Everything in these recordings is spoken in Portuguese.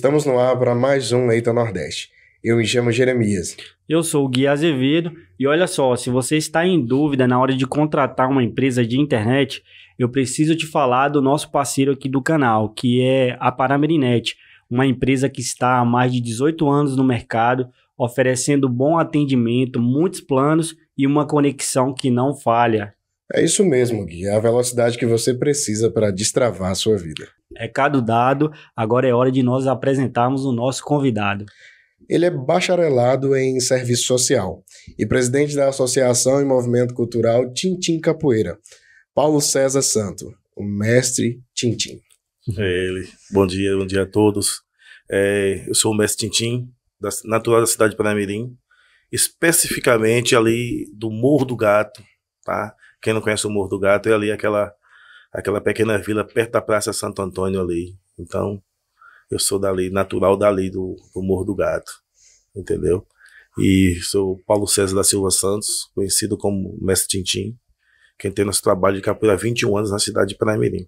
Estamos no ar para mais um Leita Nordeste. Eu me chamo Jeremias. Eu sou o Gui Azevedo e olha só, se você está em dúvida na hora de contratar uma empresa de internet, eu preciso te falar do nosso parceiro aqui do canal, que é a Paramerinet, uma empresa que está há mais de 18 anos no mercado, oferecendo bom atendimento, muitos planos e uma conexão que não falha. É isso mesmo, Gui. É a velocidade que você precisa para destravar a sua vida. Recado dado, agora é hora de nós apresentarmos o nosso convidado. Ele é bacharelado em serviço social e presidente da Associação e Movimento Cultural Tintim Capoeira, Paulo César Santo, o mestre Tintim. É ele. Bom dia, bom dia a todos. É, eu sou o mestre Tintim, da, natural da cidade de Panamirim, especificamente ali do Morro do Gato, tá? Quem não conhece o Morro do Gato é ali aquela, aquela pequena vila perto da Praça Santo Antônio ali. Então, eu sou dali, natural dali do, do Morro do Gato, entendeu? E sou Paulo César da Silva Santos, conhecido como Mestre Tintim, quem tem nosso trabalho de capoeira há 21 anos na cidade de Paramirim.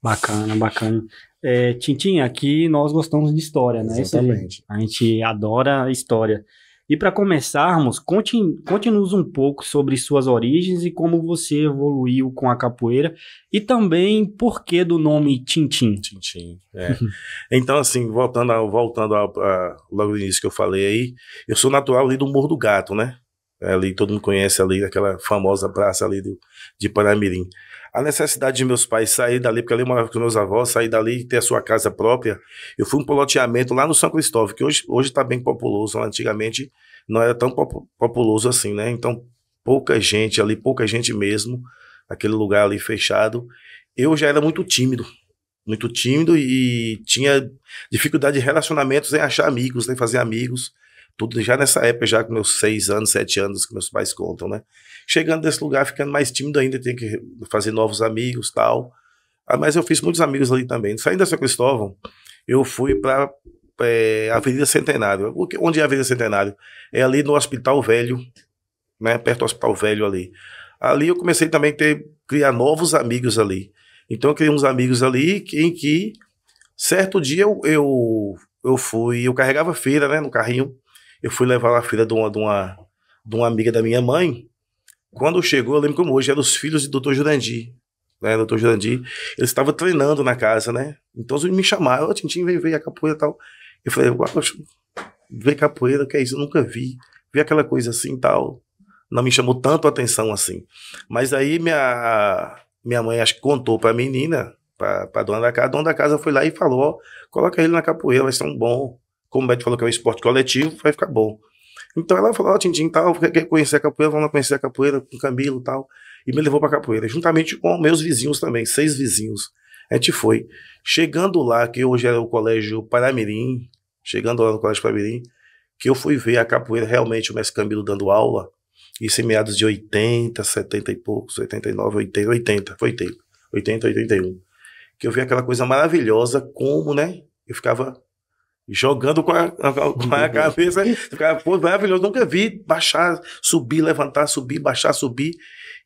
Bacana, bacana. É, Tintim, aqui nós gostamos de história, né? Exatamente. A gente adora história. E para começarmos, conte-nos um pouco sobre suas origens e como você evoluiu com a capoeira e também por que do nome Tintim. Tintim, é. então, assim, voltando, voltando a, logo no início que eu falei aí, eu sou natural ali do Morro do Gato, né? É ali todo mundo conhece ali aquela famosa praça ali de Paramirim a necessidade de meus pais sair dali, porque ali eu morava com meus avós, sair dali e ter a sua casa própria. Eu fui um loteamento lá no São Cristóvão, que hoje está bem populoso, antigamente não era tão populoso assim, né? Então, pouca gente ali, pouca gente mesmo, aquele lugar ali fechado. Eu já era muito tímido, muito tímido e tinha dificuldade de relacionamentos em achar amigos, em né? fazer amigos. Tudo já nessa época, já com meus seis anos, sete anos, que meus pais contam, né? Chegando nesse lugar, ficando mais tímido ainda, tem que fazer novos amigos tal. Ah, mas eu fiz muitos amigos ali também. Saindo da São Cristóvão, eu fui para é, eh, Avenida Centenário. Onde é a Avenida Centenário? É ali no Hospital Velho, né? Perto do Hospital Velho ali. Ali eu comecei também a ter, criar novos amigos ali. Então eu criei uns amigos ali em que certo dia eu, eu, eu fui, eu carregava feira, né, no carrinho. Eu fui levar a feira de uma, de uma, de uma amiga da minha mãe. Quando chegou, eu lembro como hoje, eram é os filhos do Dr. Jurandir. Né, doutor Jurandir, ele estava treinando na casa, né? Então eles me chamaram, ô Tintim, vem ver a capoeira e tal. Eu falei, uau, ver capoeira, que é isso? Eu nunca vi. Vi aquela coisa assim e tal. Não me chamou tanto a atenção assim. Mas aí minha, minha mãe acho que contou pra menina, pra, pra dona da casa. A dona da casa foi lá e falou: ó, coloca ele na capoeira, vai ser um bom. Como o médico falou que é um esporte coletivo, vai ficar bom. Então ela falou, ó, oh, Tintin, tal, quer conhecer a capoeira? Vamos lá conhecer a capoeira com o Camilo e tal. E me levou pra capoeira, juntamente com meus vizinhos também, seis vizinhos. A gente foi. Chegando lá, que hoje era o Colégio Paramirim, chegando lá no Colégio Paramirim, que eu fui ver a capoeira, realmente o mestre Camilo dando aula, isso em meados de 80, 70 e poucos, 79, 80, 80, foi 80, 80, 81. Que eu vi aquela coisa maravilhosa, como, né? Eu ficava jogando com a, com a cabeça. Ficava, pô, maravilhoso. Nunca vi baixar, subir, levantar, subir, baixar, subir.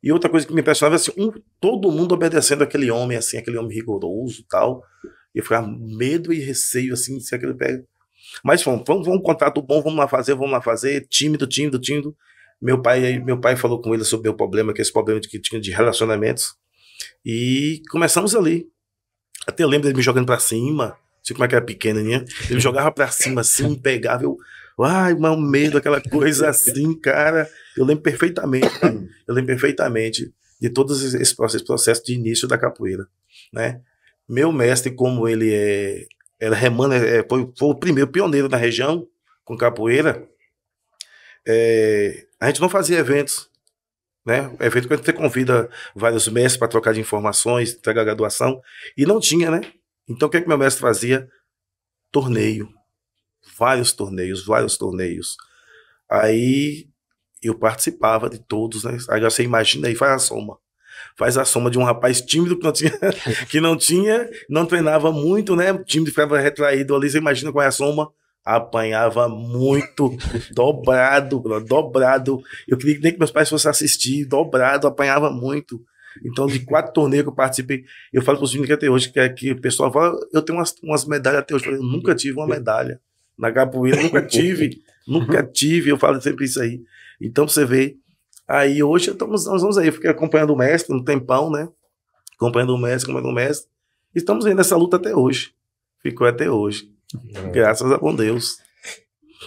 E outra coisa que me impressionava era é assim, um, todo mundo obedecendo aquele homem, assim, aquele homem rigoroso tal. E eu ficava medo e receio, assim, se aquele pega. Mas vamos, vamos, vamos contato bom, vamos lá fazer, vamos lá fazer. Tímido, tímido, tímido. Meu pai, meu pai falou com ele sobre o problema, que é esse problema que tinha de relacionamentos. E começamos ali. Até eu lembro dele me jogando para cima sei como é que era né? Ele jogava pra cima assim, pegava. Eu, ai, mas medo, aquela coisa assim, cara. Eu lembro perfeitamente, eu lembro perfeitamente de todos esses processos, processo de início da capoeira, né? Meu mestre, como ele é, era remando, é, é foi, foi, o primeiro pioneiro da região com capoeira, é, a gente não fazia eventos, né? Evento que a gente convida vários mestres para trocar de informações, entregar graduação, e não tinha, né? Então o que, é que meu mestre fazia? Torneio. Vários torneios, vários torneios. Aí eu participava de todos, né? Aí você imagina aí, faz a soma. Faz a soma de um rapaz tímido que não tinha, que não, tinha não treinava muito, né? Tímido ficava retraído ali. Você imagina qual é a soma? apanhava muito, dobrado, dobrado. Eu queria nem que meus pais fossem assistir, dobrado, apanhava muito. Então, de quatro torneios que eu participei, eu falo para os meninos que até hoje, que, é que o pessoal fala, eu tenho umas, umas medalhas até hoje. Eu nunca tive uma medalha. Na capoeira, nunca tive. nunca tive. Eu falo sempre isso aí. Então, você vê. Aí, hoje, estamos, nós vamos aí. Eu fiquei acompanhando o mestre um tempão, né? Acompanhando o mestre, acompanhando o mestre. Estamos aí nessa luta até hoje. Ficou até hoje. É. Graças a bom Deus.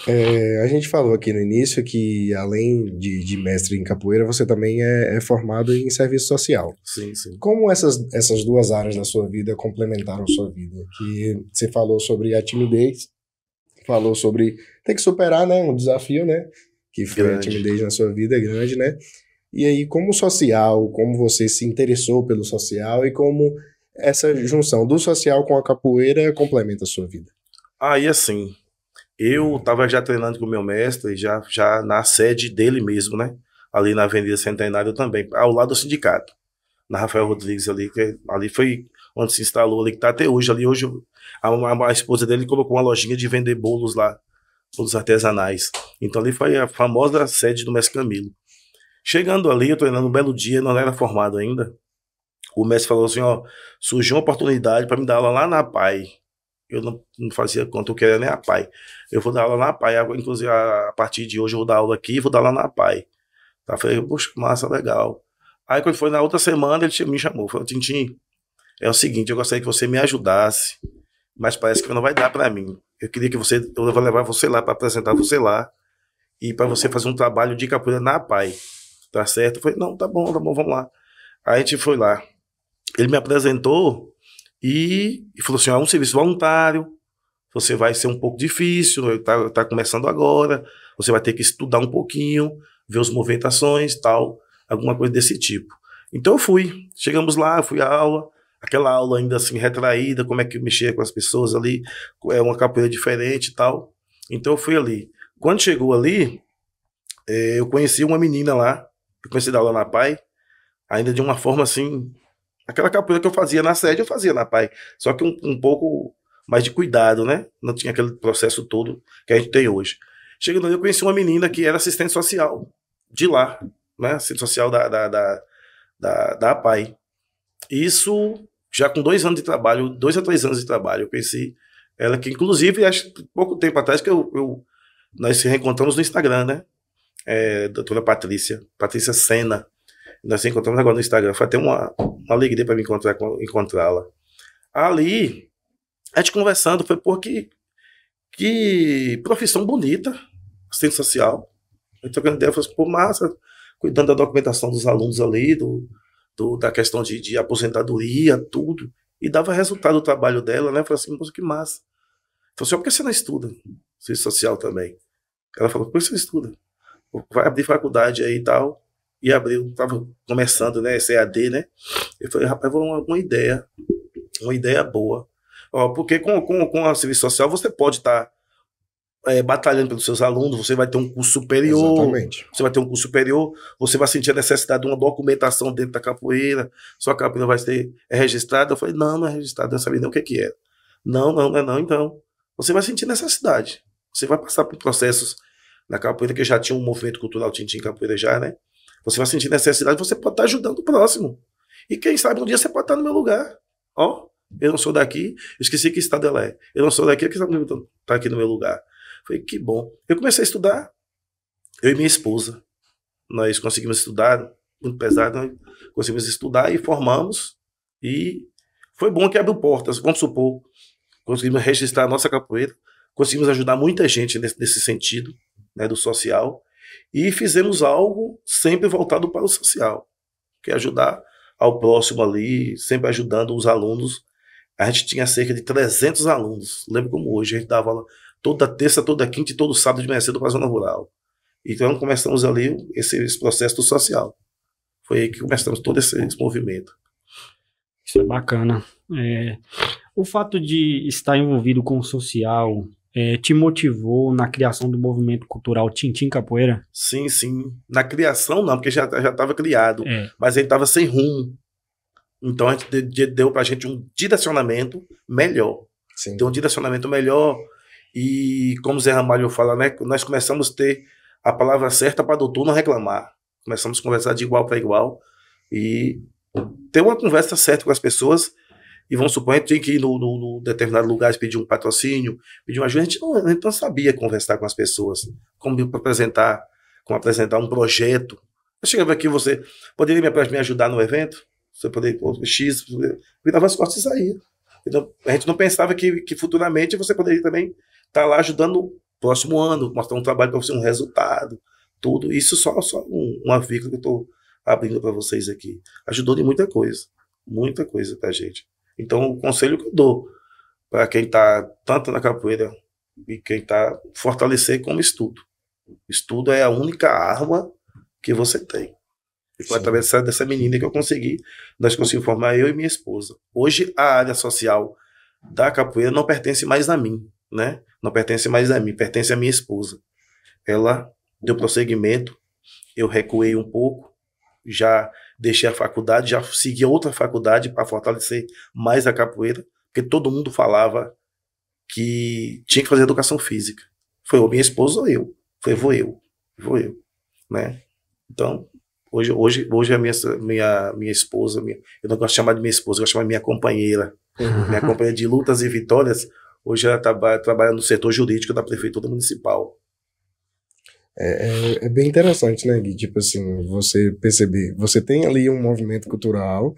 É, a gente falou aqui no início que, além de, de mestre em capoeira, você também é, é, formado em serviço social. Sim, sim. Como essas, essas duas áreas da sua vida complementaram sua vida? Que você falou sobre a timidez, falou sobre ter que superar, né? Um desafio, né? Que foi grande. a timidez na sua vida, é grande, né? E aí, como social, como você se interessou pelo social e como essa junção do social com a capoeira complementa a sua vida? Aí, ah, assim, eu estava já treinando com o meu mestre, já, já na sede dele mesmo, né? Ali na Avenida Centenário também, ao lado do sindicato. Na Rafael Rodrigues ali, que ali foi onde se instalou ali, que está até hoje ali. Hoje a, a, a, esposa dele colocou uma lojinha de vender bolos lá, bolos artesanais. Então ali foi a famosa sede do Mestre Camilo. Chegando ali, eu treinando um belo dia, não era formado ainda. O mestre falou assim, ó, surgiu uma oportunidade para me dar aula lá na PAI eu não, não, fazia conta, eu queria nem a PAI. Eu vou dar aula na PAI, inclusive a, a, partir de hoje eu vou dar aula aqui e vou dar aula na PAI. Tá? Falei, poxa, massa, legal. Aí quando foi na outra semana, ele me chamou, falou, Tintim, é o seguinte, eu gostaria que você me ajudasse, mas parece que não vai dar para mim. Eu queria que você, eu vou levar você lá para apresentar você lá e para você fazer um trabalho de capoeira na PAI. Tá certo? Eu falei, não, tá bom, tá bom, vamos lá. Aí a gente foi lá. Ele me apresentou, e, e falou assim: é um serviço voluntário, você vai ser um pouco difícil, está tá começando agora, você vai ter que estudar um pouquinho, ver as movimentações tal, alguma coisa desse tipo. Então eu fui, chegamos lá, fui à aula, aquela aula ainda assim retraída, como é que mexia com as pessoas ali, é uma capoeira diferente e tal. Então eu fui ali. Quando chegou ali, é, eu conheci uma menina lá, eu conheci da aula na PAI, ainda de uma forma assim, Aquela capoeira que eu fazia na sede, eu fazia na PAI. Só que um, um pouco mais de cuidado, né? Não tinha aquele processo todo que a gente tem hoje. Chegando ali, eu conheci uma menina que era assistente social de lá, né? Assistente social da, da, da, da, da Isso já com dois anos de trabalho, dois a três anos de trabalho, eu conheci ela, que inclusive, acho pouco tempo atrás que eu, eu nós se reencontramos no Instagram, né? É, doutora Patrícia, Patrícia Senna. Nós assim, encontramos agora no Instagram. Foi até uma, uma alegria para me encontrar encontrá-la. Ali, a gente conversando, foi porque que profissão bonita, assistente social. Eu trocando ideia, falei assim, pô, massa, cuidando da documentação dos alunos ali, do, do da questão de, de, aposentadoria, tudo. E dava resultado o trabalho dela, né? Eu falei assim, moça, que massa. Eu falei assim, por que você não estuda assistente social também? Ela falou, por que você não estuda? Vai abrir faculdade aí e tal e abril, estava começando, né, esse EAD, né? Eu falei, rapaz, vou uma, uma ideia, uma ideia boa. Ó, porque com, com, com a serviço social você pode estar tá, é, batalhando pelos seus alunos, você vai ter um curso superior. Exatamente. Você vai ter um curso superior, você vai sentir a necessidade de uma documentação dentro da capoeira, sua capoeira vai ser é registrada. Eu falei, não, não é registrada, não sabia nem o que que era. Não, não, não é não, então. Você vai sentir necessidade. Você vai passar por processos na capoeira, que já tinha um movimento cultural Tintim Capoeira já, né? Você vai sentir necessidade, você pode estar ajudando o próximo. E quem sabe um dia você pode estar no meu lugar. Ó, oh, eu não sou daqui, esqueci que estado ela é. Eu não sou daqui, que está tá aqui no meu lugar. foi que bom. Eu comecei a estudar, eu e minha esposa. Nós conseguimos estudar, muito pesado, né? conseguimos estudar e formamos. E foi bom que abriu portas, vamos supor. Conseguimos registrar a nossa capoeira, conseguimos ajudar muita gente nesse, nesse sentido, né, do social e fizemos algo sempre voltado para o social, que é ajudar ao próximo ali, sempre ajudando os alunos. A gente tinha cerca de 300 alunos, lembro como hoje, a gente dava aula toda terça, toda quinta e todo sábado de manhã cedo para a zona rural. Então começamos ali esse, esse processo do social. Foi aí que começamos todo esse, esse movimento. Isso é bacana. É, o fato de estar envolvido com o social, é, te motivou na criação do movimento cultural Tintim Capoeira? Sim, sim. Na criação não, porque já estava criado, é. mas ele estava sem rumo. Então a gente deu para a gente um direcionamento melhor. Sim. Deu um direcionamento melhor e, como Zé Ramalho fala, né, nós começamos a ter a palavra certa para doutor não reclamar. Começamos a conversar de igual para igual e ter uma conversa certa com as pessoas e vamos supor, a gente tem que ir num no, no determinado lugar pedir um patrocínio, pedir uma ajuda. A gente, não, a gente não sabia conversar com as pessoas, como apresentar, como apresentar um projeto. Eu chegava aqui, você poderia me, me ajudar no evento? Você poderia, pô, X, virava as costas e saía. Então, a gente não pensava que, que futuramente você poderia também estar tá lá ajudando no próximo ano, mostrar um trabalho para você, um resultado, tudo. Isso só, só um, uma vírgula que eu estou abrindo para vocês aqui. Ajudou de muita coisa, muita coisa para gente. Então, o conselho que eu dou para quem está tanto na capoeira e quem está fortalecer como estudo. Estudo é a única arma que você tem. E foi através dessa menina que eu consegui, nós conseguimos formar eu e minha esposa. Hoje, a área social da capoeira não pertence mais a mim, né? Não pertence mais a mim, pertence à minha esposa. Ela deu prosseguimento, eu recuei um pouco, já deixei a faculdade, já segui outra faculdade para fortalecer mais a capoeira, porque todo mundo falava que tinha que fazer educação física. Foi ou minha esposa ou eu. Foi vou eu, vou eu, né? Então, hoje hoje hoje a minha minha minha esposa, minha, eu não gosto de chamar de minha esposa, eu gosto de chamar de minha companheira. minha companheira de lutas e vitórias, hoje ela trabalha, trabalha no setor jurídico da prefeitura municipal. É, é, é, bem interessante, né, Gui? Tipo assim, você perceber, você tem ali um movimento cultural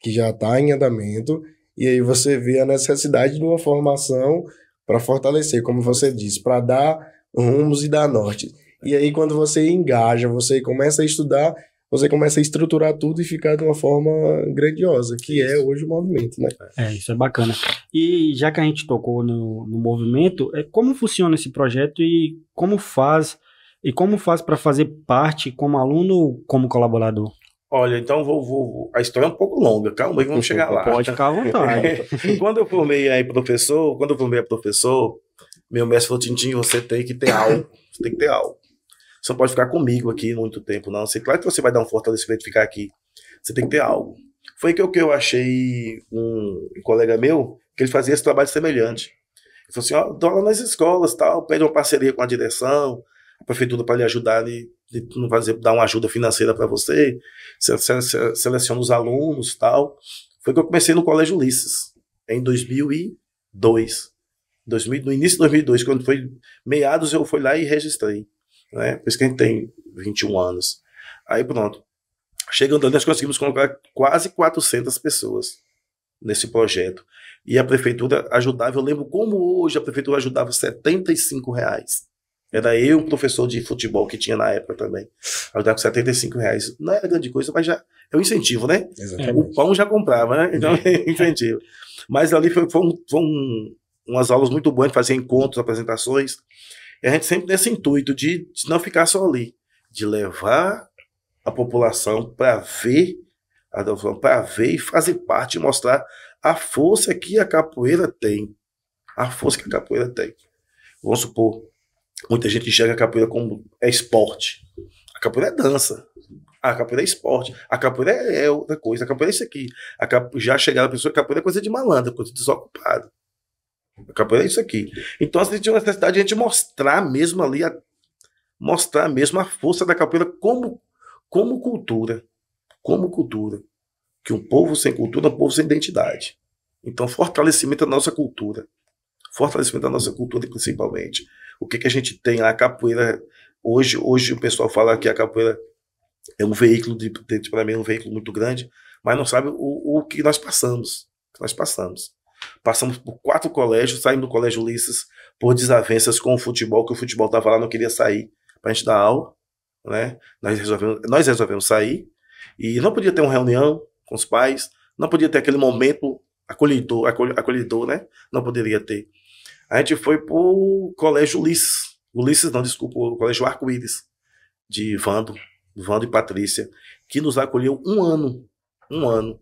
que já está em andamento, e aí você vê a necessidade de uma formação para fortalecer, como você disse, para dar rumos e dar norte. E aí, quando você engaja, você começa a estudar, você começa a estruturar tudo e ficar de uma forma grandiosa, que é hoje o movimento, né? É, isso é bacana. E já que a gente tocou no, no movimento, é como funciona esse projeto e como faz e como faz para fazer parte como aluno ou como colaborador? Olha, então vou, vou, a história é um pouco longa, calma aí que vamos chegar lá. Pode ficar à vontade. quando eu formei aí professor, quando eu formei a professor, meu mestre falou, Tintinho, você tem que ter algo, você tem que ter algo. Você não pode ficar comigo aqui muito tempo, não. sei, claro que você vai dar um fortalecimento ficar aqui, você tem que ter algo. Foi que eu, que eu achei um, um colega meu, que ele fazia esse trabalho semelhante. Ele falou assim, ó, oh, dou aula nas escolas, tal, pede uma parceria com a direção, a prefeitura para lhe ajudar e fazer dar uma ajuda financeira para você, se, se, se, seleciona os alunos, tal. Foi que eu comecei no Colégio Ulisses em 2002. 2000, no início de 2002, quando foi meados eu fui lá e registrei, né? Por isso que a gente tem 21 anos. Aí pronto. Chegando nós conseguimos colocar quase 400 pessoas nesse projeto. E a prefeitura ajudava, eu lembro como hoje a prefeitura ajudava 75 reais era eu, um professor de futebol que tinha na época também. Ajudava com 75 reais. Não era grande coisa, mas já é um incentivo, né? Exatamente. O pão já comprava, né? Então é incentivo. Mas ali foi, foi, um, foi um, umas aulas muito boas, de fazer encontros, apresentações. E a gente sempre nesse intuito de, de não ficar só ali, de levar a população para ver, para ver e fazer parte, e mostrar a força que a capoeira tem. A força que a capoeira tem. Vamos supor, Muita gente enxerga a capoeira como é esporte. A capoeira é dança. A capoeira é esporte. A capoeira é, é outra coisa. A capoeira é isso aqui. A capo... Já chegaram a pessoa que a capoeira é coisa de malandro, coisa de desocupado. A capoeira é isso aqui. Então, a gente tinha necessidade de a gente mostrar mesmo ali, a... mostrar mesmo a força da capoeira como, como cultura. Como cultura. Que um povo sem cultura é um povo sem identidade. Então, fortalecimento da nossa cultura. Fortalecimento da nossa cultura, principalmente o que, que a gente tem lá, a capoeira. Hoje, hoje o pessoal fala que a capoeira é um veículo, de, de para mim, é um veículo muito grande, mas não sabe o, o que nós passamos. Que nós passamos. Passamos por quatro colégios, saímos do Colégio Ulisses por desavenças com o futebol, que o futebol estava lá, não queria sair para a gente dar aula. Né? Nós, resolvemos, nós resolvemos sair e não podia ter uma reunião com os pais, não podia ter aquele momento acolhedor, acolhedor né? Não poderia ter. A gente foi pro Colégio Ulisses. Ulisses não, desculpa, o Colégio Arco-Íris, de Vando, Vando e Patrícia, que nos acolheu um ano, um ano,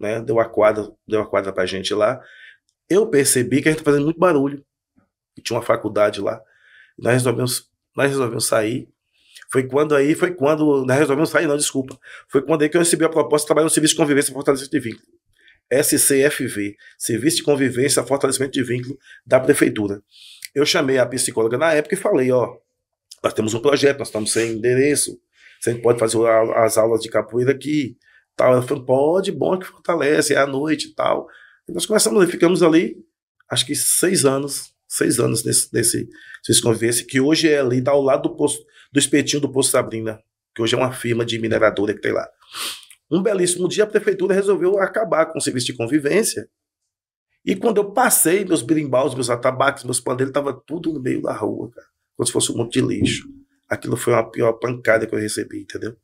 né? Deu a quadra, deu a quadra pra gente lá. Eu percebi que a gente tá fazendo muito barulho, que tinha uma faculdade lá. Nós resolvemos, nós resolvemos sair. Foi quando aí, foi quando, nós resolvemos sair, não, desculpa. Foi quando aí que eu recebi a proposta de trabalhar no serviço de convivência fortalecimento de vínculo. SCFV, Serviço de Convivência Fortalecimento de Vínculo da Prefeitura. Eu chamei a psicóloga na época e falei, ó, nós temos um projeto, nós estamos sem endereço, você pode fazer as aulas de capoeira aqui, tal. Ela falou, pode, bom que fortalece, é à noite tal. E nós começamos e ficamos ali, acho que seis anos, seis anos nesse, nesse, de convivência, que hoje é ali, tá ao lado do, posto, do espetinho do Poço Sabrina, que hoje é uma firma de mineradora que tem lá. Um belíssimo dia a prefeitura resolveu acabar com o serviço de convivência. E quando eu passei, meus birimbaus, meus atabaques, meus pandeiros, estava tudo no meio da rua, cara. Como se fosse um monte de lixo. Aquilo foi uma pior pancada que eu recebi, entendeu?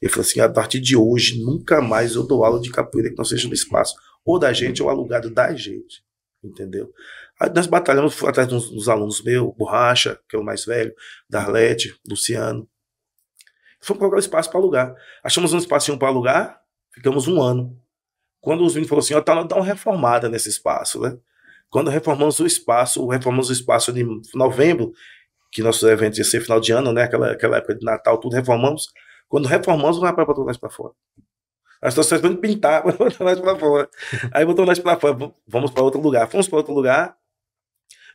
Ele falou assim: a partir de hoje, nunca mais eu dou aula de capoeira que não seja no espaço ou da gente ou alugado da gente, entendeu? Aí nós batalhamos atrás dos, dos alunos meus, Borracha, que é o mais velho, Darlete, Luciano, Fomos colocar o espaço para alugar. Achamos um espacinho para alugar, ficamos um ano. Quando os meninos falaram assim, ó, tá, dá uma reformada nesse espaço, né? Quando reformamos o espaço, reformamos o espaço de novembro, que nossos eventos iam ser final de ano, né? Aquela, aquela época de Natal, tudo reformamos. Quando reformamos, o é rapaz botou nós para fora. As pessoas esperando pintar, botou nós para fora. Aí botou nós para fora, vamos para outro lugar. Fomos para outro lugar,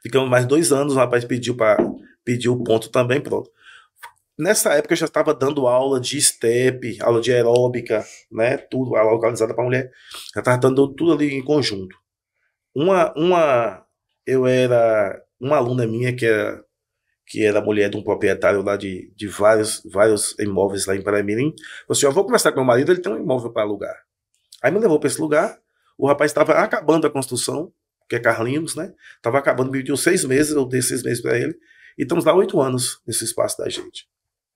ficamos mais dois anos, o rapaz pediu para pediu o ponto também, pronto. Nessa época eu já estava dando aula de step, aula de aeróbica, né? Tudo, aula organizada para mulher. Já estava dando tudo ali em conjunto. Uma, uma, eu era uma aluna minha que era, é, que era mulher de um proprietário lá de, de vários, vários imóveis lá em Paramirim. Falou assim: Eu vou conversar com meu marido, ele tem um imóvel para alugar. Aí me levou para esse lugar. O rapaz estava acabando a construção, que é Carlinhos, né? Estava acabando, me pediu seis meses, eu dei seis meses para ele. E estamos lá oito anos nesse espaço da gente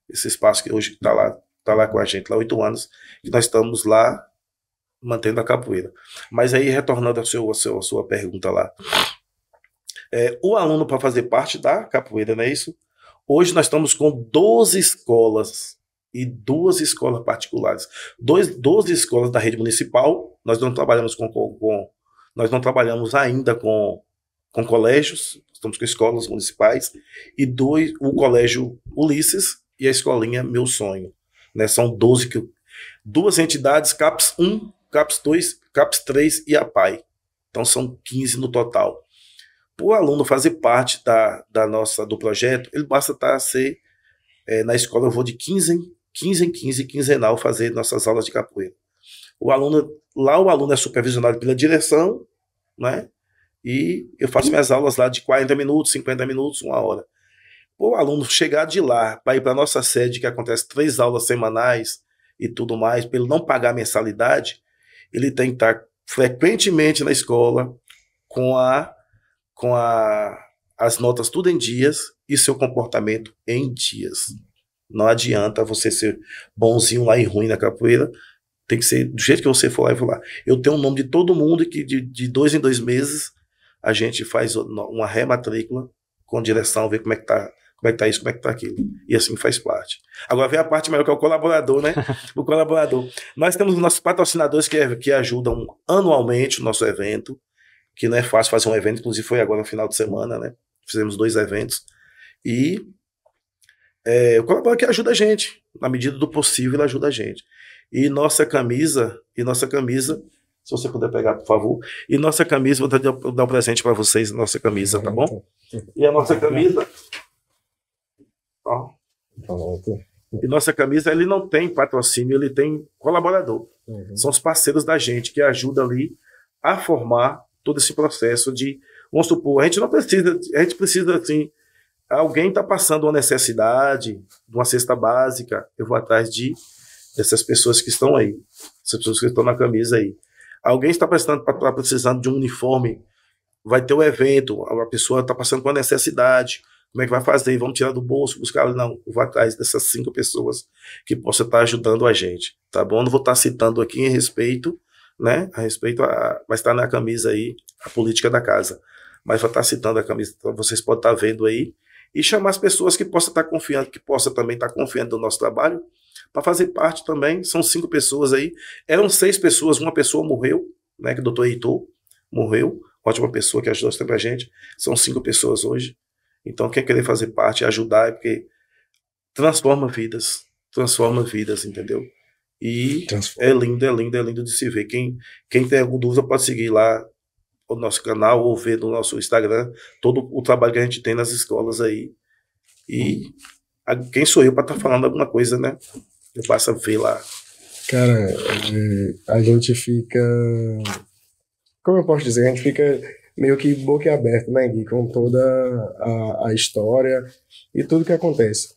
esse espaço que hoje está lá, tá lá com a gente, lá oito anos, e nós estamos lá mantendo a capoeira. Mas aí, retornando à sua, sua, sua pergunta lá, é, o aluno para fazer parte da capoeira, não é isso? Hoje nós estamos com 12 escolas e duas escolas particulares. Dois, 12 escolas da rede municipal, nós não trabalhamos com, com, com nós não trabalhamos ainda com, com colégios, estamos com escolas municipais, e dois, o colégio Ulisses, e a escolinha Meu Sonho. Né? São 12 que duas entidades, CAPS 1, CAPS 2, CAPS 3 e a PAI. Então são 15 no total. Para o aluno fazer parte da, da nossa do projeto, ele basta tá, ser é, na escola, eu vou de 15 em 15 em 15, quinzenal, fazer nossas aulas de capoeira. O aluno, lá o aluno é supervisionado pela direção, né? E eu faço minhas aulas lá de 40 minutos, 50 minutos, uma hora o aluno chegar de lá para ir para a nossa sede, que acontece três aulas semanais e tudo mais, para ele não pagar mensalidade, ele tem que estar frequentemente na escola com a com a, as notas tudo em dias e seu comportamento em dias. Não adianta você ser bonzinho lá e ruim na capoeira. Tem que ser do jeito que você for lá e for lá. Eu tenho o nome de todo mundo que de, de dois em dois meses a gente faz uma rematrícula com direção, ver como é que tá como é que tá isso, como é que tá aquilo. E assim faz parte. Agora vem a parte maior, que é o colaborador, né? o colaborador. Nós temos nossos patrocinadores que, que ajudam anualmente o nosso evento, que não é fácil fazer um evento, inclusive foi agora no final de semana, né? Fizemos dois eventos. E é, o colaborador é que ajuda a gente, na medida do possível, ele ajuda a gente. E nossa camisa, e nossa camisa, se você puder pegar, por favor. E nossa camisa, vou dar um presente para vocês, nossa camisa, tá bom? Uhum. E a nossa camisa Ó. Pronto. E nossa camisa, ele não tem patrocínio, ele tem colaborador. Uhum. São os parceiros da gente que ajudam ali a formar todo esse processo de, vamos supor, a gente não precisa, a gente precisa assim, alguém está passando uma necessidade de uma cesta básica, eu vou atrás de dessas pessoas que estão aí, essas pessoas que estão na camisa aí. Alguém está precisando, tá, tá precisando de um uniforme, vai ter um evento, a pessoa está passando com uma necessidade, como é que vai fazer? Vamos tirar do bolso, buscar? Não, vou atrás dessas cinco pessoas que possam estar ajudando a gente, tá bom? Não vou estar citando aqui em respeito, né? A respeito a. Mas está na camisa aí a política da casa. Mas vou estar citando a camisa, então vocês podem estar vendo aí. E chamar as pessoas que possam estar confiando, que possam também estar confiando no nosso trabalho, para fazer parte também. São cinco pessoas aí. Eram seis pessoas, uma pessoa morreu, né? Que o doutor Heitor morreu. Ótima pessoa que ajudou sempre a gente. São cinco pessoas hoje. Então, quer querer fazer parte, ajudar, é porque transforma vidas, transforma vidas, entendeu? E transforma. é lindo, é lindo, é lindo de se ver. Quem, quem tem alguma dúvida pode seguir lá o nosso canal ou ver no nosso Instagram todo o trabalho que a gente tem nas escolas aí. E a, quem sou eu para estar tá falando alguma coisa, né? Eu passo a ver lá. Cara, é, a gente fica. Como eu posso dizer? A gente fica meio que boquiaberto, né, Gui, com toda a, a história e tudo que acontece.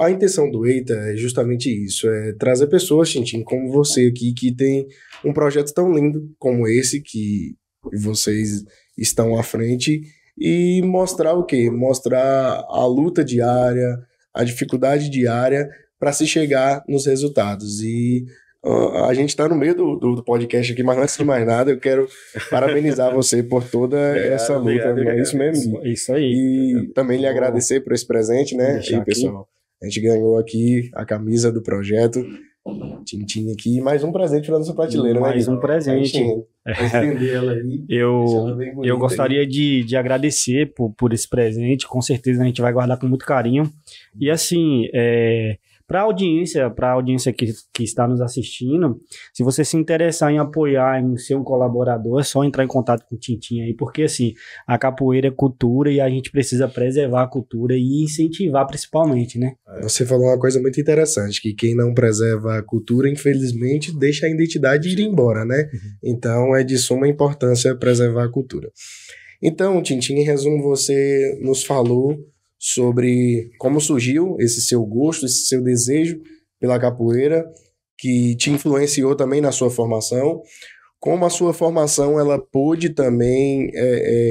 A intenção do EITA é justamente isso, é trazer pessoas, gente, como você aqui, que tem um projeto tão lindo como esse, que vocês estão à frente, e mostrar o quê? Mostrar a luta diária, a dificuldade diária para se chegar nos resultados. E a gente está no meio do, do, podcast aqui, mas antes de mais nada, eu quero parabenizar você por toda essa luta. É isso mesmo. Isso aí. E também lhe agradecer por esse presente, né? e, pessoal, aqui. a gente ganhou aqui a camisa do projeto. Tintin aqui, mais um presente para nossa prateleira, mais né? Mais um presente. Estender é. ela aí. Eu, eu gostaria de, de agradecer por, por esse presente, com certeza a gente vai guardar com muito carinho. E assim, é, para a audiência, para audiência que, que está nos assistindo, se você se interessar em apoiar, em ser um colaborador, é só entrar em contato com o Tintin aí, porque assim, a capoeira é cultura e a gente precisa preservar a cultura e incentivar principalmente, né? É. Você falou uma coisa muito interessante, que quem não preserva a cultura, infelizmente, deixa a identidade ir embora, né? Uhum. Então é de suma importância preservar a cultura. Então, Tintin, em resumo, você nos falou sobre como surgiu esse seu gosto, esse seu desejo pela capoeira, que te influenciou também na sua formação, como a sua formação ela pôde também é,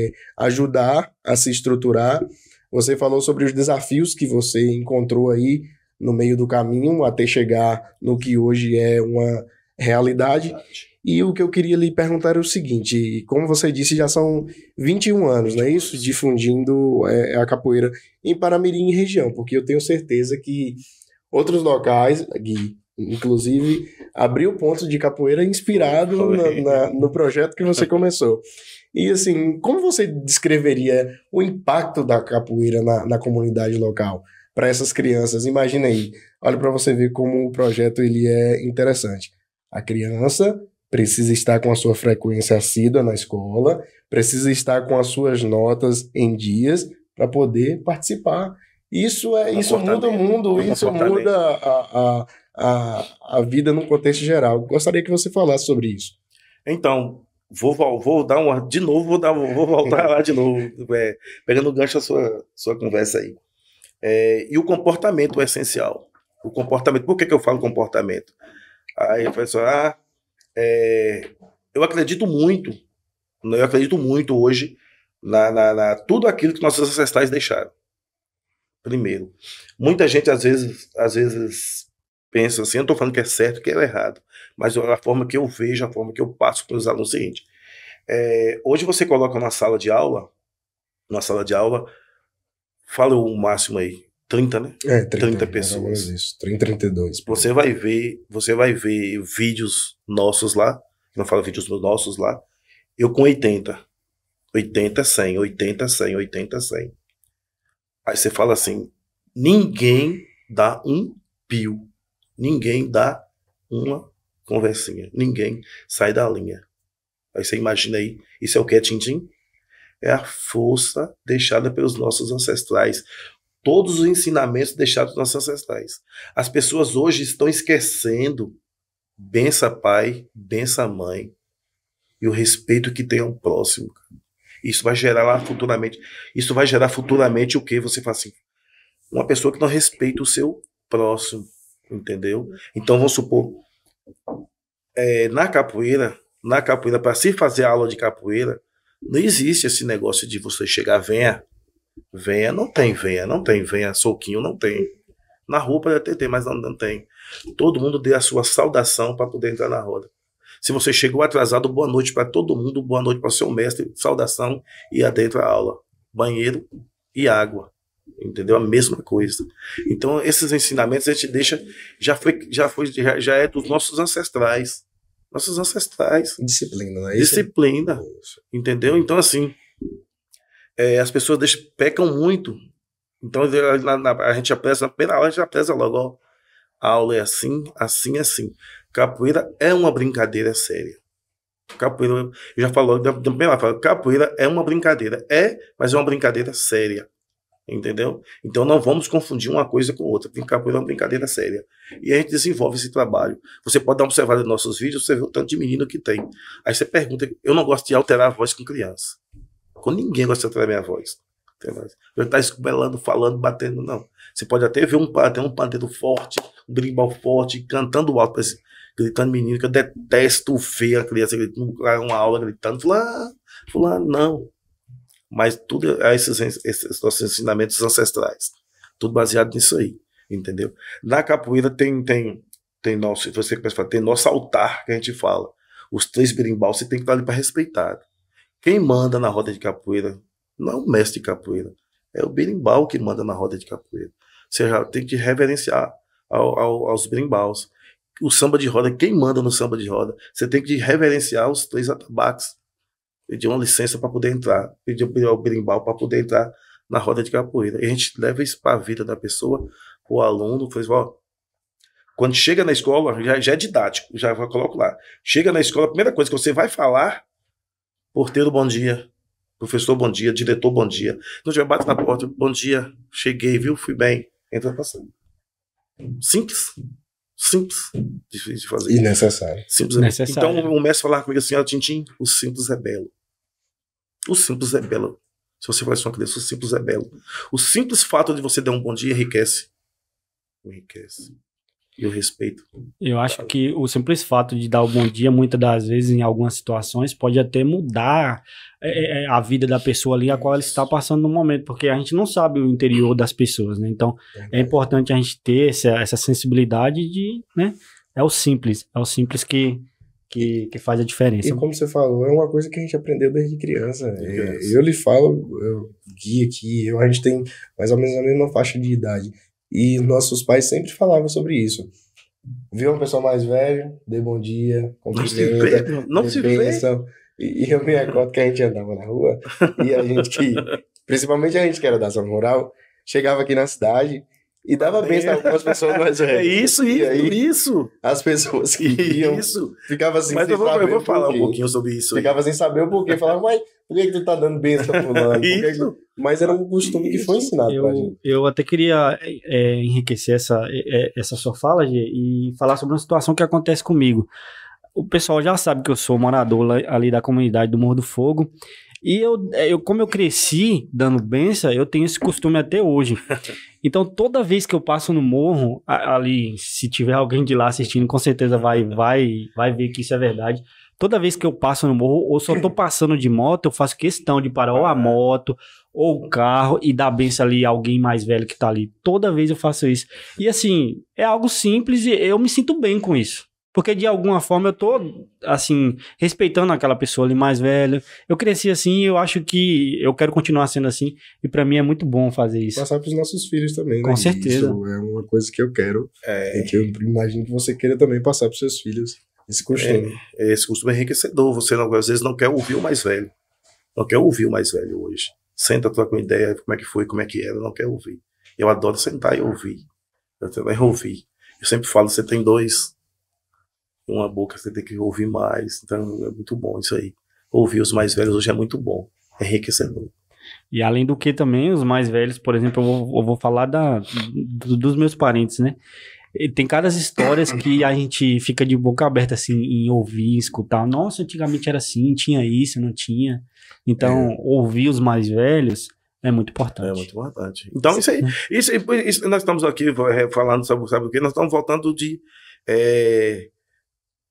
é, ajudar a se estruturar. Você falou sobre os desafios que você encontrou aí no meio do caminho até chegar no que hoje é uma realidade. E o que eu queria lhe perguntar é o seguinte: como você disse, já são 21 anos, não é isso? Difundindo é, é, a capoeira em Paramirim e região, porque eu tenho certeza que outros locais, Gui, inclusive, abriu ponto de capoeira inspirado na, na, no projeto que você começou. E assim, como você descreveria o impacto da capoeira na, na comunidade local? Para essas crianças, imagina aí, olha para você ver como o projeto ele é interessante. A criança precisa estar com a sua frequência assídua na escola, precisa estar com as suas notas em dias para poder participar. Isso é, isso muda o né? mundo, isso muda a, a, a, a vida no contexto geral. Gostaria que você falasse sobre isso. Então, vou, vou dar uma. De novo, vou, dar, vou voltar lá de novo, é, pegando o gancho da sua, sua conversa aí. É, e o comportamento é essencial. O comportamento, por que, que eu falo comportamento? Aí a pessoa, ah, é, eu acredito muito, eu acredito muito hoje na, na, na, tudo aquilo que nossos ancestrais deixaram. Primeiro, muita gente às vezes, às vezes pensa assim, eu não estou falando que é certo, que é errado, mas a forma que eu vejo, a forma que eu passo para os alunos é o seguinte: é, hoje você coloca na sala de aula, na sala de aula, fala o máximo aí, 30, né? É, 30, 30 pessoas. Isso, 30, 32. Você vai ver, você vai ver vídeos nossos lá, não fala vídeos nossos lá, eu com 80. 80, 100, 80, 100, 80, 100. Aí você fala assim, ninguém dá um pio, ninguém dá uma conversinha, ninguém sai da linha. Aí você imagina aí, isso é o que é tintim? É a força deixada pelos nossos ancestrais todos os ensinamentos deixados nos nossos ancestrais. As pessoas hoje estão esquecendo bença pai, bença mãe e o respeito que tem ao próximo. Isso vai gerar lá futuramente, isso vai gerar futuramente o que você fala assim, uma pessoa que não respeita o seu próximo, entendeu? Então vamos supor é, na capoeira, na capoeira para se fazer aula de capoeira não existe esse negócio de você chegar venha Venha, não tem, venha, não tem, venha, soquinho, não tem. Na rua pode até ter, mas não, não tem. Todo mundo dê a sua saudação para poder entrar na roda. Se você chegou atrasado, boa noite para todo mundo, boa noite para o seu mestre, saudação e adentro a aula. Banheiro e água. Entendeu? A mesma coisa. Então, esses ensinamentos a gente deixa, já foi, já foi, já, já é dos nossos ancestrais. Nossos ancestrais. Disciplina, não é isso? Disciplina. Entendeu? Então, assim, é, as pessoas deixam, pecam muito. Então na, na, a gente apresa, na primeira aula a gente apresa logo, ó, a aula é assim, assim, assim. Capoeira é uma brincadeira séria. Capoeira, eu já falo, também lá capoeira é uma brincadeira. É, mas é uma brincadeira séria. Entendeu? Então não vamos confundir uma coisa com outra, capoeira é uma brincadeira séria. E a gente desenvolve esse trabalho. Você pode dar uma observada nos nossos vídeos, você vê o tanto de menino que tem. Aí você pergunta, eu não gosto de alterar a voz com criança com ninguém gosta de trabalhar a voz. Eu estar tá escubelando, falando, batendo, não. Você pode até ver um, até um pandeiro forte, um brimbal forte, cantando alto, gritando menino, que eu detesto ver a criança gritando, uma aula gritando, fulano, fulano, não. Mas tudo é esses, esses nossos ensinamentos ancestrais. Tudo baseado nisso aí, entendeu? Na capoeira tem, tem, tem nosso, você que tem nosso altar que a gente fala. Os três berimbau você tem que estar ali para respeitar. Quem manda na roda de capoeira não é o mestre de capoeira, é o berimbau que manda na roda de capoeira. Você já tem que reverenciar ao, ao, aos berimbaus. O samba de roda, quem manda no samba de roda? Você tem que reverenciar os três atabaques. Pedir uma licença para poder entrar, pedir ao berimbau para poder entrar na roda de capoeira. E a gente leva isso para a vida da pessoa, o aluno, faz, ó, quando chega na escola, já, já é didático, já coloco lá. Chega na escola, a primeira coisa que você vai falar Porteiro, bom dia. Professor, bom dia. Diretor, bom dia. Então, já bate na porta. Bom dia. Cheguei, viu? Fui bem. Entra passando. Simples. Simples difícil de fazer. E necessário. Simples é necessário. Então, o mestre falava comigo assim, ó, Tintim, o simples é belo. O simples é belo. Se você ser uma criança, o simples é belo. O simples fato de você dar um bom dia enriquece. Enriquece e o respeito. Eu acho que o simples fato de dar o bom dia, muitas das vezes, em algumas situações, pode até mudar é, é, é, a vida da pessoa ali a qual ela está passando no momento, porque a gente não sabe o interior das pessoas, né? Então, é importante a gente ter essa, essa sensibilidade de, né? É o simples, é o simples que, que, que faz a diferença. E como você falou, é uma coisa que a gente aprendeu desde criança. Né? Eu, eu lhe falo, eu, Gui aqui, eu, a gente tem mais ou menos a mesma faixa de idade. E nossos pais sempre falavam sobre isso. Vê uma pessoa mais velha, dê bom dia, cumprimenta, não né? se vê. E eu me recordo que a gente andava na rua e a gente que, principalmente a gente que era da zona rural, chegava aqui na cidade e dava bem para algumas pessoas mais velhas. É isso, isso, aí, isso. As pessoas que iam. Isso. assim, Mas sem eu vou, saber eu vou falar um pouquinho sobre isso. ficava sem saber o porquê. Falava, mas por que, que tu tá dando benção fulano? isso. Mas era um costume que foi ensinado eu, pra gente. Eu até queria é, é enriquecer essa, é, é, essa sua fala, Gê, e falar sobre uma situação que acontece comigo. O pessoal já sabe que eu sou morador ali da comunidade do Morro do Fogo. E eu, é, eu, como eu cresci dando benção, eu tenho esse costume até hoje. Então, toda vez que eu passo no morro, ali, se tiver alguém de lá assistindo, com certeza vai, vai, vai ver que isso é verdade. Toda vez que eu passo no morro, ou só tô passando de moto, eu faço questão de parar ou a moto, ou o carro, e dar benção ali a alguém mais velho que tá ali. Toda vez eu faço isso. E assim, é algo simples e eu me sinto bem com isso. Porque de alguma forma eu tô, assim, respeitando aquela pessoa ali mais velha. Eu cresci assim e eu acho que eu quero continuar sendo assim. E para mim é muito bom fazer isso. Passar pros nossos filhos também, né? Com certeza. Isso é uma coisa que eu quero. É. E que eu imagino que você queira também passar pros seus filhos esse costume. É, esse costume é enriquecedor. Você não, às vezes não quer ouvir o mais velho. Não quer ouvir o mais velho hoje. Senta, troca uma ideia, como é que foi, como é que era, não quer ouvir. Eu adoro sentar e ouvir. Eu também ouvir. Eu sempre falo, você tem dois uma boca você tem que ouvir mais. Então é muito bom isso aí. Ouvir os mais velhos hoje é muito bom, é enriquecedor. E além do que também, os mais velhos, por exemplo, eu vou, eu vou falar da, do, dos meus parentes, né? Tem caras histórias que a gente fica de boca aberta, assim, em ouvir, escutar. Nossa, antigamente era assim, tinha isso, não tinha. Então, é. ouvir os mais velhos é muito importante. É muito importante. Então, isso aí, isso, isso, nós estamos aqui eh, falando, sabe, sabe o quê? Nós estamos voltando de... É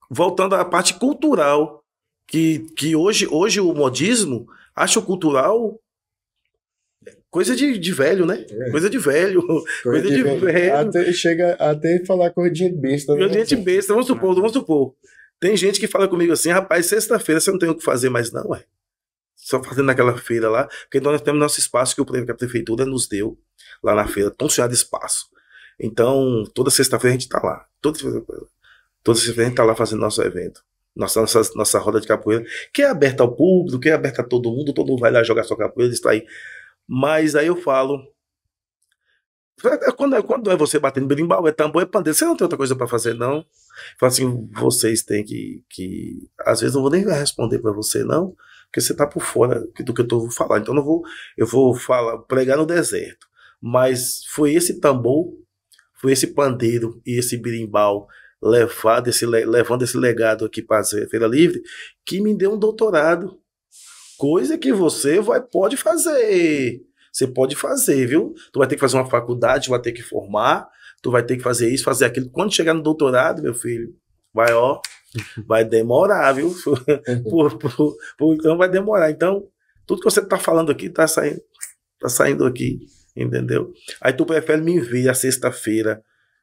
voltando à parte cultural, que, que hoje, hoje o modismo acha o cultural coisa de, de velho, né? É. Coisa de velho. Coisa, coisa de, de, velho. velho. Até, chega até falar coisa de besta. Coisa né? de besta, vamos supor, vamos supor. Tem gente que fala comigo assim, rapaz, sexta-feira você não tem o que fazer mais não, ué. Só fazendo aquela feira lá, porque nós temos nosso espaço que, o, que a prefeitura nos deu lá na feira, tão cheio de espaço. Então, toda sexta-feira a gente tá lá. Toda todos sexta-feira está lá fazendo nosso evento. Nossa, nossa, nossa roda de capoeira, que é aberta ao público, que é aberta a todo mundo, todo mundo vai lá jogar sua capoeira, está aí. Mas aí eu falo. Quando é, quando é você batendo berimbau, é tambor, é pandeiro, você não tem outra coisa para fazer, não. falo assim, vocês têm que, que. Às vezes não vou nem responder para você, não, porque você tá por fora do que eu tô falando. Então não vou. Eu vou falar, pregar no deserto. Mas foi esse tambor, foi esse pandeiro e esse berimbau Levar desse levando esse legado aqui para a Feira Livre, que me deu um doutorado. Coisa que você vai pode fazer. Você pode fazer, viu? Tu vai ter que fazer uma faculdade, tu vai ter que formar, tu vai ter que fazer isso, fazer aquilo. Quando chegar no doutorado, meu filho, vai, ó, vai demorar, viu? Uhum. por, por, por, então vai demorar. Então, tudo que você tá falando aqui tá saindo, tá saindo aqui, entendeu? Aí tu prefere me ver a sexta-feira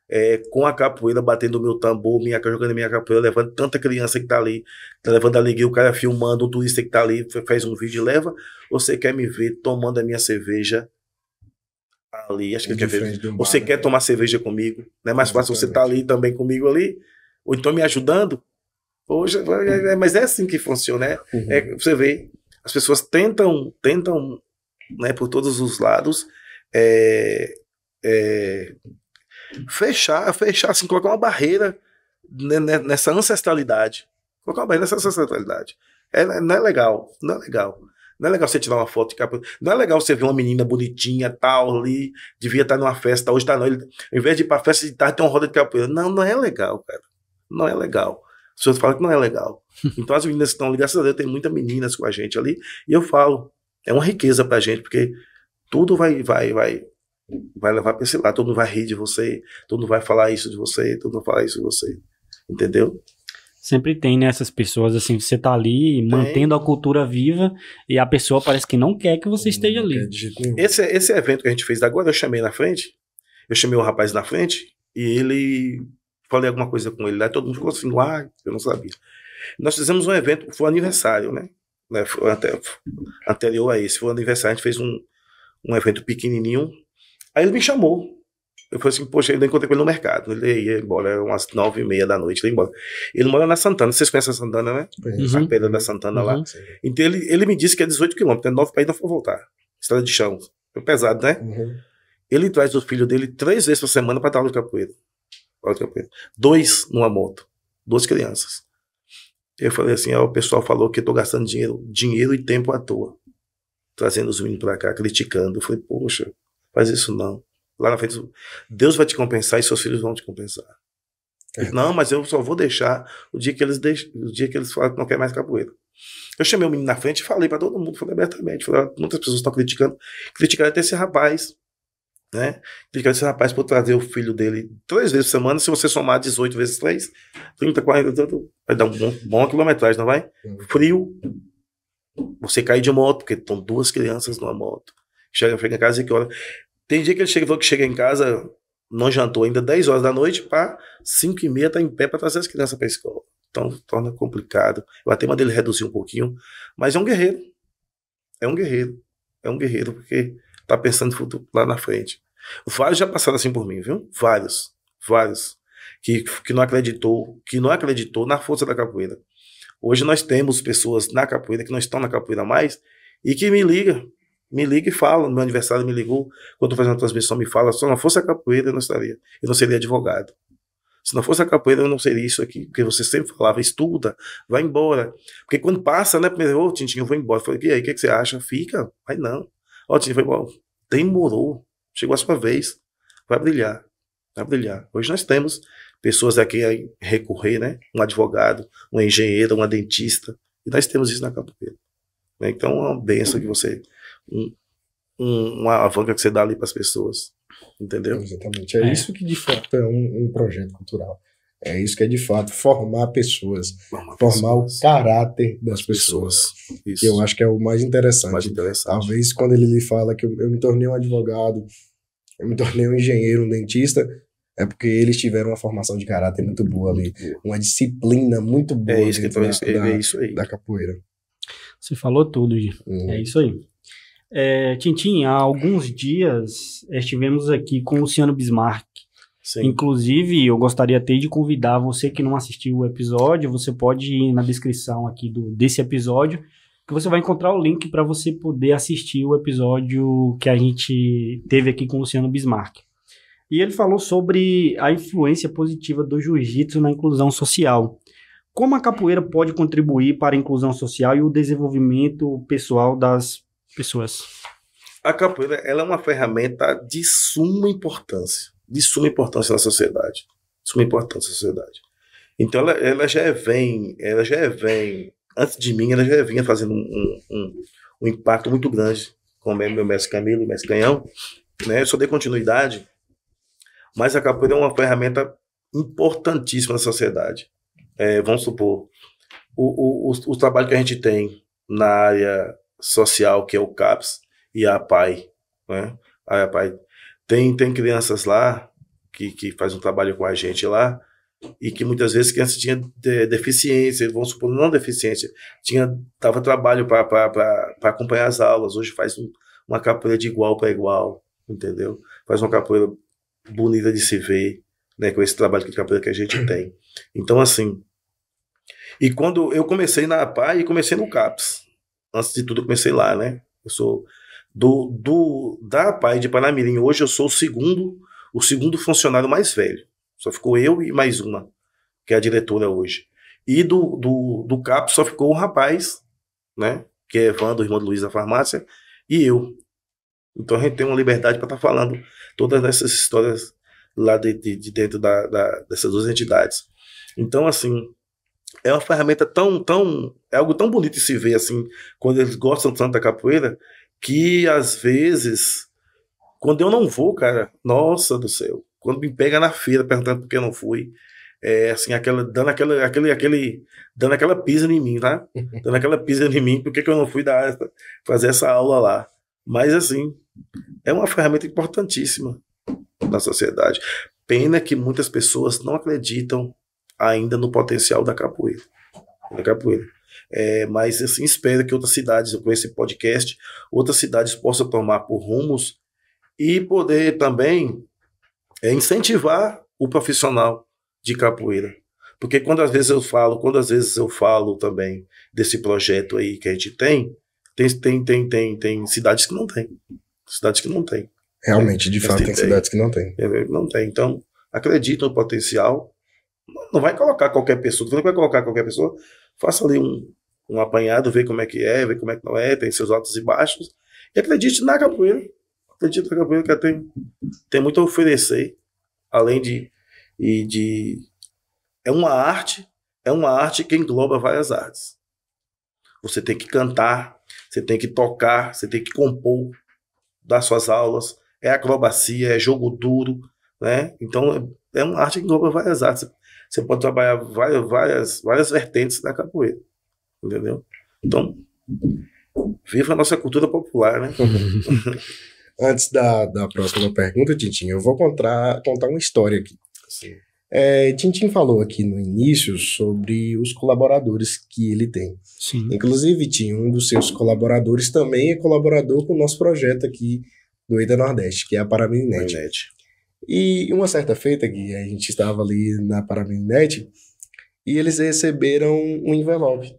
é, com a capoeira, batendo meu tambor, minha, jogando minha capoeira, levando tanta criança que tá ali, tá levando alegria, o cara filmando, o turista que tá ali, faz um vídeo e leva. Você quer me ver tomando a minha cerveja ali? Acho que quer ver. Você né? quer tomar cerveja comigo? Não é mais fácil você tá ali também comigo ali? Ou então me ajudando? Hoje, mas é assim que funciona, né? Uhum. É, você vê, as pessoas tentam, tentam, né, por todos os lados, é, é, fechar, fechar, assim, colocar uma barreira nessa ancestralidade. Colocar uma barreira nessa ancestralidade. É, não é legal, não é legal. Não é legal você tirar uma foto de capa. Não é legal você ver uma menina bonitinha, tal, ali, devia estar numa festa, hoje está não. Ele, ao invés de ir pra festa de tarde, tem uma roda de capoeira. Não, não é legal, cara. Não é legal. As pessoas falam que não é legal. Então as meninas que estão ali, graças a Deus, tem muitas meninas com a gente ali, e eu falo, é uma riqueza pra gente, porque tudo vai, vai, vai, vai levar para esse lado, todo mundo vai rir de você, todo mundo vai falar isso de você, todo mundo vai falar isso de você. Entendeu? Sempre tem, né, essas pessoas assim, você tá ali tem. mantendo a cultura viva e a pessoa parece que não quer que você esteja ali. Esse, esse evento que a gente fez agora, eu chamei na frente, eu chamei o rapaz na frente e ele falei alguma coisa com ele lá, né, todo mundo ficou assim, ah, eu não sabia. Nós fizemos um evento, foi um aniversário, né? né foi, anterior a esse, foi um aniversário, a gente fez um, um evento pequenininho Aí ele me chamou. Eu falei assim, poxa, eu encontrei com ele no mercado. Ele ia embora, era é umas nove e meia da noite, ele ia embora. Ele mora na Santana, vocês conhecem a Santana, né? Uhum. A pedra da Santana uhum. lá. Então ele, ele me disse que é 18 quilômetros, é nove para ir, não vou voltar. Estrada de chão. É pesado, né? Uhum. Ele traz o filho dele três vezes por semana para dar aula de capoeira. Aula de capoeira. Dois numa moto. Duas crianças. Eu falei assim, ó, o pessoal falou que eu tô gastando dinheiro, dinheiro e tempo à toa. Trazendo os meninos para cá, criticando. Eu falei, poxa, Faz isso não. Lá na frente, Deus vai te compensar e seus filhos vão te compensar. É. Não, mas eu só vou deixar o dia que eles deixam, o dia que eles falam que não quer mais capoeira. Eu chamei o menino na frente e falei para todo mundo, falei abertamente, falei, muitas pessoas estão criticando, criticaram até esse rapaz, né? Criticaram esse rapaz por trazer o filho dele três vezes por semana, se você somar 18 vezes 3, 30, 40, vai dar um bom, bom quilometragem, não vai? Frio, você cai de moto, porque estão duas crianças numa moto. Chega, chega em casa e que olha. Tem dia que ele chega, falou que chega em casa, não jantou ainda 10 horas da noite, pá, 5 e meia tá em pé para trazer as crianças para escola. Então torna complicado. Eu até mandei ele reduzir um pouquinho, mas é um guerreiro. É um guerreiro. É um guerreiro, porque tá pensando no futuro lá na frente. Vários já passaram assim por mim, viu? Vários. Vários. Que, que não acreditou, que não acreditou na força da capoeira. Hoje nós temos pessoas na capoeira que não estão na capoeira mais e que me ligam me liga e fala. No meu aniversário me ligou. Quando eu fazendo uma transmissão, me fala. Se não fosse a capoeira, eu não estaria. Eu não seria advogado. Se não fosse a capoeira, eu não seria isso aqui. Porque você sempre falava, estuda, vai embora. Porque quando passa, né? Primeiro, ô, oh, Tintinho, eu vou embora. Eu falei, e aí, o que, é que, você acha? Fica. Aí não. Ó, oh, Tintinho, foi embora. Demorou. Chegou a sua vez. Vai brilhar. Vai brilhar. Hoje nós temos pessoas aqui a recorrer, né? Um advogado, uma engenheira, uma dentista. E nós temos isso na capoeira. Né? Então é uma benção que você um, uma alavanca que você dá ali para as pessoas. Entendeu? Exatamente. É, é, isso que de fato é um, um, projeto cultural. É isso que é de fato formar pessoas, formar, formar pessoas. o caráter das pessoas. pessoas. Isso. Que eu acho que é o mais interessante. mais interessante. Talvez quando ele lhe fala que eu, eu me tornei um advogado, eu me tornei um engenheiro, um dentista, é porque eles tiveram uma formação de caráter muito boa ali, uma disciplina muito é boa é isso que da, é isso aí. da capoeira. Você falou tudo, Gi. Uhum. É isso aí. É, Tintin, há alguns dias eh, estivemos aqui com o Luciano Bismarck. Sim. Inclusive, eu gostaria até de convidar você que não assistiu o episódio, você pode ir na descrição aqui do, desse episódio, que você vai encontrar o link para você poder assistir o episódio que a gente teve aqui com o Luciano Bismarck. E ele falou sobre a influência positiva do jiu-jitsu na inclusão social. Como a capoeira pode contribuir para a inclusão social e o desenvolvimento pessoal das pessoas? A capoeira ela é uma ferramenta de suma importância, de suma importância na sociedade, suma importância na sociedade. Então ela, ela já vem, ela já vem antes de mim, ela já vinha fazendo um, um, um impacto muito grande com o é meu mestre Camilo, o mestre Canhão, né? Eu só dei continuidade, mas a capoeira é uma ferramenta importantíssima na sociedade. É, vamos supor, o, o, o, o trabalho que a gente tem na área social, que é o CAPS, e a APAI. Né? A APAI. Tem, tem crianças lá que, que faz um trabalho com a gente lá e que muitas vezes crianças tinha de, deficiência, vamos supor, não deficiência, tinha tava trabalho para acompanhar as aulas, hoje faz um, uma capoeira de igual para igual, entendeu? Faz uma capoeira bonita de se ver, né, com esse trabalho de capoeira que a gente tem. Então assim, e quando eu comecei na PAI e comecei no CAPS, antes de tudo, eu comecei lá, né? Eu sou do, do da Pai de Panamirim. Hoje eu sou o segundo, o segundo funcionário mais velho. Só ficou eu e mais uma, que é a diretora hoje. E do, do, do CAP só ficou um rapaz, né? Que é Evandro, irmão do Luiz da farmácia, e eu. Então a gente tem uma liberdade para estar tá falando todas essas histórias lá de, de, de dentro da, da, dessas duas entidades. Então, assim, é uma ferramenta tão, tão. É algo tão bonito de se ver, assim, quando eles gostam tanto da capoeira, que às vezes, quando eu não vou, cara, nossa do céu, quando me pega na feira perguntando por que eu não fui, é, assim, aquela, dando aquela, aquele, aquele, dando aquela pisa em mim, tá? Dando aquela pisa em mim, por que, que eu não fui dar, fazer essa aula lá? Mas, assim, é uma ferramenta importantíssima na sociedade. Pena que muitas pessoas não acreditam ainda no potencial da capoeira. Da capoeira. É, mas assim, espero que outras cidades, com esse podcast, outras cidades possam tomar por rumos e poder também é, incentivar o profissional de capoeira. Porque quando às vezes eu falo, quando às vezes eu falo também desse projeto aí que a gente tem, tem, tem, tem, tem, tem cidades que não tem. Cidades que não tem. Realmente, de fato, tem, tem cidades que não tem. É, não tem. Então, acredito no potencial, não vai colocar qualquer pessoa. não vai colocar qualquer pessoa, faça ali um, um apanhado, vê como é que é, vê como é que não é, tem seus altos e baixos. E acredite na capoeira. Acredite na capoeira que ela tem, tem muito a oferecer, além de, e de. É uma arte, é uma arte que engloba várias artes. Você tem que cantar, você tem que tocar, você tem que compor, dar suas aulas, é acrobacia, é jogo duro, né? Então é, é uma arte que engloba várias artes. Você pode trabalhar várias, várias, várias vertentes da capoeira. Entendeu? Então, viva a nossa cultura popular, né? Antes da, da próxima pergunta, Tintim, eu vou contar, contar uma história aqui. Sim. É, falou aqui no início sobre os colaboradores que ele tem. Sim. Inclusive, tinha um dos seus colaboradores também é colaborador com o nosso projeto aqui do Ida Nordeste, que é a Paramininete. E uma certa feita que a gente estava ali na Paraminet, e eles receberam um envelope.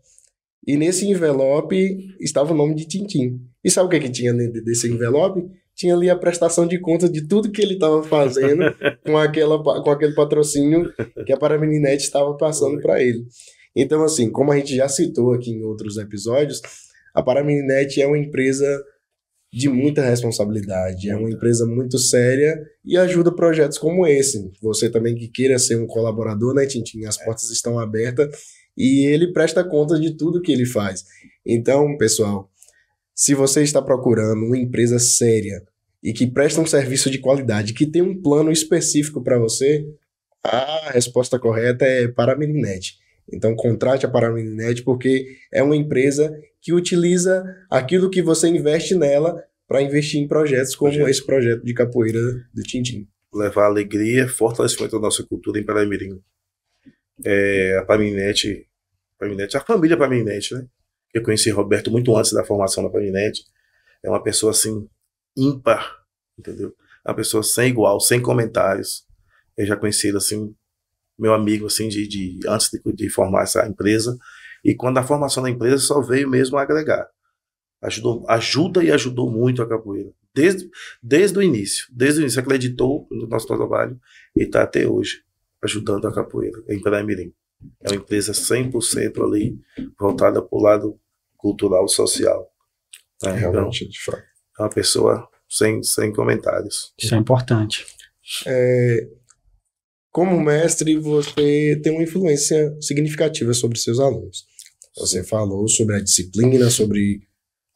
E nesse envelope estava o nome de Tintim. E sabe o que, que tinha dentro desse envelope? Tinha ali a prestação de conta de tudo que ele estava fazendo com, aquela, com aquele patrocínio que a Paraminet estava passando para ele. Então, assim, como a gente já citou aqui em outros episódios, a Paraminet é uma empresa de muita responsabilidade. É uma empresa muito séria e ajuda projetos como esse. Você também que queira ser um colaborador, né, Tintin? As é. portas estão abertas e ele presta conta de tudo que ele faz. Então, pessoal, se você está procurando uma empresa séria e que presta um serviço de qualidade, que tem um plano específico para você, a resposta correta é Paramilinet. Então, contrate a Paramilinet porque é uma empresa que utiliza aquilo que você investe nela para investir em projetos como projeto. esse projeto de capoeira do Tintim. Levar alegria, fortalecimento da nossa cultura em Paramirim. É, a Paminete, Paminete, a família Paminete, né? Eu conheci Roberto muito antes da formação da Paminete. É uma pessoa assim, ímpar, entendeu? Uma pessoa sem igual, sem comentários. Eu já conheci ele assim, meu amigo, assim, de, de antes de, de formar essa empresa. E quando a formação da empresa só veio mesmo agregar. Ajudou, ajuda e ajudou muito a capoeira. Desde, desde o início. Desde o início. Acreditou no nosso trabalho e está até hoje ajudando a capoeira em Paramirim. É uma empresa 100% ali voltada para o lado cultural, social. Né? Então, Realmente, então, de fato. É uma pessoa sem, sem comentários. Isso é importante. É, como mestre, você tem uma influência significativa sobre seus alunos. Você falou sobre a disciplina, sobre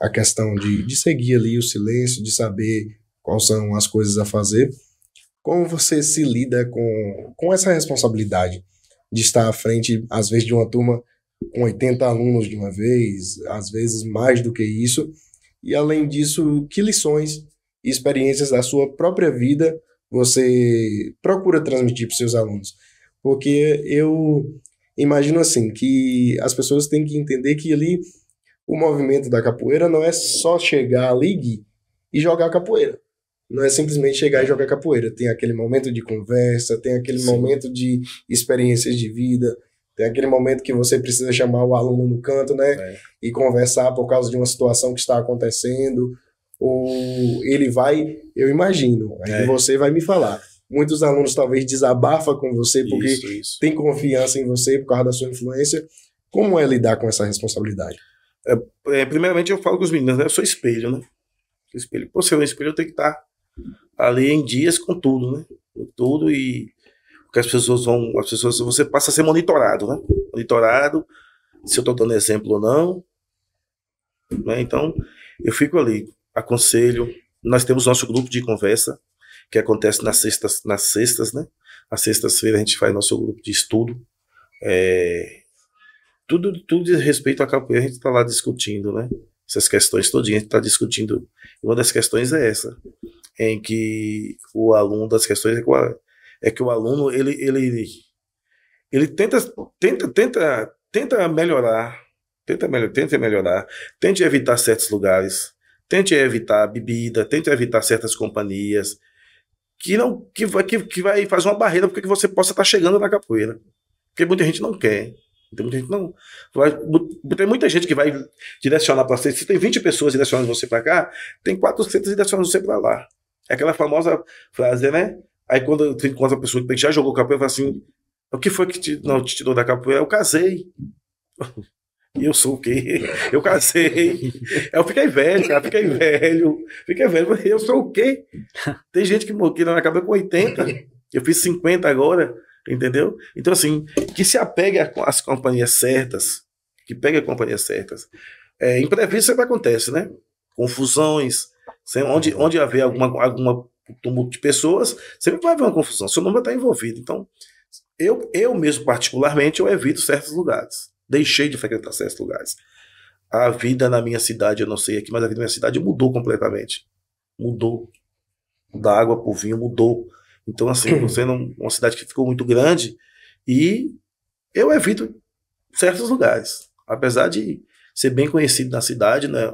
a questão de, de seguir ali o silêncio, de saber quais são as coisas a fazer. Como você se lida com, com essa responsabilidade de estar à frente, às vezes, de uma turma com 80 alunos de uma vez, às vezes mais do que isso? E, além disso, que lições e experiências da sua própria vida você procura transmitir para os seus alunos? Porque eu imagino assim, que as pessoas têm que entender que ali o movimento da capoeira não é só chegar à ligue e jogar capoeira. Não é simplesmente chegar e jogar capoeira. Tem aquele momento de conversa, tem aquele Sim. momento de experiências de vida, tem aquele momento que você precisa chamar o aluno no canto, né? É. E conversar por causa de uma situação que está acontecendo. Ou ele vai, eu imagino, aí é. você vai me falar muitos alunos talvez desabafa com você porque isso, isso. tem confiança em você por causa da sua influência. Como é lidar com essa responsabilidade? É, é, primeiramente, eu falo com os meninos, né? Eu sou espelho, né? Sou espelho. Por ser é um espelho, eu tenho que estar ali em dias com tudo, né? Com tudo e porque as pessoas vão, as pessoas, você passa a ser monitorado, né? Monitorado se eu estou dando exemplo ou não, né? Então eu fico ali, aconselho. Nós temos nosso grupo de conversa que acontece nas sextas, nas sextas, né? Às sextas-feiras a gente faz nosso grupo de estudo. É, tudo, tudo de respeito à capoeira, a gente está lá discutindo, né? Essas questões todinhas, a gente está discutindo. Uma das questões é essa, em que o aluno, das questões é que o, é que o aluno, ele, ele, ele tenta, tenta, tenta, tenta melhorar, tenta, melhor, tenta melhorar, tente evitar certos lugares, tente evitar bebida, tente evitar certas companhias, que não que vai, que, que vai fazer uma barreira para que você possa estar tá chegando na capoeira. Porque muita gente não quer. Tem muita gente não vai, tem muita gente que vai direcionar para você. Se tem 20 pessoas direcionando você para cá, tem 400 direcionando você para lá. É aquela famosa frase, né? Aí quando tu encontra a pessoa que já jogou capoeira, fala assim: "O que foi que te, não te tirou da capoeira? Eu casei". E eu sou o quê? Eu casei. Eu fiquei velho, cara. Fiquei velho. Fiquei velho. Mas eu sou o quê? Tem gente que morreu na minha cabeça com 80. Eu fiz 50 agora. Entendeu? Então, assim, que se apegue às companhias certas. Que pegue as companhias certas. É, imprevisto sempre acontece, né? Confusões. Onde, onde haver alguma, alguma tumulto de pessoas, sempre vai haver uma confusão. Seu nome está envolvido. Então, eu, eu mesmo, particularmente, eu evito certos lugares. Deixei de frequentar certos lugares. A vida na minha cidade, eu não sei aqui, mas a vida na minha cidade mudou completamente. Mudou. Da água pro vinho mudou. Então, assim, você não. Uma cidade que ficou muito grande e eu evito certos lugares. Apesar de ser bem conhecido na cidade, né?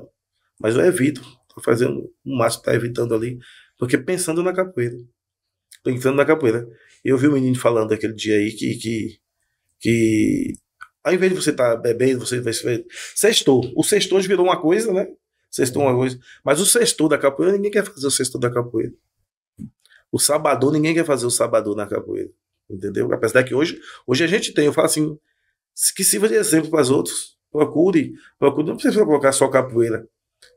Mas eu evito. Tô fazendo o máximo que tá evitando ali. Porque pensando na capoeira. Pensando na capoeira. Eu vi o um menino falando aquele dia aí que, que, que ao invés de você estar tá bebendo, você vai. se Sextou. O sextou virou uma coisa, né? Sextou é uma coisa. Mas o sextou da capoeira, ninguém quer fazer o sextou da capoeira. O sabadão, ninguém quer fazer o sabadão na capoeira. Entendeu? Apesar que hoje, hoje a gente tem, eu falo assim, que sirva de exemplo para os outros. Procure, procure, não precisa colocar só capoeira.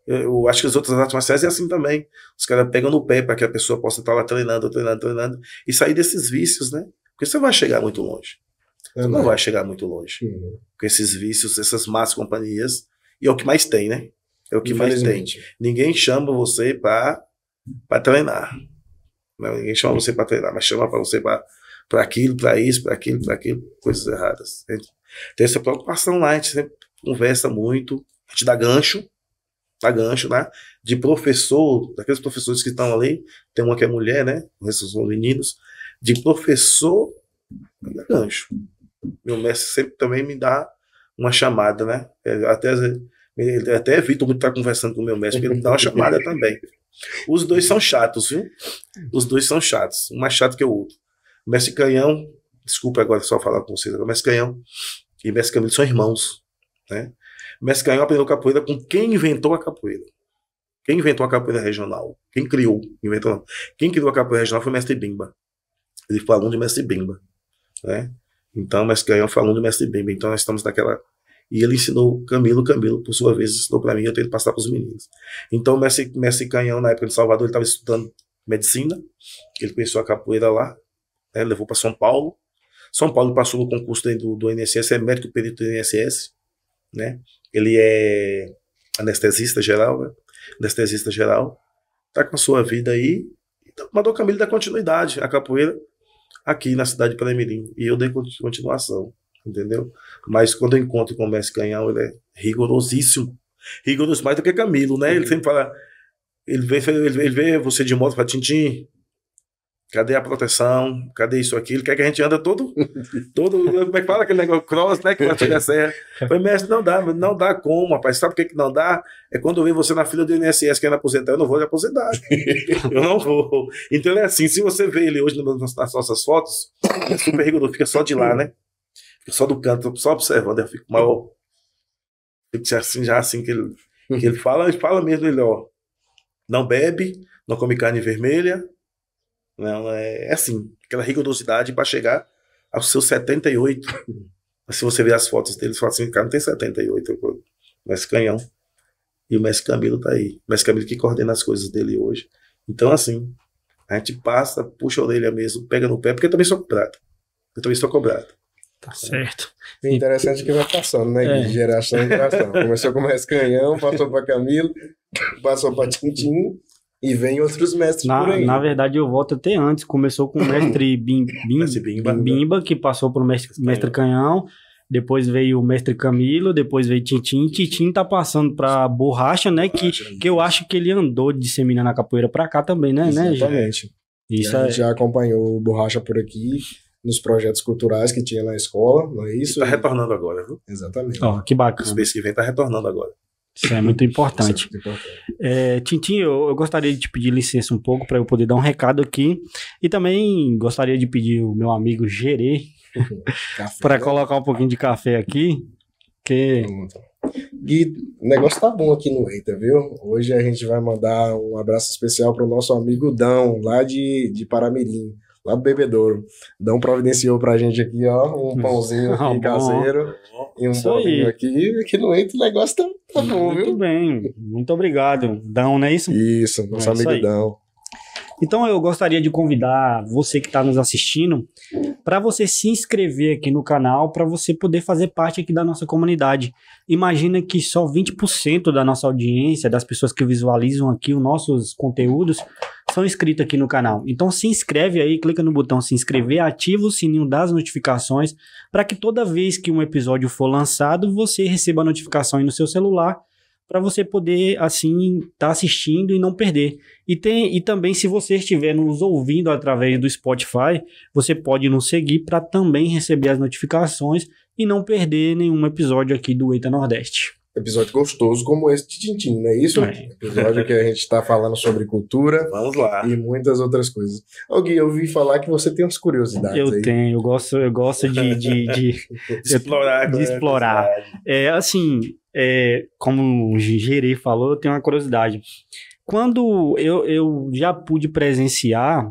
Eu, eu acho que as outras artes marciais é assim também. Os caras pegam no pé para que a pessoa possa estar tá lá treinando, treinando, treinando e sair desses vícios, né? Porque você vai chegar muito longe não vai é. chegar muito longe. Uhum. Com esses vícios, essas más companhias. E é o que mais tem, né? É o que mais tem. Ninguém chama você para treinar. Não, ninguém chama você para treinar, mas chama para você para aquilo, para isso, para aquilo, para aquilo, coisas erradas. Entende? Tem essa preocupação lá, a gente sempre conversa muito, a gente dá gancho, dá gancho, né? De professor, daqueles professores que estão ali, tem uma que é mulher, né? Esses são meninos, de professor, dá gancho meu mestre sempre também me dá uma chamada, né? É, até, até evito muito estar conversando com o meu mestre, porque ele me dá uma chamada também. Os dois são chatos, viu? Os dois são chatos, um mais chato que o outro. mestre Canhão, desculpa agora só falar com vocês, o mestre Canhão e o mestre Camilo são irmãos, né? mestre Canhão aprendeu capoeira com quem inventou a capoeira. Quem inventou a capoeira regional? Quem criou? Inventou, Quem criou a capoeira regional foi o mestre Bimba. Ele foi aluno de mestre Bimba, né? Então, mas ganhamos falando do mestre Bemba. Então, nós estamos naquela. E ele ensinou Camilo, Camilo, por sua vez, ensinou para mim, eu tenho que passar para os meninos. Então, o mestre, mestre Canhão, na época de Salvador, ele estava estudando medicina, ele conheceu a capoeira lá, né, levou para São Paulo. São Paulo passou no concurso do, do INSS, é médico perito do INSS, né? Ele é anestesista geral, né? anestesista geral. Tá com a sua vida aí. Então, mandou Camilo dar continuidade à capoeira aqui na cidade de Paramirim. E eu dei continuação, entendeu? Mas quando eu encontro com o Mestre Canhão, ele é rigorosíssimo. Rigoroso mais do que Camilo, né? Ele uhum. sempre fala. Ele vê, ele vê você de moto, fala, Tintim, Cadê a proteção? Cadê isso, aquilo? Quer é que a gente anda todo, todo, como é que fala aquele negócio? Cross, né? Que bate a serra. Falei, mestre, não dá, não dá como, rapaz. Sabe por que, que não dá? É quando eu vejo você na fila do INSS querendo aposentar, eu não vou lhe aposentar. eu não vou. Então é assim, se você vê ele hoje nas nossas fotos, é super rigoroso, fica só de lá, né? Fica só do canto, só observando, eu fico mal. Fico já assim, já assim que ele, que ele fala, ele fala mesmo, ele, ó, não bebe, não come carne vermelha, né? é, é assim, aquela rigorosidade para chegar aos seus 78. Se você ver as fotos dele, você fala assim, cara, não tem 78, mas canhão. E o Mestre Camilo tá aí. O Mestre Camilo que coordena as coisas dele hoje. Então, assim, a gente passa, puxa a orelha mesmo, pega no pé, porque eu também sou cobrado. Eu também sou cobrado. Tá certo. É interessante que vai passando, né? É. De geração em geração. Começou com o Mestre Canhão, passou para Camilo, passou para Tintim. E vem outros mestres na, por aí. Na verdade, eu volto até antes. Começou com o mestre Bim, Bim, Bimba. Bimba, que passou para mestre, mestre Canhão. Depois veio o mestre Camilo, depois veio Tintim. Tintim tá passando pra borracha, né? Que, que eu acho que ele andou disseminando a capoeira pra cá também, né? né Exatamente. Né, Isso a é gente é... já acompanhou o borracha por aqui nos projetos culturais que tinha na escola, não é isso? E tá retornando agora, viu? Exatamente. Ó, oh, que bacana. Esse mês que vem tá retornando agora. É Isso é muito importante. é Tintin, eu, eu, gostaria de te pedir licença um pouco para eu poder dar um recado aqui. E também gostaria de pedir o meu amigo Gerê para colocar um pouquinho de café aqui. Que... o negócio tá bom aqui no Eita, viu? Hoje a gente vai mandar um abraço especial para o nosso amigo Dão, lá de, de Paramirim lá do bebedouro. Dão providenciou pra gente aqui, ó, um pãozinho ah, aqui, ah, caseiro e um Isso aqui, que no entra o negócio tá, tá bom, muito viu? Muito bem, muito obrigado. Dão, não é isso? Isso, nosso é amigo isso Dão. Então eu gostaria de convidar você que está nos assistindo para você se inscrever aqui no canal para você poder fazer parte aqui da nossa comunidade. Imagina que só 20% da nossa audiência, das pessoas que visualizam aqui os nossos conteúdos, são inscritos aqui no canal. Então se inscreve aí, clica no botão se inscrever, ativa o sininho das notificações para que toda vez que um episódio for lançado, você receba a notificação aí no seu celular para você poder assim estar tá assistindo e não perder. E tem e também se você estiver nos ouvindo através do Spotify, você pode nos seguir para também receber as notificações e não perder nenhum episódio aqui do Eita Nordeste episódio gostoso como esse de Tintin, não é isso? É. Episódio que a gente está falando sobre cultura. Vamos lá. E muitas outras coisas. Alguém Gui, eu ouvi falar que você tem umas curiosidades Eu aí. tenho, eu gosto, eu gosto de... de, de explorar. De né, explorar. É, assim, é, como o Gerê falou, eu tenho uma curiosidade. Quando eu, eu já pude presenciar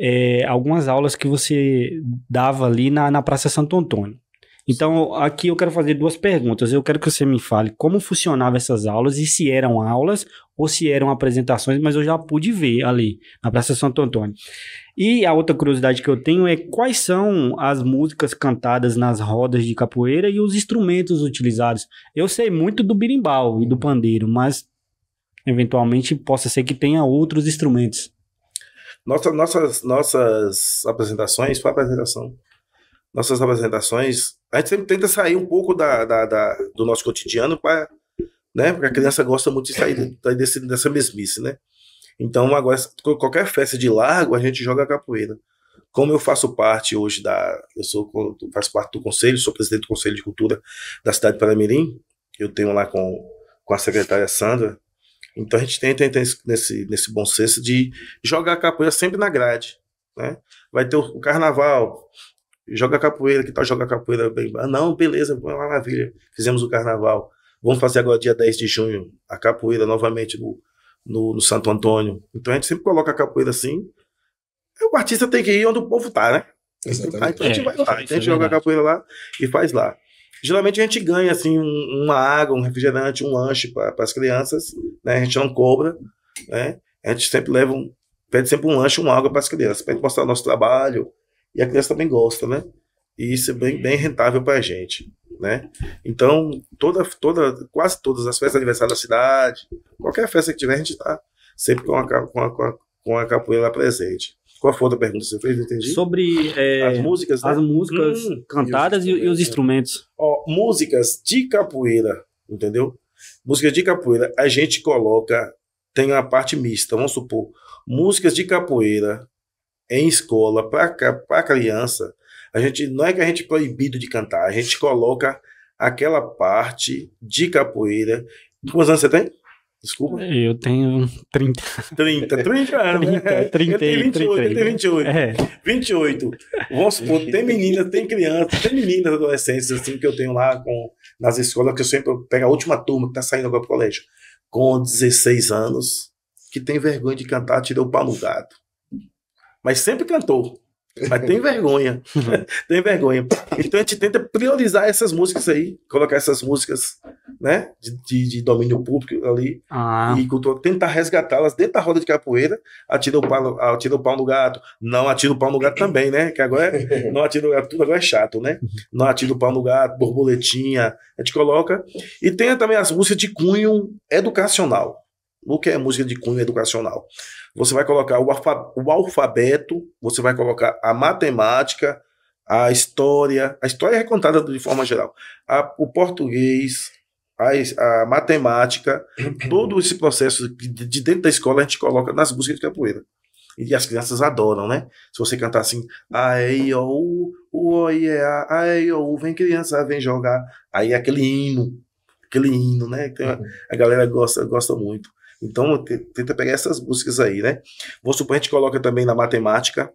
é, algumas aulas que você dava ali na, na Praça Santo Antônio. Então, aqui eu quero fazer duas perguntas. Eu quero que você me fale como funcionavam essas aulas e se eram aulas ou se eram apresentações, mas eu já pude ver ali na Praça Santo Antônio. E a outra curiosidade que eu tenho é quais são as músicas cantadas nas rodas de capoeira e os instrumentos utilizados. Eu sei muito do birimbau e do pandeiro, mas eventualmente possa ser que tenha outros instrumentos. Nossa, nossas, nossas apresentações, foi apresentação. Nossas apresentações a gente sempre tenta sair um pouco da, da, da do nosso cotidiano para. Né? Porque a criança gosta muito de sair, desse, dessa mesmice, né? Então, agora, qualquer festa de largo, a gente joga capoeira. Como eu faço parte hoje da. Eu sou, faço parte do conselho, sou presidente do Conselho de Cultura da cidade de Paramirim. Eu tenho lá com, com a secretária Sandra. Então a gente tenta, tenta nesse, nesse bom senso de jogar a capoeira sempre na grade. Né? Vai ter o, o carnaval, joga capoeira, que tal jogar capoeira? Bem, ah, não, beleza, maravilha. Fizemos o carnaval. Vamos fazer agora dia 10 de junho a capoeira novamente no, no, no Santo Antônio. Então a gente sempre coloca a capoeira assim. É o artista tem que ir onde o povo tá, né? Exatamente. então a gente é, vai lá, é, a gente é joga a capoeira lá e faz lá. Geralmente a gente ganha assim uma água, um refrigerante, um lanche para as crianças, né? A gente não cobra, né? A gente sempre leva um, pede sempre um lanche, uma água para as crianças, para mostrar o nosso trabalho, e a criança também gosta, né? E isso é bem, bem rentável para a gente, né? Então, toda, toda, quase todas as festas de aniversário da cidade, qualquer festa que tiver, a gente está sempre com a, com a, com a, com a capoeira presente. Qual foi a pergunta que você fez? entendi. Sobre é, as músicas, né? as músicas hum, cantadas e os, e os né? instrumentos. Ó, músicas de capoeira, entendeu? Músicas de capoeira, a gente coloca, tem uma parte mista, vamos supor, músicas de capoeira em escola para a criança, a gente não é que a gente é proibido de cantar, a gente coloca aquela parte de capoeira. Quantos anos você tem? Desculpa. Eu tenho 30. 30, 30 anos. 30, né? 30, eu tenho 28, 30, eu tenho 28. Né? É. 28. Vamos supor, tem meninas, tem crianças, tem meninas adolescentes, assim, que eu tenho lá com, nas escolas, que eu sempre pego a última turma que tá saindo agora pro colégio, com 16 anos, que tem vergonha de cantar, tirou o pau no gato mas sempre cantou. Mas tem vergonha. Uhum. tem vergonha. Então a gente tenta priorizar essas músicas aí, colocar essas músicas, né? De, de domínio público ali. Ah. E cultura, tentar resgatá-las dentro da roda de capoeira. Atira o, pau, atira o pau no gato. Não atira o pau no gato também, né? Que agora é, não atira o gato, tudo agora é chato, né? Uhum. Não atira o pau no gato, borboletinha. A gente coloca. E tem também as músicas de cunho educacional. O que é música de cunho educacional? Você vai colocar o, alfa, o alfabeto, você vai colocar a matemática, a história. A história é contada de forma geral. A, o português, a, a, matemática, todo esse processo de, de, dentro da escola a gente coloca nas músicas de capoeira. E as crianças adoram, né? Se você cantar assim, ai, o oiea, é, ai, o vem criança, vem jogar. Aí é aquele hino, aquele hino, né? Então, uhum. A galera gosta, gosta muito. Então, tenta pegar essas buscas aí, né? Vou supor, que a gente coloca também na matemática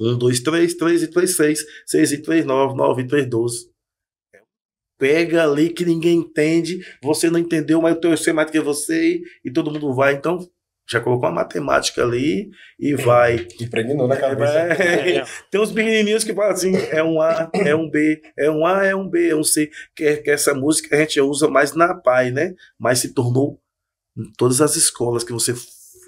1, 2, 3, 3 e 3, 6, 6 e 3, 9, 9 e 3, 12. Pega ali que ninguém entende, você não entendeu, mas eu sei mais do que você e todo mundo vai. Então, já colocou a matemática ali e é. vai. Impregnou na é, cabeça. É, é, tem uns menininhos que falam assim: é um A, é um B, é um A, é um B, é um C. Que, que essa música a gente usa mais na PAI, né? Mas se tornou em todas as escolas que você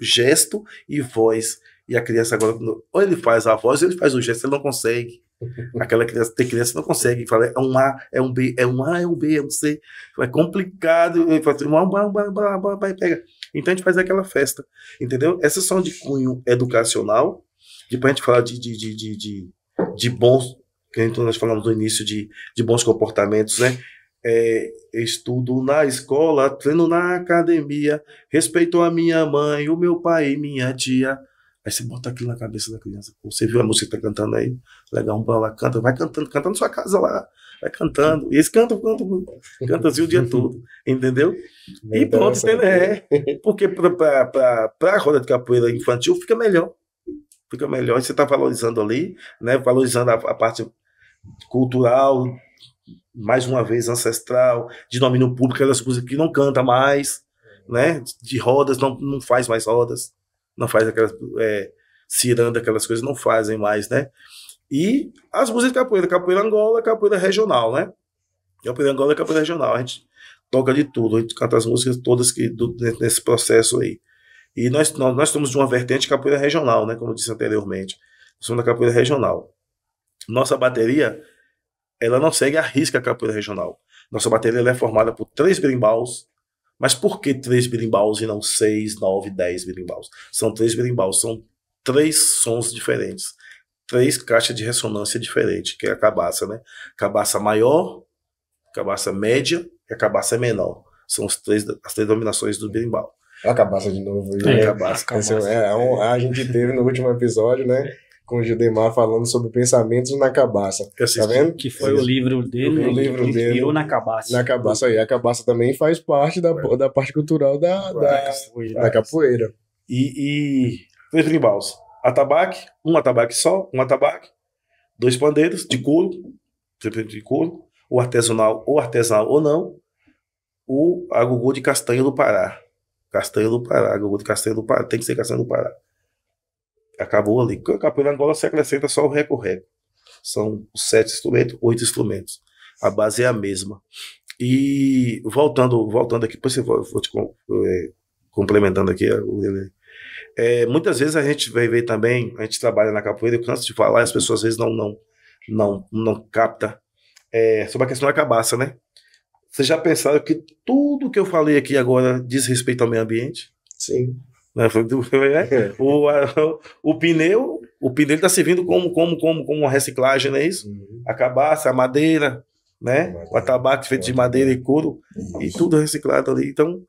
gesto e voz. E a criança agora, ou ele faz a voz, ou ele faz o gesto, ele não consegue. Aquela criança, tem criança que não consegue. Fala, é um A, é um B, é um A, é um B, é um C. É complicado. Ele fala, assim, um A, um A, um A, um A, vai, pega. Então a gente faz aquela festa, entendeu? Essas são de cunho educacional. Depois a gente fala de, de, de, de, bons, que nós falamos no início, de, de bons comportamentos, né? é, estudo na escola, treino na academia, respeito a minha mãe, o meu pai e minha tia. Aí você bota aquilo na cabeça da criança. Você viu a música que tá cantando aí? Legal, um lá canta, vai cantando, cantando na sua casa lá. Vai cantando. E eles cantam, cantam, cantam assim o dia todo. Entendeu? Então, e pronto, você é. é. Porque para a roda de capoeira infantil fica melhor. Fica melhor. E você está valorizando ali, né? Valorizando a, a parte cultural, mais uma vez ancestral, de domínio público, das músicas que não canta mais, né? De rodas, não, não faz mais rodas, não faz aquelas é, ciranda, aquelas coisas, não fazem mais, né? E as músicas de capoeira, capoeira angola, capoeira regional, né? Capoeira angola, capoeira regional, a gente toca de tudo, a gente canta as músicas todas que do, nesse processo aí. E nós, nós, nós somos de uma vertente capoeira regional, né? Como eu disse anteriormente, somos da capoeira regional. Nossa bateria ela não segue a risca a capoeira regional. Nossa bateria é formada por três berimbaus. Mas por que três berimbaus e não seis, nove, dez berimbaus? São três berimbaus, são três sons diferentes. Três caixas de ressonância diferentes, que é a cabaça, né? Cabaça maior, cabaça média e a cabaça menor. São os três, as três dominações do berimbau. É a cabaça de novo. Né? É, é, a cabaça. É, é um, a gente teve no último episódio, né? com o Gildemar falando sobre pensamentos na cabaça. Tá vendo? Que foi o livro dele, o livro dele na cabaça. Na cabaça aí. A cabaça também faz parte da, da parte cultural da, da, da capoeira. Da capoeira. E, e três gribaus. Atabaque, um atabaque só, um atabaque, dois pandeiros de couro, de couro, o artesanal, ou artesanal ou não, o agogô de castanho do Pará. castanho do Pará, agogô de castanho do Pará, tem que ser castanho do Pará acabou ali. A capoeira Angola se acrescenta só o recorrego. São sete instrumentos, oito instrumentos. A base é a mesma. E voltando, voltando aqui, depois eu vou te é, complementando aqui. Eh, é, muitas vezes a gente vai ver também, a gente trabalha na capoeira, eu canso de falar, as pessoas às vezes não não não não capta é, sobre a questão da cabaça, né? Vocês já pensaram que tudo que eu falei aqui agora diz respeito ao meio ambiente? Sim. Né? É, o, a, o pneu, o pneu está servindo como, como, como, como reciclagem, não é isso? Uhum. A cabaça, a madeira, né? O tabaco feito de madeira e couro e tudo reciclado ali. Então,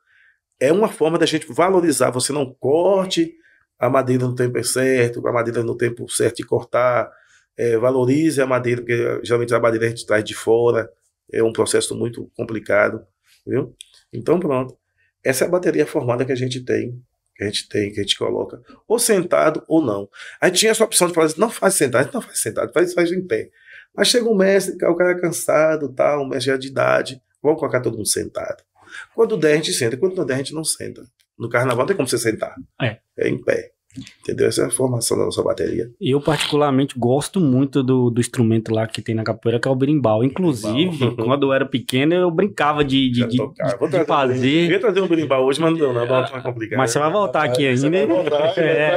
é uma forma da gente valorizar. Você não corte a madeira no tempo certo, a madeira no tempo certo e cortar. É, valorize a madeira, porque geralmente a madeira a gente traz de fora. É um processo muito complicado, viu? Então, pronto. Essa é a bateria formada que a gente tem que a gente tem, que a gente coloca, ou sentado ou não. Aí tinha tinha essa opção de falar assim, não faz sentado, não faz sentado, faz, faz em pé. Mas chega um mestre, o cara é cansado, tá, um mestre já de idade, vamos colocar todo mundo sentado. Quando der, a gente senta, quando não der, a gente não senta. No carnaval não tem como você sentar. É. é em pé. Entendeu? Essa é a formação da nossa bateria. Eu, particularmente, gosto muito do, do instrumento lá que tem na capoeira, que é o berimbau. Inclusive, berimbau. quando eu era pequeno, eu brincava de, de, de, de fazer. Eu ia trazer um berimbau hoje, mas não, não, não né? tá complicado. Mas você vai voltar aqui ainda. Né? É,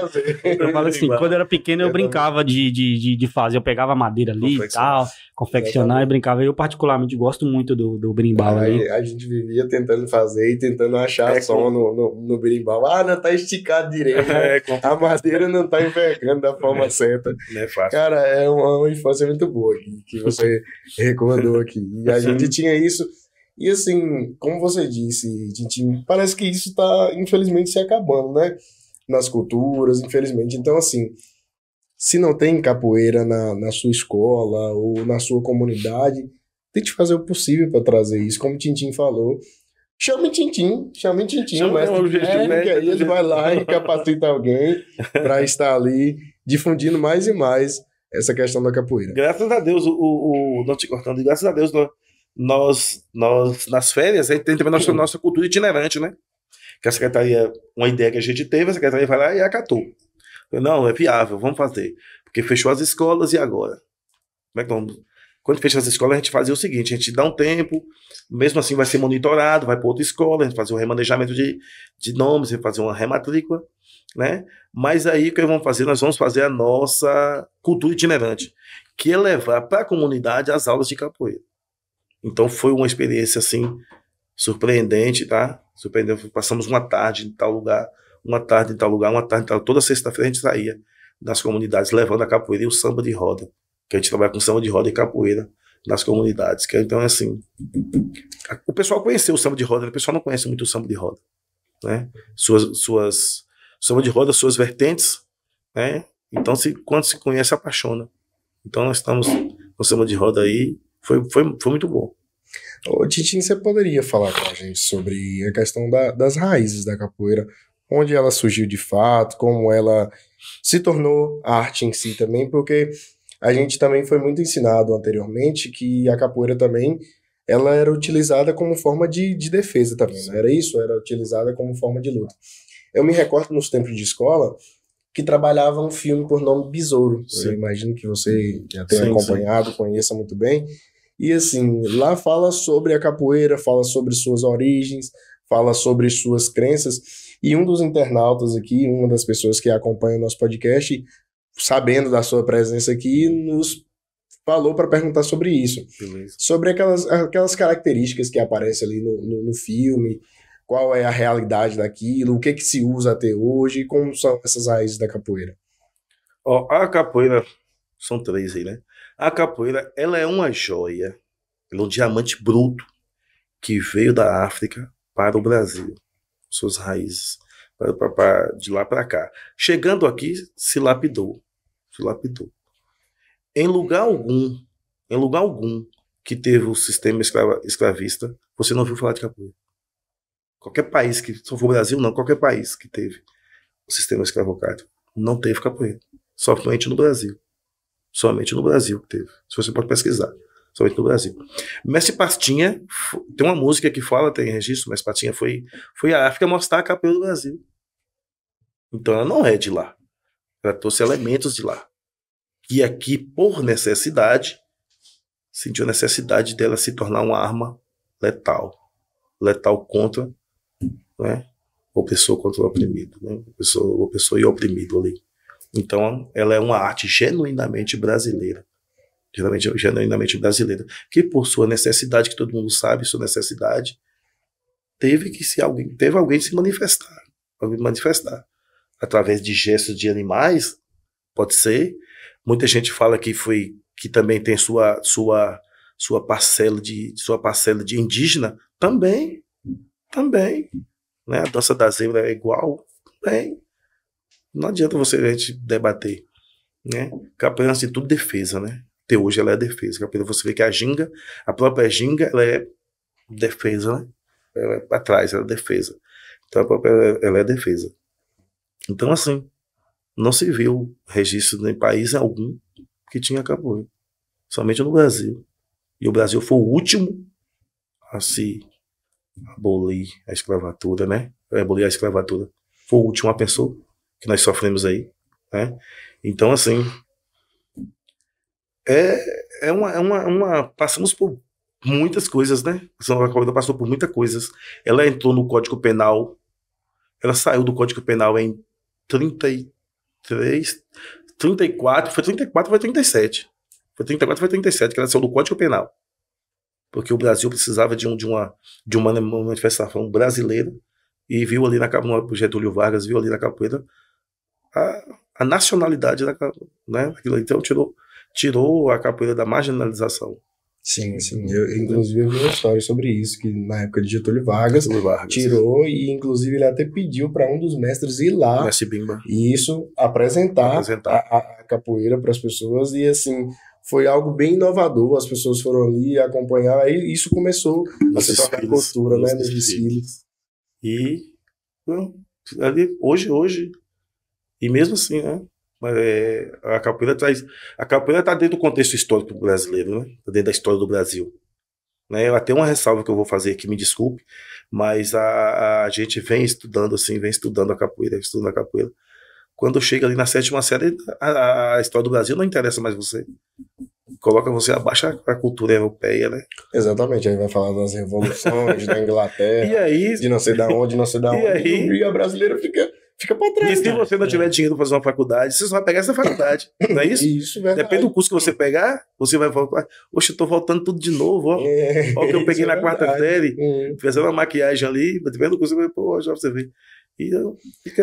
eu falo assim, quando eu era pequeno, eu brincava de, de, de, fazer. Eu pegava madeira ali e tal, confeccionar e brincava. Eu, particularmente, gosto muito do, do berimbau. Aí, ali. A gente vivia tentando fazer e tentando achar é, som com... no, no, no berimbau. Ah, não tá esticado direito. Né? É, É, a madeira não tá envergando da forma é certa. Não é fácil. Cara, é uma, uma infância muito boa aqui, que você recomendou aqui. E a gente tinha isso. E assim, como você disse, Tintim, parece que isso tá, infelizmente, se acabando, né? Nas culturas, infelizmente. Então, assim, se não tem capoeira na, na sua escola ou na sua comunidade, tente fazer o possível para trazer isso. Como o Tintim falou, Chame Tintim, chame Tintim, chame mestre, um é, médico, aí ele vai lá e capacita alguém para estar ali difundindo mais e mais essa questão da capoeira. Graças a Deus, o, o, não te cortando, graças a Deus, né, nós, nós nas férias, a gente tem também nossa, nossa cultura itinerante, né? Que a secretaria, uma ideia que a gente teve, a secretaria vai lá e acatou. não, é viável, vamos fazer. Porque fechou as escolas e agora? Como é que vamos? Quando fecha as escola, a gente fazia o seguinte: a gente dá um tempo, mesmo assim vai ser monitorado, vai para outra escola, a gente fazia um remanejamento de, de nomes, fazer uma rematrícula, né? Mas aí o que vamos fazer? Nós vamos fazer a nossa cultura itinerante, que é levar para a comunidade as aulas de capoeira. Então foi uma experiência assim surpreendente, tá? Surpreendente. Passamos uma tarde em tal lugar, uma tarde em tal lugar, uma tarde em tal. Toda sexta-feira a gente saía das comunidades levando a capoeira e o samba de roda que a gente trabalha com samba de roda e capoeira nas comunidades. Que, é, então, é assim, a, o pessoal conheceu o samba de roda, o pessoal não conhece muito o samba de roda. Né? Suas, suas, samba de roda, suas vertentes, né? Então, se, quando se conhece, apaixona. Então, nós estamos no samba de roda aí, foi, foi, foi muito bom. Ô, Titinho, você poderia falar com a gente sobre a questão da, das raízes da capoeira, onde ela surgiu de fato, como ela se tornou a arte em si também, porque a gente também foi muito ensinado anteriormente que a capoeira também ela era utilizada como forma de, de defesa também, não né? era isso? Era utilizada como forma de luta. Eu me recordo nos tempos de escola que trabalhava um filme por nome Besouro. Sim. Eu imagino que você já tenha sim, acompanhado, sim. conheça muito bem. E assim, lá fala sobre a capoeira, fala sobre suas origens, fala sobre suas crenças. E um dos internautas aqui, uma das pessoas que acompanha o nosso podcast, sabendo da sua presença aqui, nos falou para perguntar sobre isso. Beleza. Sobre aquelas, aquelas características que aparecem ali no, no, no, filme, qual é a realidade daquilo, o que, que se usa até hoje como são essas raízes da capoeira. Ó, a capoeira, são três aí, né? A capoeira, ela é uma joia, ela é um diamante bruto que veio da África para o Brasil, suas raízes, para de lá para cá. Chegando aqui, se lapidou se lapidou. Em lugar algum, em lugar algum que teve o sistema escrava, escravista, você não ouviu falar de capoeira. Qualquer país que, só for o Brasil, não, qualquer país que teve o sistema escravocrático, não teve capoeira. Somente no Brasil. Somente no Brasil que teve. Se você pode pesquisar. Somente no Brasil. Mestre Pastinha, tem uma música que fala, tem registro, Mestre Pastinha foi, foi à África mostrar a capoeira do Brasil. Então ela não é de lá. Ela trouxe elementos de lá. E aqui, por necessidade, sentiu a necessidade dela se tornar uma arma letal. Letal contra né, opressor contra o oprimido. Né, o pessoa e oprimido ali. Então, ela é uma arte genuinamente brasileira. Geralmente, genuinamente brasileira. Que por sua necessidade, que todo mundo sabe, sua necessidade, teve que se alguém, teve alguém se manifestar. Alguém manifestar através de gestos de animais, pode ser. Muita gente fala que foi que também tem sua sua sua parcela de sua parcela de indígena, também, também, né? A dança da zebra é igual, também. Não adianta você a gente debater, né? Capoeira antes de tudo defesa, né? Até hoje ela é defesa. Capoeira você vê que a ginga, a própria ginga, ela é defesa, né? Ela é para trás, ela é defesa. Então a própria ela é defesa. Então, assim, não se viu registro em país algum que tinha capoeira. Somente no Brasil. E o Brasil foi o último a se abolir a escravatura, né? É, abolir a escravatura. Foi o último a pensar que nós sofremos aí, né? Então, assim, é, é uma, é uma, uma, Passamos por muitas coisas, né? A Santa passou por muitas coisas. Ela entrou no Código Penal ela saiu do Código Penal em 33, 34, foi 34, foi 37. Foi 34, foi 37 que ela saiu do Código Penal. Porque o Brasil precisava de, um, de, uma, de uma manifestação brasileira e viu ali na o Getúlio Vargas, viu ali na capoeira a, a nacionalidade da né? Aquilo, então tirou tirou a capoeira da marginalização. Sim, sim. Eu, inclusive, eu vi uma história sobre isso, que na época de Getúlio Vargas, Getúlio Vargas tirou sim. e, inclusive, ele até pediu para um dos mestres ir lá. E isso, apresentar, apresentar. A, a capoeira para as pessoas e, assim, foi algo bem inovador. As pessoas foram ali acompanhar, aí isso começou a se tornar cultura, né? Nos desfiles. desfiles. E, ali, hoje, hoje, e mesmo assim, né? É, a capoeira traz. A capoeira está dentro do contexto histórico brasileiro, né? Tá dentro da história do Brasil. Né? Até uma ressalva que eu vou fazer aqui, me desculpe, mas a, a gente vem estudando, assim, vem estudando a capoeira, estudando a capoeira. Quando chega ali na sétima série, a, a história do Brasil não interessa mais você coloca você abaixo da cultura europeia, né? Exatamente, aí vai falar das revoluções da Inglaterra, aí, de não sei da onde, não sei da onde, aí, e a brasileira fica fica pra trás. E se você não é. tiver dinheiro pra fazer uma faculdade, você só vai pegar essa faculdade. Não é isso? Isso, velho. Depende do curso que você pegar, você vai falar, oxe, eu tô voltando tudo de novo, ó. É, ó que eu peguei é na quarta série, é. fazendo uma maquiagem ali, depende do curso você vai, pô, já você ver. E eu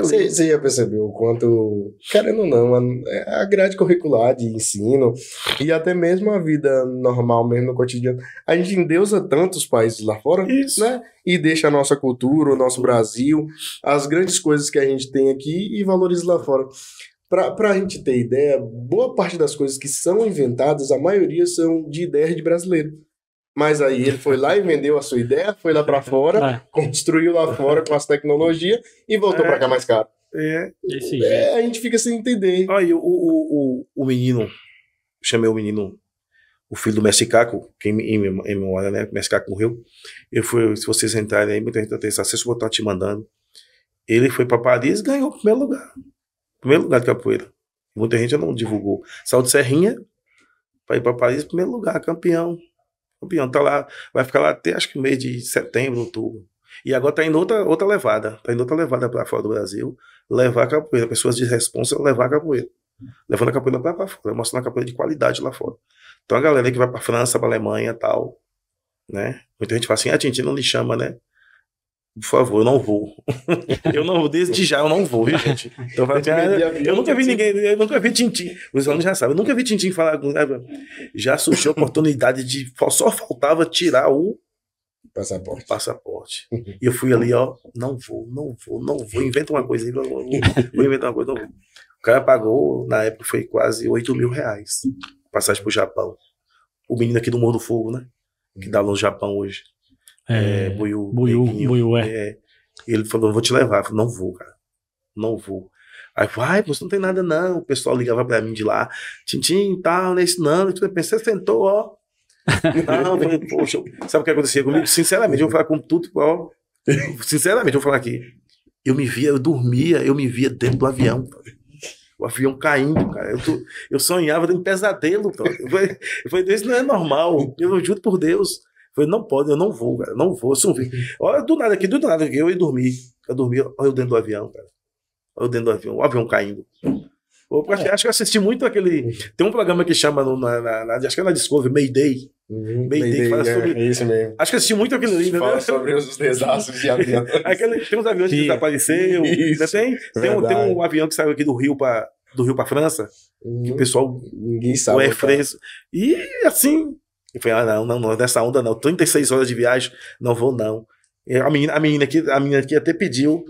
Você já percebeu o quanto, querendo ou não, a, é, a grade curricular de ensino e até mesmo a vida normal, mesmo no cotidiano, a gente endeusa tantos países lá fora, Isso. né? E deixa a nossa cultura, o nosso Brasil, as grandes coisas que a gente tem aqui e valoriza lá fora. Pra, pra gente ter ideia, boa parte das coisas que são inventadas, a maioria são de ideias de brasileiro. Mas aí ele foi lá e vendeu a sua ideia, foi lá para fora, é. construiu lá fora com as tecnologias e voltou é. para cá mais caro. É. é. a gente fica sem entender. Aí o, o, o, o menino, chamei o menino, o filho do Messicaco, que em, em, em memória, né? O Messicaco morreu. Eu fui, se vocês entrarem aí, muita gente atenção, vocês vão estar te mandando. Ele foi para Paris e ganhou o primeiro lugar. Primeiro lugar de capoeira. Muita gente não divulgou. Saiu de Serrinha para ir para Paris, primeiro lugar, campeão. Campeão, tá lá, vai ficar lá até acho que mês de setembro, outubro. E agora tá indo outra, outra levada, tá indo outra levada para fora do Brasil, levar a capoeira, pessoas de responsa levar a capoeira. Levando a capoeira para fora, né? mostrando a capoeira de qualidade lá fora. Então a galera que vai para França, para Alemanha, tal, né? Muita gente fala assim, a ah, Tintin não lhe chama, né? por favor, eu não vou. eu não vou, desde já eu não vou, viu, gente? Então, vai, eu, eu nunca vi ninguém, eu nunca vi Tintim. Os alunos já sabem, eu nunca vi Tintim falar. Já surgiu a oportunidade de. Só faltava tirar o. Passaporte. Passaporte. E eu fui ali, ó, não vou, não vou, não vou, inventa uma coisa aí, vou, vou, inventar uma coisa, não vou. O cara pagou, na época foi quase 8 mil reais, passagem pro Japão. O menino aqui do Morro do Fogo, né? Que dá no Japão hoje. É, é, Buiu. Buiu, Buiu é. é. Ele falou, vou te levar. Eu falei, não vou, cara. Não vou. Aí vai, você não tem nada não. O pessoal ligava pra mim de lá, tintim tal, nesse né, não. Eu pensei, sentou, ó. Não, falei, poxa, sabe o que acontecia comigo? Sinceramente, eu vou falar com tudo, ó. Sinceramente, eu vou falar aqui. Eu me via, eu dormia, eu me via dentro do avião. O avião caindo, cara. Eu, tô, eu sonhava, eu um pesadelo. foi. Eu falei, eu falei, isso não é normal. Eu juro por Deus falei, não pode, eu não vou, cara, não vou, se eu Olha, do nada aqui, do nada aqui, eu ia dormir. Eu dormi, olha eu dentro do avião, cara. Olha eu dentro do avião, o avião caindo. Eu acho, é. acho que assisti muito aquele. Tem um programa que chama, no, na, na, na, acho que é na Discovery, Mayday. Uhum, Mayday, Mayday fala é, sobre. É isso mesmo. Acho que assisti muito aquele livro. Fala né? sobre os desastres de avião. aquele, tem uns aviões que, que desapareceram. Né? Isso, tem, tem, um, tem um avião que saiu aqui do Rio para do Rio para França, uhum. que o uhum. pessoal ninguém sabe. O Air tá. France. E assim, e foi, ah, não, não, não, nessa onda não, 36 horas de viagem, não vou não. E a menina, a menina aqui, a menina aqui até pediu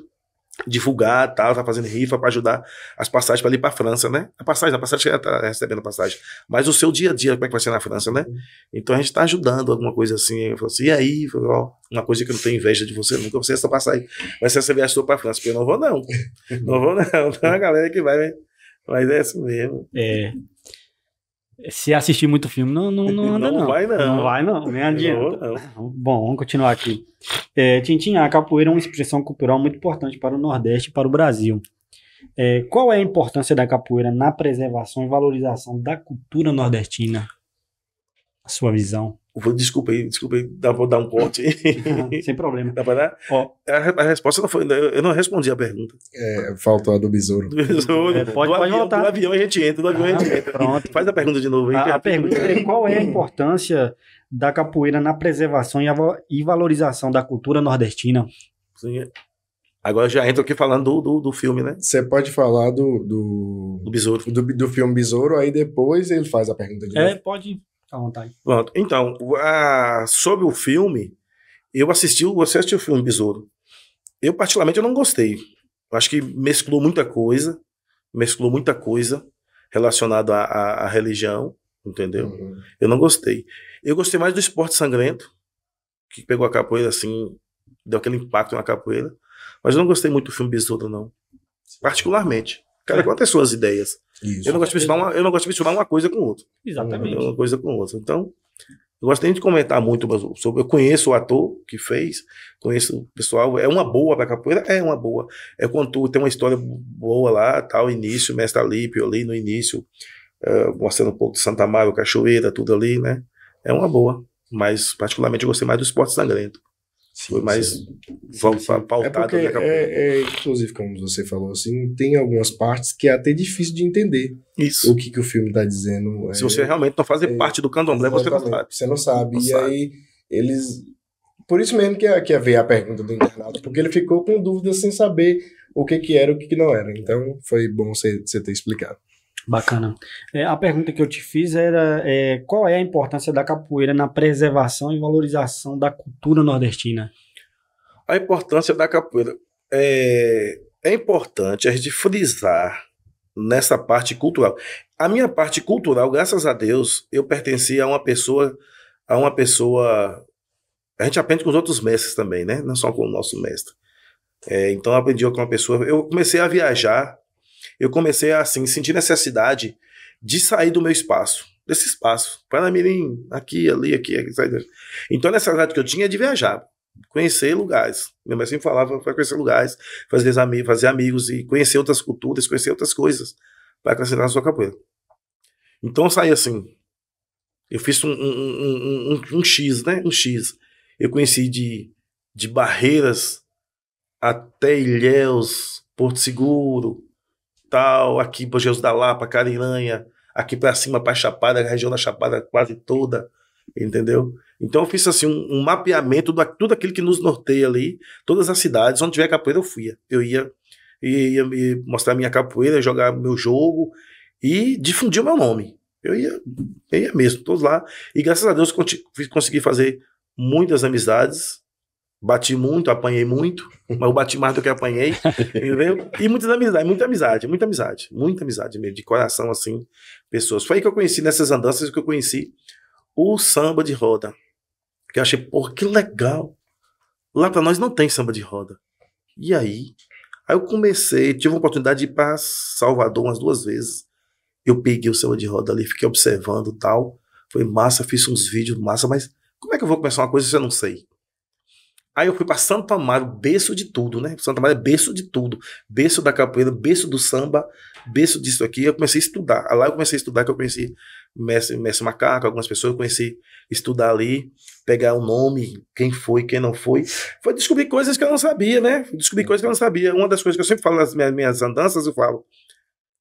divulgar, tal, tá fazendo rifa para ajudar as passagens para ir para França, né? A passagem, a passagem que ela tá recebendo a passagem, mas o seu dia a dia como é que vai ser na França, né? Então a gente está ajudando alguma coisa assim, eu falo assim, e aí, ó, uma coisa que eu não tenho inveja de você nunca, você essa passagem, vai ser essa viagem para França, porque eu não vou não. não vou não. Então a galera que vai, mas é isso mesmo. É se assistir muito filme, não, não, não anda, não. Não vai, não. Não vai, não. Nem adianta. Não, não. Então, bom, vamos continuar aqui. É, Tintin, a capoeira é uma expressão cultural muito importante para o Nordeste e para o Brasil. É, qual é a importância da capoeira na preservação e valorização da cultura nordestina? A sua visão. Desculpa aí, desculpa aí, dá, vou dar um corte. Sem problema. Dá pra dar? Ó, a, a, resposta não foi, eu não respondi a pergunta. É, faltou a do besouro. Do besouro. É, pode, do pode avião, voltar. Do avião a gente entra, do avião ah, a gente ah, entra. Pronto. Faz a pergunta de novo aí. A, a pergunta é qual é a importância da capoeira na preservação e, valorização da cultura nordestina? Sim. É. Agora já entro aqui falando do, do, do filme, né? Você pode falar do... Do, do besouro. Do, do filme Besouro, aí depois ele faz a pergunta de é, novo. É, pode... Fica à vontade. Pronto. Então, a, sobre o filme, eu assisti, você assistiu o filme Besouro. Eu, particularmente, eu não gostei. Eu acho que mesclou muita coisa, mesclou muita coisa relacionada à, à, religião, entendeu? Uhum. Eu não gostei. Eu gostei mais do esporte sangrento, que pegou a capoeira assim, deu aquele impacto na capoeira. Mas eu não gostei muito do filme Besouro, não. Particularmente. Cada qual tem suas ideias. Isso. Eu não gosto de misturar uma, eu não gosto de misturar uma coisa com outra. Exatamente. Uma coisa com outra. Então, eu gosto nem de comentar muito sobre. Eu conheço o ator que fez, conheço o pessoal. É uma boa pra capoeira? É uma boa. É quando tem uma história boa lá, tal, início, mestre Alípio ali no início, uh, mostrando um pouco de Santa Maria, Cachoeira, tudo ali, né? É uma boa. Mas, particularmente, eu gostei mais do esporte sangrento. Sim, Foi mais sim. pautado. É, é, é, inclusive, como você falou, assim, tem algumas partes que é até difícil de entender Isso. o que, que o filme está dizendo. É Se é, você realmente não fazer é, parte do candomblé, você não sabe. Você não sabe. Não e sabe. aí eles. Por isso mesmo que, que veio a pergunta do internauta, porque ele ficou com dúvidas sem saber o que, que era e o que, que não era. Então foi bom você ter explicado. Bacana. É, a pergunta que eu te fiz era é, qual é a importância da capoeira na preservação e valorização da cultura nordestina? A importância da capoeira é, é importante a gente frisar nessa parte cultural. A minha parte cultural, graças a Deus, eu pertencia a uma pessoa, a uma pessoa. A gente aprende com os outros mestres também, né? Não só com o nosso mestre. É, então aprendi com uma pessoa. Eu comecei a viajar eu comecei a assim, sentir necessidade de sair do meu espaço, desse espaço. Paramirim, aqui, ali, aqui, aqui. Então a necessidade que eu tinha é de viajar, conhecer lugares. Minha mãe sempre falava para conhecer lugares, fazer, amigos, fazer amigos e conhecer outras culturas, conhecer outras coisas para acrescentar na sua capoeira. Então eu saí assim. Eu fiz um, um, um, um X, né? Um X. Eu conheci de, de Barreiras até Ilhéus, Porto Seguro, aqui para Jesus da Lapa, Cariranha, aqui para cima para Chapada, a região da Chapada quase toda, entendeu? Então eu fiz assim um, um mapeamento de tudo aquilo que nos norteia ali, todas as cidades, onde tiver capoeira eu fui, eu ia e ia mostrar minha capoeira, jogar meu jogo e difundir o meu nome. Eu ia, eu ia mesmo, todos lá. E graças a Deus consegui fazer muitas amizades Bati muito, apanhei muito, mas eu bati mais do que apanhei, entendeu? E muitas amizades, muita amizade, muita amizade, muita amizade mesmo, de coração, assim, pessoas. Foi aí que eu conheci, nessas andanças, que eu conheci o samba de roda. Que eu achei, pô, que legal. Lá para nós não tem samba de roda. E aí? Aí eu comecei, tive a oportunidade de ir para Salvador umas duas vezes. Eu peguei o samba de roda ali, fiquei observando tal. Foi massa, fiz uns vídeos massa, mas como é que eu vou começar uma coisa se eu não sei? Aí eu fui para Santo Amaro, berço de tudo, né? Santo Amaro é berço de tudo. Berço da capoeira, berço do samba, berço disso aqui. Eu comecei a estudar. Ah, lá eu comecei a estudar, que eu conheci mestre, mestre Macaco, algumas pessoas, eu conheci estudar ali, pegar o nome, quem foi, quem não foi. Foi descobrir coisas que eu não sabia, né? Descobrir coisas que eu não sabia. Uma das coisas que eu sempre falo nas minhas, minhas andanças, eu falo,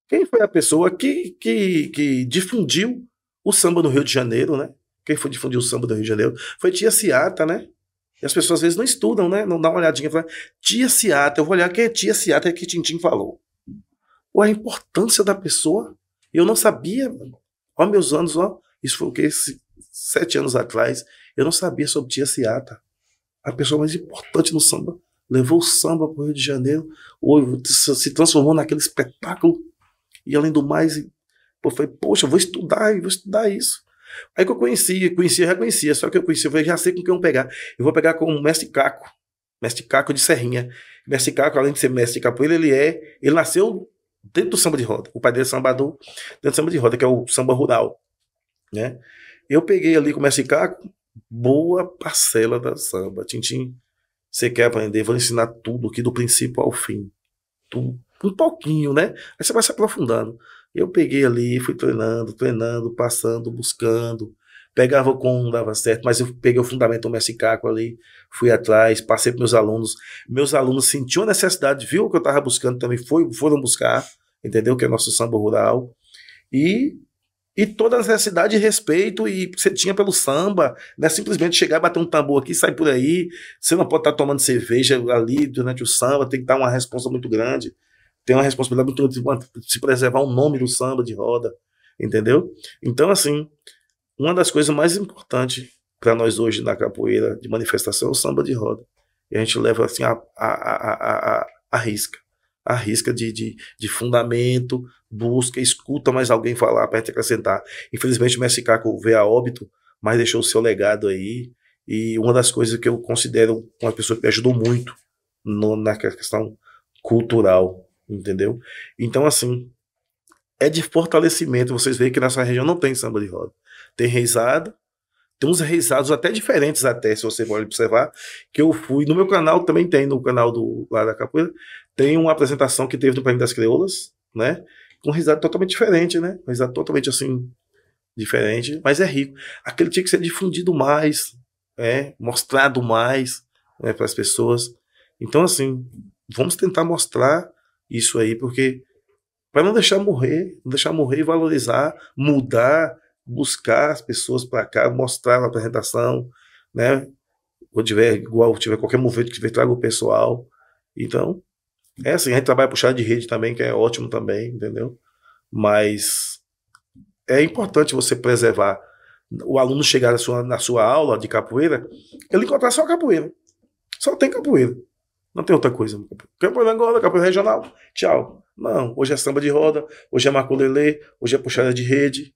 quem foi a pessoa que, que, que difundiu o samba no Rio de Janeiro, né? Quem foi difundir o samba do Rio de Janeiro? Foi Tia Ciata, né? E as pessoas às vezes não estudam, né? Não dá uma olhadinha. Fala, tia Seata, eu vou olhar quem é tia Seata, é que Tintim falou. Ou a importância da pessoa. Eu não sabia, mano. ó meus anos, ó. Isso foi o que? Sete anos atrás. Eu não sabia sobre tia Seata. A pessoa mais importante no samba. Levou o samba para o Rio de Janeiro. Ou se transformou naquele espetáculo. E além do mais, foi, poxa, vou estudar, vou estudar isso. Aí que eu conhecia, conhecia, já conhecia, só que eu conhecia, eu falei, já sei com quem eu vou pegar. Eu vou pegar com o mestre Caco, mestre Caco de Serrinha. Mestre Caco, além de ser mestre de capoeira, ele é, ele nasceu dentro do samba de roda. O pai dele é sambador dentro do samba de roda, que é o samba rural, né? Eu peguei ali com o mestre Caco, boa parcela da samba. Tintim, você quer aprender? Vou ensinar tudo aqui do princípio ao fim. Tudo, um pouquinho, né? Aí você vai se aprofundando. Eu peguei ali, fui treinando, treinando, passando, buscando. Pegava com um, dava certo, mas eu peguei o fundamento Messi Caco ali, fui atrás, passei para meus alunos. Meus alunos sentiam a necessidade, viu o que eu estava buscando também, foi, foram buscar, entendeu? Que é nosso samba rural. E, e toda a necessidade de respeito e que você tinha pelo samba, não é simplesmente chegar bater um tambor aqui, sair por aí, você não pode estar tá tomando cerveja ali durante o samba, tem que estar tá uma resposta muito grande tem uma responsabilidade muito grande de se preservar o nome do samba de roda, entendeu? Então, assim, uma das coisas mais importantes para nós hoje na capoeira de manifestação é o samba de roda. E a gente leva assim a, a, a, a risca a risca de, de, de, fundamento, busca, escuta mais alguém falar aperta e acrescentar. Infelizmente o Messi Caco veio a óbito, mas deixou o seu legado aí. E uma das coisas que eu considero uma pessoa que me ajudou muito no, na questão cultural entendeu? Então, assim, é de fortalecimento. Vocês veem que nessa região não tem samba de roda. Tem reisado, tem uns reisados até diferentes, até, se você pode observar, que eu fui. No meu canal também tem, no canal do lá da Capoeira, tem uma apresentação que teve no Prêmio das crioulas né? Com um totalmente diferente, né? Um risado totalmente assim, diferente, mas é rico. Aquele tinha que ser difundido mais, né? mostrado mais né, para as pessoas. Então, assim, vamos tentar mostrar isso aí, porque para não deixar morrer, não deixar morrer, valorizar, mudar, buscar as pessoas para cá, mostrar na apresentação, né? Quando tiver igual, tiver qualquer movimento que tiver, traga o pessoal. Então, é assim, a gente trabalha puxar de rede também, que é ótimo também, entendeu? Mas é importante você preservar o aluno chegar na sua, na sua aula de capoeira, ele encontrar só capoeira. Só tem capoeira. Não tem outra coisa. Campeão da Angola, campeão regional, tchau. Não, hoje é samba de roda, hoje é maculelê, hoje é puxada de rede. Você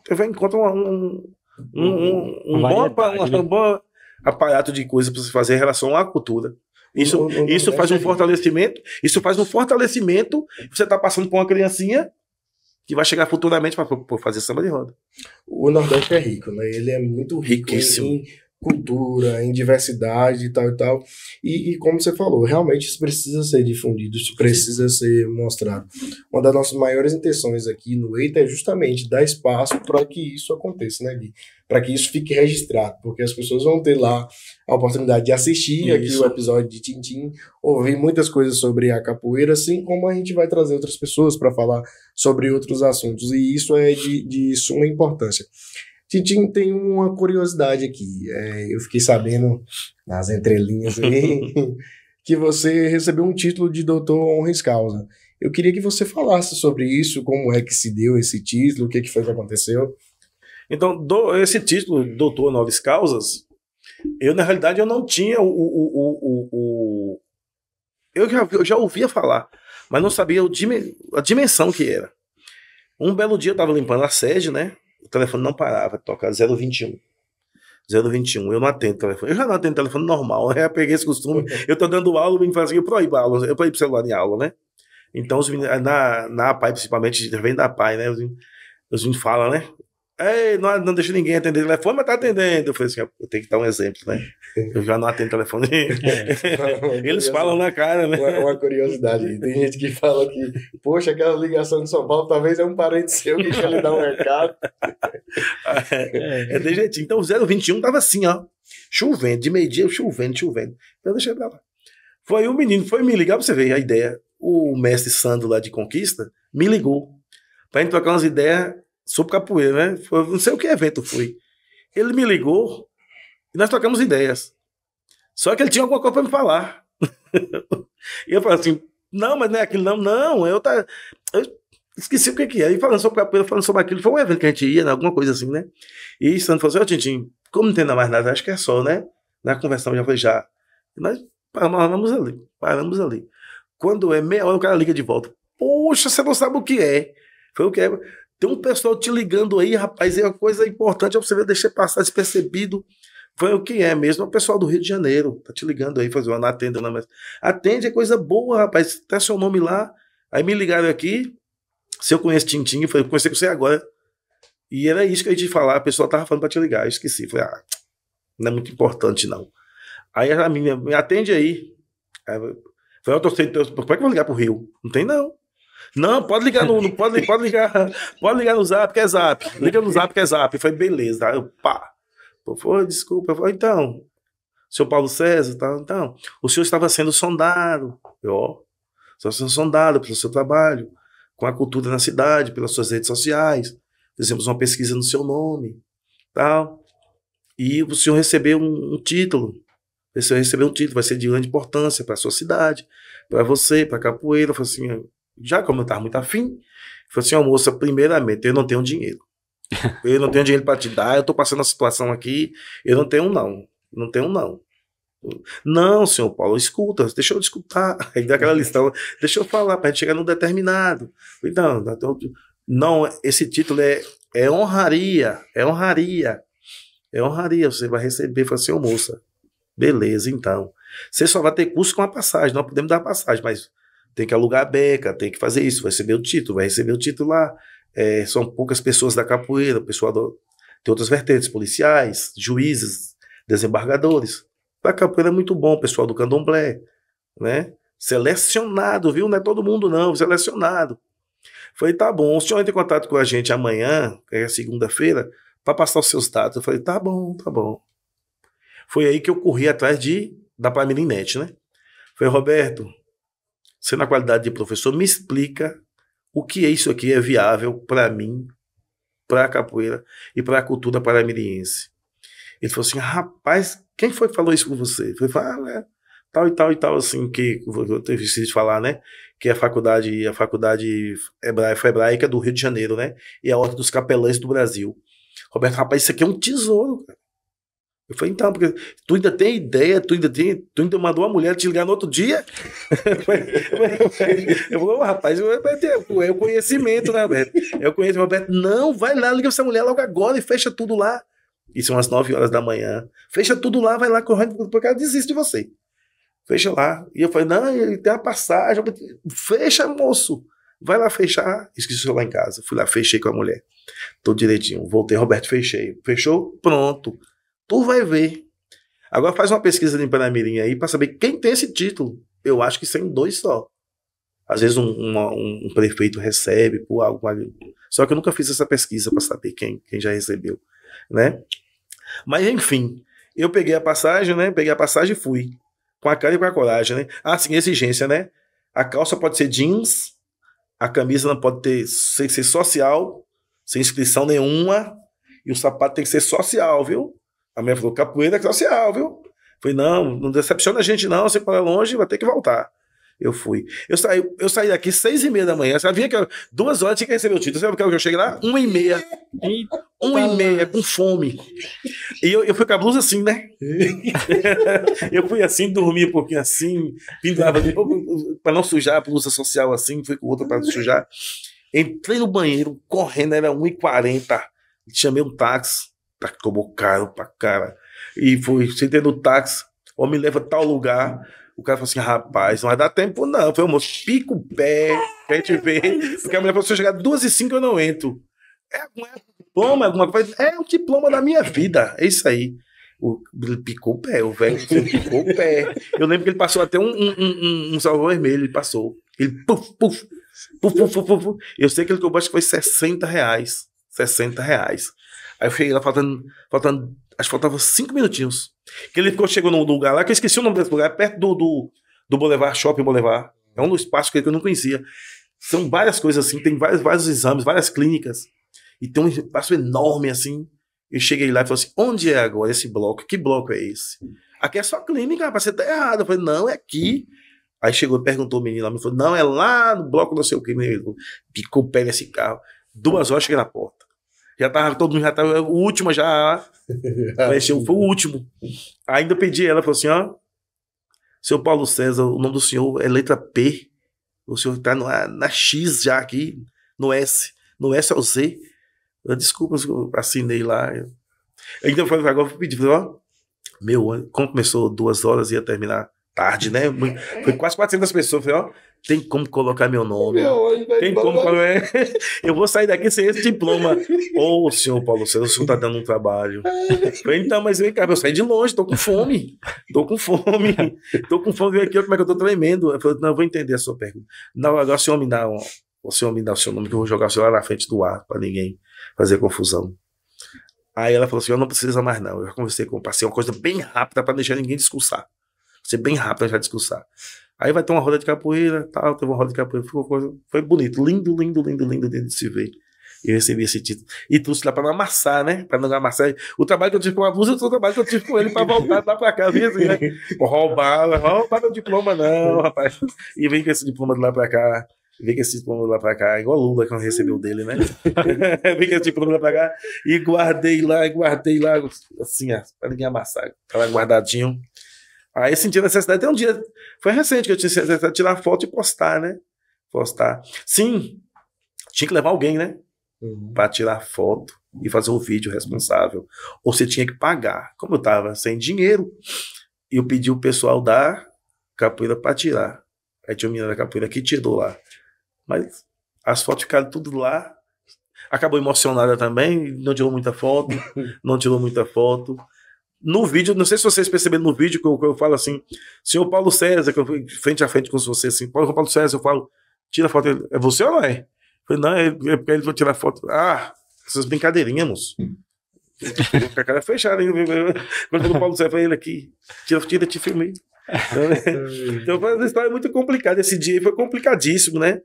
então, vem encontra um, um, um, um, bom, um né? bom aparato de coisas para se fazer em relação à cultura. Isso, isso é faz um fortalecimento. Isso faz um fortalecimento. Você está passando por uma criancinha que vai chegar futuramente para fazer samba de roda. O Nordeste é rico, né? Ele é muito rico riquíssimo. Em, cultura, em diversidade e tal e tal. E, e, como você falou, realmente isso precisa ser difundido, isso precisa ser mostrado. Uma das nossas maiores intenções aqui no EITA é justamente dar espaço para que isso aconteça, né, Gui? Para que isso fique registrado, porque as pessoas vão ter lá a oportunidade de assistir aqui o episódio de Tintim, ouvir muitas coisas sobre a capoeira, assim como a gente vai trazer outras pessoas para falar sobre outros assuntos, e isso é de, de suma importância. Titinho, tem uma curiosidade aqui. É, eu fiquei sabendo nas entrelinhas aí que você recebeu um título de doutor honris causa. Eu queria que você falasse sobre isso, como é que se deu esse título, o que, é que foi que aconteceu. Então, do, esse título, doutor honris causas, eu na realidade eu não tinha o, o, o, o eu, já, eu já ouvia falar, mas não sabia a dimensão que era. Um belo dia eu estava limpando a sede, né? O telefone não parava de 021. 021, eu não atendo telefone. Eu já não atendo telefone normal, eu já peguei esse costume. Eu tô dando aula, me fazem, assim, eu proíbo aula, eu proíbo celular em aula, né? Então, os meninos, na, na pai principalmente, vem da pai né? Os meninos, os meninos falam, né? Ei, não, não deixa ninguém atender o telefone, mas tá atendendo. Eu falei assim, eu tenho que dar um exemplo, né? Eu já não atendo telefone. É. Eles falam na cara, né? Uma, uma, curiosidade. Tem gente que fala que, poxa, aquela ligação de São Paulo talvez é um parente seu que quer lhe dar um recado. É, é de jeitinho. Então o 021 tava assim, ó. Chovendo, de meio-dia, chovendo, chovendo. Então deixei pra lá. Foi um menino, foi me ligar pra você ver a ideia. O mestre Sandro lá de Conquista me ligou. Pra gente trocar umas ideias sobre capoeira, né? Foi, não sei o que evento foi. Ele me ligou e nós trocamos ideias. Só que ele tinha alguma coisa para me falar. e eu falei assim: não, mas não é aquilo, não, não. Eu, tá, eu esqueci o que, que é. E falando sobre capoeira, falando sobre aquilo, foi um evento que a gente ia, né, alguma coisa assim, né? E Sandro falou assim: Ô, oh, como não tem mais nada, acho que é só, né? Na conversão já foi já. E nós paramos ali, paramos ali. Quando é meia hora, o cara liga de volta. Poxa, você não sabe o que é. Foi o que é. Tem um pessoal te ligando aí, rapaz, e é uma coisa importante é você ver, deixar passar despercebido. Foi o que é mesmo, é o pessoal do Rio de Janeiro, tá te ligando aí, fazer uma atenda, não, né, mas atende é coisa boa, rapaz, tá seu nome lá. Aí me ligaram aqui, se eu conheço Tintin, eu falei, eu conheci você agora. E era isso que a gente falar, a pessoa tava falando para te ligar, eu esqueci, falei, ah, não é muito importante não. Aí a menina, me atende aí. aí eu falei, eu tô sem, como é que eu vou ligar pro Rio? Não tem não. Não, pode ligar no, no, pode, pode ligar, pode ligar no Zap, que é Zap. Liga no Zap, que é Zap. Foi beleza. Aí eu, pá. Pô, foi, desculpa. Eu falei, então, seu Paulo César, tá, então, o senhor estava sendo sondado. Eu, ó, estava sendo sondado pelo seu trabalho, com a cultura na cidade, pelas suas redes sociais. Fizemos uma pesquisa no seu nome, tal. E o senhor recebeu um, um título. O senhor recebeu um título, vai ser de grande importância para a sua cidade, para você, para a capoeira. Eu falei assim, já como não estava muito afim, falou assim, ó, oh, moça, primeiramente, eu não tenho dinheiro. Eu não tenho dinheiro para te dar, eu estou passando a situação aqui, eu não tenho não, não tenho não. Não, senhor Paulo, escuta, deixa eu escutar. Aí dá aquela listão, deixa eu falar para gente chegar num determinado. Então, não, esse título é, é honraria, é honraria, é honraria. Você vai receber, fala assim, ô moça, beleza, então. Você só vai ter custo com a passagem, nós podemos dar a passagem, mas tem que alugar a beca, tem que fazer isso, vai receber o título, vai receber o título lá. É, são poucas pessoas da capoeira, o pessoal do, tem outras vertentes, policiais, juízes, desembargadores. Da capoeira é muito bom, o pessoal do candomblé, né? Selecionado, viu? Não é todo mundo não, selecionado. Falei, tá bom, o senhor entra em contato com a gente amanhã, é segunda-feira, para passar os seus dados. Eu falei, tá bom, tá bom. Foi aí que eu corri atrás de da Pamirinete, né? Falei, Roberto, você, na qualidade de professor, me explica o que é isso aqui é viável para mim, para a capoeira e para a cultura paramiriense. Ele falou assim: rapaz, quem foi que falou isso com você? Eu falei, ah, né? tal e tal e tal, assim, que eu teve de falar, né? Que a faculdade, a faculdade hebraica, hebraica do Rio de Janeiro, né? E é a Ordem dos Capelães do Brasil. Roberto, rapaz, isso aqui é um tesouro, cara. Eu falei, então, porque tu ainda tem ideia, tu ainda, tem, tu ainda mandou uma mulher te ligar no outro dia? eu falei, rapaz, é o conhecimento, né, Roberto? É o conhecimento. Roberto, não, vai lá, liga pra essa mulher logo agora e fecha tudo lá. Isso são as 9 horas da manhã. Fecha tudo lá, vai lá correndo, porque ela desiste de você. Fecha lá. E eu falei, não, ele tem a passagem. Fecha, moço. Vai lá fechar. Esqueci o lá em casa. Fui lá, fechei com a mulher. Tô direitinho. Voltei, Roberto, fechei. Fechou? Pronto. Tu vai ver. Agora faz uma pesquisa em Panamirim aí para saber quem tem esse título. Eu acho que são é dois só. Às vezes um, uma, um, prefeito recebe por algo. Só que eu nunca fiz essa pesquisa para saber quem, quem já recebeu, né? Mas enfim, eu peguei a passagem, né? Peguei a passagem e fui. Com a cara e com a coragem, né? Ah, sim, exigência, né? A calça pode ser jeans, a camisa não pode ter ser, ser social, sem inscrição nenhuma, e o sapato tem que ser social, viu? A mulher falou, capoeira é classe A, viu? Falei, não, não decepciona a gente não, você para longe vai ter que voltar. Eu fui. Eu saí, eu saí daqui seis e meia da manhã. Sabia que duas horas tinha que receber o título. Sabe o que eu cheguei lá? Uma e meia. Uma e meia, com fome. E eu, eu fui com a blusa assim, né? eu fui assim, dormi um pouquinho assim, pendurava para não sujar a blusa social assim, fui com outra para sujar. Entrei no banheiro correndo, era 1h40. Chamei um táxi tá como caro pra cara. E fui, sentei no táxi, ou me leva a tal lugar. O cara falou assim: rapaz, não vai dar tempo, não. Foi, moço, pica o pé, que a gente vê. Porque a mulher falou: se eu chegar duas e cinco, eu não entro. É, um diploma, alguma coisa. É o diploma da minha vida. É isso aí. O, ele picou o pé, o velho picou o pé. Eu lembro que ele passou até um, um, um, um salvão vermelho, ele passou. Ele puf, puf, puf, puf, puf, puf. Eu sei que ele cobrou, acho que foi 60 reais. 60 reais. Aí eu cheguei lá faltando, faltando acho que faltava cinco minutinhos. Que ele ficou, chegou num lugar lá, que eu esqueci o nome desse lugar, perto do, do, do Boulevard, Shopping Boulevard. É um espaço que eu não conhecia. São várias coisas assim, tem vários, vários exames, várias clínicas. E tem um espaço enorme assim. Eu cheguei lá e falei assim: onde é agora esse bloco? Que bloco é esse? Aqui é só clínica, rapaz, você tá errado. Eu falei: não, é aqui. Aí chegou e perguntou o menino lá, me falou: não, é lá no bloco não sei o que. Picou pé nesse carro. Duas horas cheguei na porta. Já tava, todo mundo já tava. O último já. fechou foi o último. Ainda pedi ela, falou assim: ó. Seu Paulo César, o nome do senhor é letra P. O senhor tá na, na X já aqui, no S. No S é o Z. Eu, desculpa, eu assinei lá. Eu... Então, agora eu pedi, falei, ó. Meu, como começou duas horas, ia terminar tarde, né? Foi quase 400 pessoas. Falei, ó tem como colocar meu nome. Meu, tem como colocar... Eu vou sair daqui sem esse diploma. Ô, oh, senhor Paulo César, o senhor tá dando um trabalho. então, mas vem cá, eu saí de longe, tô com fome. Tô com fome. Tô com fome, vem aqui, como é que eu tô tremendo. Eu falei, não, eu vou entender a sua pergunta. Não, agora o senhor me dá, um, o senhor me dá o seu nome, que eu vou jogar o senhor lá na frente do ar, pra ninguém fazer confusão. Aí ela falou assim: eu não precisa mais, não. Eu conversei com o parceiro, é uma coisa bem rápida para deixar ninguém discursar. Ser bem rápida já discursar. Aí vai ter uma roda de capoeira, tal, teve uma roda de capoeira, ficou coisa, foi bonito, lindo, lindo, lindo, lindo, lindo de se ver. Eu recebi esse título. E trouxe lá para não amassar, né? Para não amassar. O trabalho que eu tive com a blusa, o trabalho que eu tive com ele para voltar lá para cá. assim, né? Roubar, roubar meu diploma, não, rapaz. E vem com esse diploma de lá para cá. Vem com esse diploma de lá para cá. Igual Lula quando recebeu dele, né? vem com esse diploma de lá para cá. E guardei lá, guardei lá, assim, ó, para ninguém amassar. Tava guardadinho. Aí senti a necessidade, até um dia, foi recente que eu tinha necessidade de tirar foto e postar, né? Postar. Sim, tinha que levar alguém, né? Uhum. Para tirar foto e fazer um vídeo responsável. Ou você tinha que pagar. Como eu tava sem dinheiro, eu pedi o pessoal da capoeira para tirar. Aí tinha um menino da capoeira que tirou lá. Mas as fotos ficaram tudo lá. Acabou emocionada também, não tirou muita foto, não tirou muita foto no vídeo, não sei se vocês perceberam no vídeo que eu, que eu falo assim, senhor Paulo César, que eu fui frente a frente com vocês assim, Paulo, Paulo César, eu falo, tira foto, ele, é você ou não é? Eu falei, não, é, é porque ele vai tirar foto. Ah, essas brincadeirinhas, moço. Com a cara fechada, Quando o Paulo César, eu ele aqui, tira, tira, te filmei. Então, então a história é muito complicada. Esse dia foi complicadíssimo, né?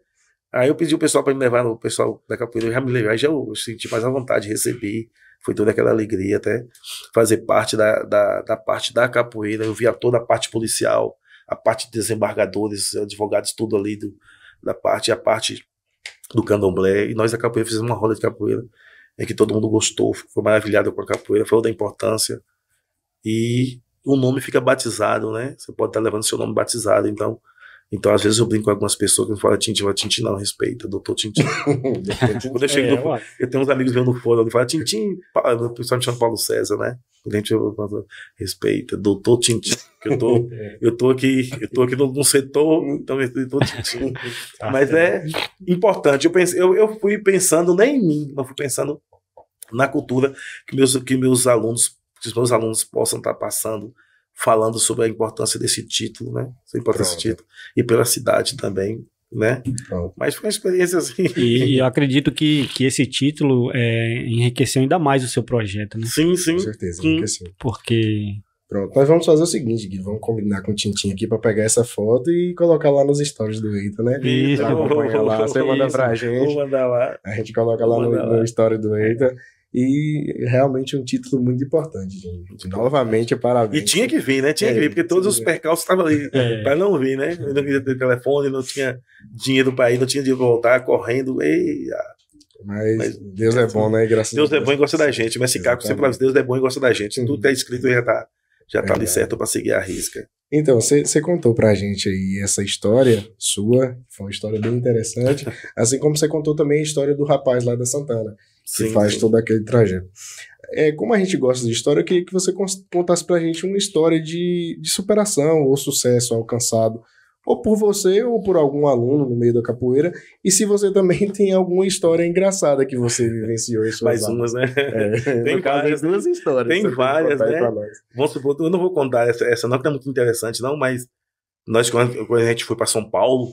Aí eu pedi o pessoal para me levar, o pessoal da capoeira já me levar já eu senti mais à vontade, recebi. Foi toda aquela alegria até fazer parte da, da, da parte da capoeira. Eu via toda a parte policial, a parte de desembargadores, advogados, tudo ali do, da parte, a parte do candomblé. E nós da capoeira fizemos uma roda de capoeira em é que todo mundo gostou, foi maravilhado com a capoeira, falou da importância. E o nome fica batizado, né? Você pode estar levando seu nome batizado. Então, então, às vezes, eu brinco com algumas pessoas que me falam Tintin, mas Tintin não respeita, doutor Tintin. Quando eu chego é, no, Eu tenho uns amigos vendo no fórum, ele fala Tintin, o pessoal me chama Paulo César, né? Gente, eu respeita, doutor Tintin. Eu tô, é. eu tô aqui, eu tô aqui num setor, então eu tô Tintin. Tá mas é importante. Eu, pensei, eu, eu fui pensando nem em mim, mas fui pensando na cultura que meus, que meus alunos, que os meus alunos possam estar tá passando falando sobre a importância desse título, né? A importância desse título. E pela cidade também, né? Pronto. Mas foi uma experiência assim. E, e, eu acredito que, que esse título é, enriqueceu ainda mais o seu projeto, né? Sim, sim. Com certeza, enriqueceu. Porque. Pronto, nós vamos fazer o seguinte, Gui, vamos combinar com o Tintin aqui para pegar essa foto e colocar lá nos stories do Eita, né? Isso, pra acompanhar lá, você manda pra gente. Vou mandar lá. A gente coloca lá no, no story do Eita. E realmente é um título muito importante. De, de Novamente, é parabéns. E tinha que vir, né? Tinha é, que vir, é, porque todos os percalços estavam ali é. para não vir, né? Eu não queria ter telefone, não tinha dinheiro para ir, não tinha dinheiro para voltar, correndo. E... Mas, mas Deus é bom, né? Graças Deus a Deus. é bom e gosta da gente. Mas esse cara Caco sempre fala Deus é bom e gosta da gente. Uhum. Tudo está escrito e já está já tá é, ali certo para seguir a risca. Então, você contou para a gente aí essa história sua, foi uma história bem interessante, assim como você contou também a história do rapaz lá da Santana. Sim, faz sim. todo aquele trajeto. É, como a gente gosta de história, eu queria que você contasse pra gente uma história de, de superação ou sucesso alcançado, ou por você ou por algum aluno no meio da capoeira, e se você também tem alguma história engraçada que você vivenciou em suas Mais umas, né? É, tem várias duas histórias. Tem várias, né? Vou supor, eu não vou contar essa, essa não que é muito interessante, não, mas nós, quando, quando a gente foi para São Paulo,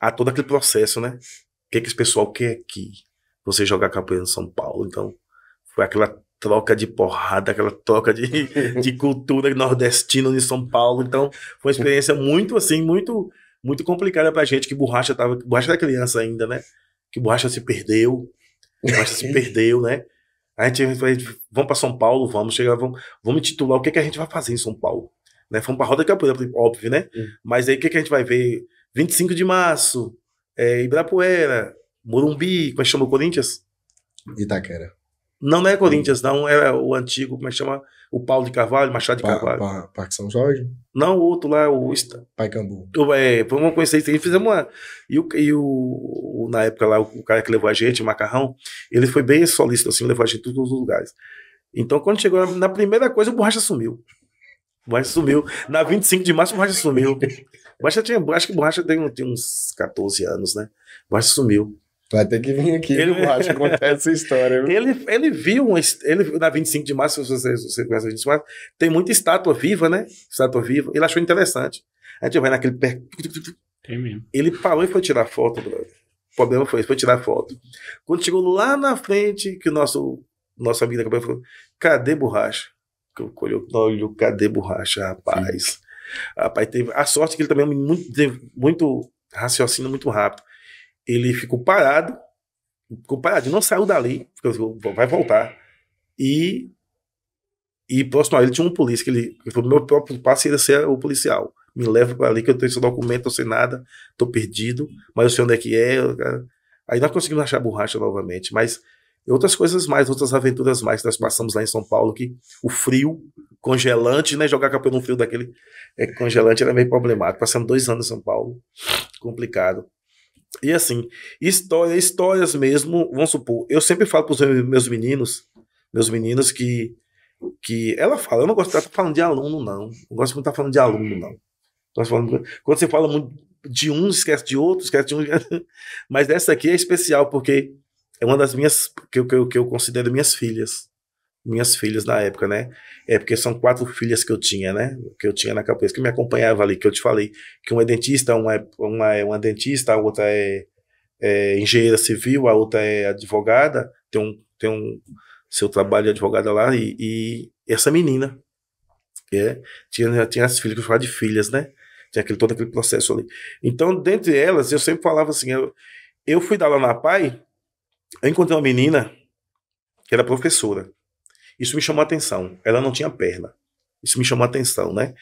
há todo aquele processo, né? O que, que esse pessoal quer aqui? você jogar capoeira em São Paulo. Então, foi aquela troca de porrada, aquela troca de, de cultura nordestina em São Paulo. Então, foi uma experiência muito, assim, muito muito complicada pra gente, que borracha tava. Borracha era criança ainda, né? Que borracha se perdeu. Borracha se perdeu, né? A gente foi, vamos para São Paulo, vamos chegar, vamos, vamos titular o que, é que a gente vai fazer em São Paulo. Né? Fomos para Roda de Capoeira, né? óbvio, né? Hum. Mas aí o que, é que a gente vai ver? 25 de março, é, Ibirapuera, Morumbi, como é que chama o Corinthians? Itaquera. Não, não é Corinthians, não. Era é o antigo, como é que chama? O Paulo de Carvalho, Machado de pa, Carvalho. Pa, Parque São Jorge? Não, o outro lá, o. Paicambu. É, foi uma isso aí, fizemos uma. E, o, e o, na época lá, o cara que levou a gente, o Macarrão, ele foi bem solícito, assim, levou a gente em todos os lugares. Então, quando chegou na, na primeira coisa, o borracha sumiu. O borracha sumiu. Na 25 de março, o borracha sumiu. O borracha tinha. Acho que o borracha tem, tem uns 14 anos, né? O borracha sumiu. Vai ter que vir aqui ele, no Borracha contar essa história. Ele, ele viu, uma, ele, na 25 de março, se você, você conhece a 25 de março, tem muita estátua viva, né? Estátua viva. Ele achou interessante. A gente vai naquele pé. Tem mesmo. Ele parou e foi tirar foto, brother. O problema foi foi tirar foto. Quando chegou lá na frente, que o nosso, nosso amigo da campanha falou: cadê borracha? eu olhou, olhou, cadê borracha, rapaz? Sim. Rapaz, teve a sorte é que ele também é muito, muito raciocina muito rápido ele ficou parado, ficou parado, não saiu dali, ficou, vai voltar. E, e próximo a ele tinha um polícia, que ele, foi o meu próprio parceiro é ser o policial. Me leva para ali que eu tenho esse documento, eu sei nada, tô perdido, mas eu sei onde é que é. aí nós conseguimos achar a borracha novamente, mas outras coisas mais, outras aventuras mais que nós passamos lá em São Paulo, que o frio congelante, né? Jogar cabelo no frio daquele é, congelante era meio problemático. Passando dois anos em São Paulo, complicado. E assim, história, histórias mesmo, vamos supor, eu sempre falo para os meus meninos, meus meninos que que ela fala, eu não gosto de estar falando de aluno não, não gosto muito de estar falando de aluno não. Falando, quando você fala muito de um, esquece de outro, esquece de um, mas dessa aqui é especial porque é uma das minhas que que eu, que eu considero minhas filhas minhas filhas na época, né? É porque são quatro filhas que eu tinha, né? Que eu tinha na cabeça, que me acompanhava ali, que eu te falei, que uma é dentista, uma é uma, é uma dentista, a outra é, é engenheira civil, a outra é advogada, tem um, tem um seu trabalho de advogada lá, e, e essa menina, que é, tinha, tinha as filhas, que eu falava de filhas, né? Tinha aquele, todo aquele processo ali. Então, dentre elas, eu sempre falava assim, eu, eu fui dar lá na PAI, eu encontrei uma menina que era professora, isso me chamou a atenção. Ela não tinha perna. Isso me chamou a atenção, né?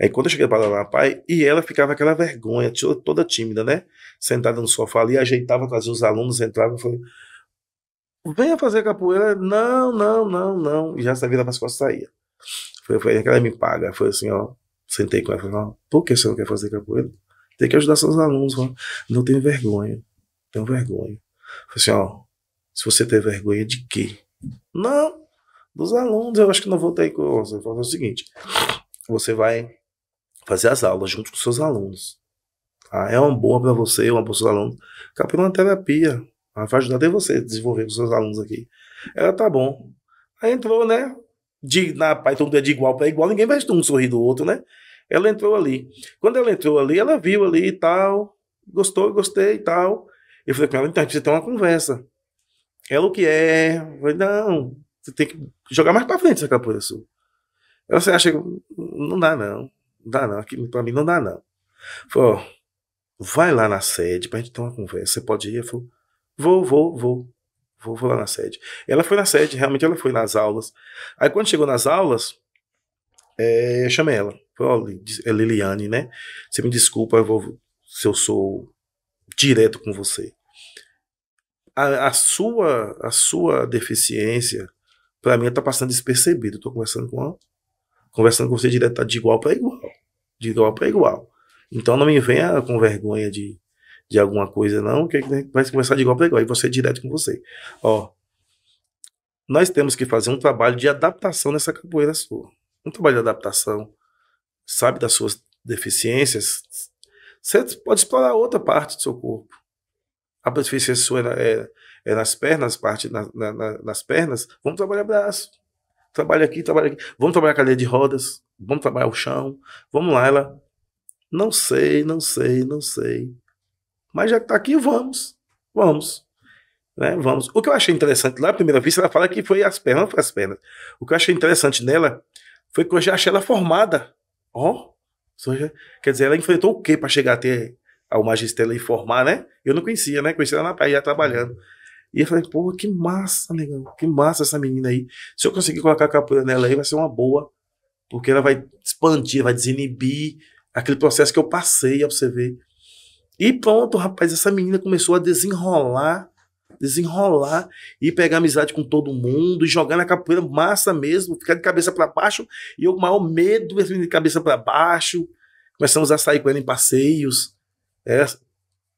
Aí quando eu cheguei para lá, pai, e ela ficava aquela vergonha, toda tímida, né? Sentada no sofá ali, ajeitava, trazia os alunos, entrava e falei: venha fazer capoeira. Não, não, não, não. E já sabia das costas saía. Foi, foi que ela me paga. Foi assim, ó. Sentei com ela e falei: por que você não quer fazer capoeira? Tem que ajudar seus alunos. Falei, não tenho vergonha. Tenho vergonha. Falei assim, ó. Se você tem vergonha de quê? Não, dos alunos, eu acho que não voltei com você. Falou o seguinte: você vai fazer as aulas junto com seus alunos. Tá? É uma boa para você, uma boa para seus alunos. Capela uma terapia. Vai ajudar até você a desenvolver com seus alunos aqui. Ela tá bom. Aí entrou, né? De, na Python é de igual para igual, ninguém vai um sorrir do outro, né? Ela entrou ali. Quando ela entrou ali, ela viu ali e tal. Gostou, gostei e tal. Eu falei com ela, então a gente precisa ter uma conversa. Ela o que é? Eu falei, não, você tem que jogar mais pra frente essa por sua. Aí você acha, que não dá não, não dá não, aqui pra mim não dá não. Falei, ó, vai lá na sede pra gente ter uma conversa, você pode ir? Eu falei, vou, vou, vou, vou, vou lá na sede. Ela foi na sede, realmente ela foi nas aulas. Aí quando chegou nas aulas, é, eu chamei ela. Falei, ó, é Liliane, né? Você me desculpa eu vou, se eu sou direto com você. A, a, sua, a sua deficiência para mim, tá passando despercebido. Eu tô conversando com conversando com você direto, tá de igual para igual. De igual para igual. Então não me venha com vergonha de, de alguma coisa, não, que vai conversar de igual para igual. E você é direto com você. Ó, nós temos que fazer um trabalho de adaptação nessa capoeira sua. Um trabalho de adaptação. Sabe das suas deficiências. Você pode explorar outra parte do seu corpo. A deficiência sua é é, nas pernas, parte na, na, na, nas pernas, vamos trabalhar braço. Trabalha aqui, trabalha aqui. Vamos trabalhar cadeia de rodas, vamos trabalhar o chão. Vamos lá, ela. Não sei, não sei, não sei. Mas já que tá aqui, vamos. Vamos. Né? Vamos. O que eu achei interessante lá, primeira vista, ela fala que foi as pernas, não foi as pernas. O que eu achei interessante nela foi que eu já achei ela formada. Ó, oh, quer dizer, ela enfrentou o quê para chegar até ao magistério e formar, né? Eu não conhecia, né? Conhecia ela na praia trabalhando. E eu falei, pô, que massa, negão, que massa essa menina aí. Se eu conseguir colocar a capoeira nela aí, vai ser uma boa, porque ela vai expandir, vai desinibir aquele processo que eu passei, ó, pra você ver. E pronto, rapaz, essa menina começou a desenrolar, desenrolar e pegar amizade com todo mundo, e jogar na capoeira massa mesmo, ficar de cabeça para baixo, e eu com o maior medo, essa é menina de cabeça para baixo. Começamos a sair com ela em passeios. É,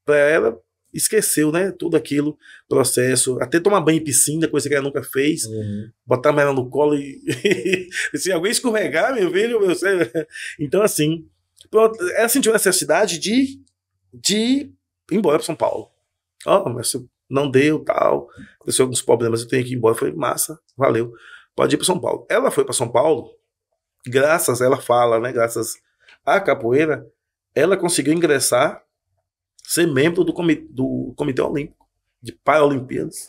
para ela esqueceu, né? Tudo aquilo, processo, até tomar banho em piscina, coisa que ela nunca fez, uhum. botar mais ela no colo e. Se alguém escorregar, meu filho, meu céu Então, assim, pronto, ela sentiu a necessidade de, de ir embora para São Paulo. oh, mas não deu, tal, aconteceu alguns problemas, eu tenho que ir embora. foi massa, valeu, pode ir para São Paulo. Ela foi para São Paulo, graças, ela fala, né? Graças à capoeira, ela conseguiu ingressar ser membro do, comitê, do Comitê Olímpico, de Paralimpíadas.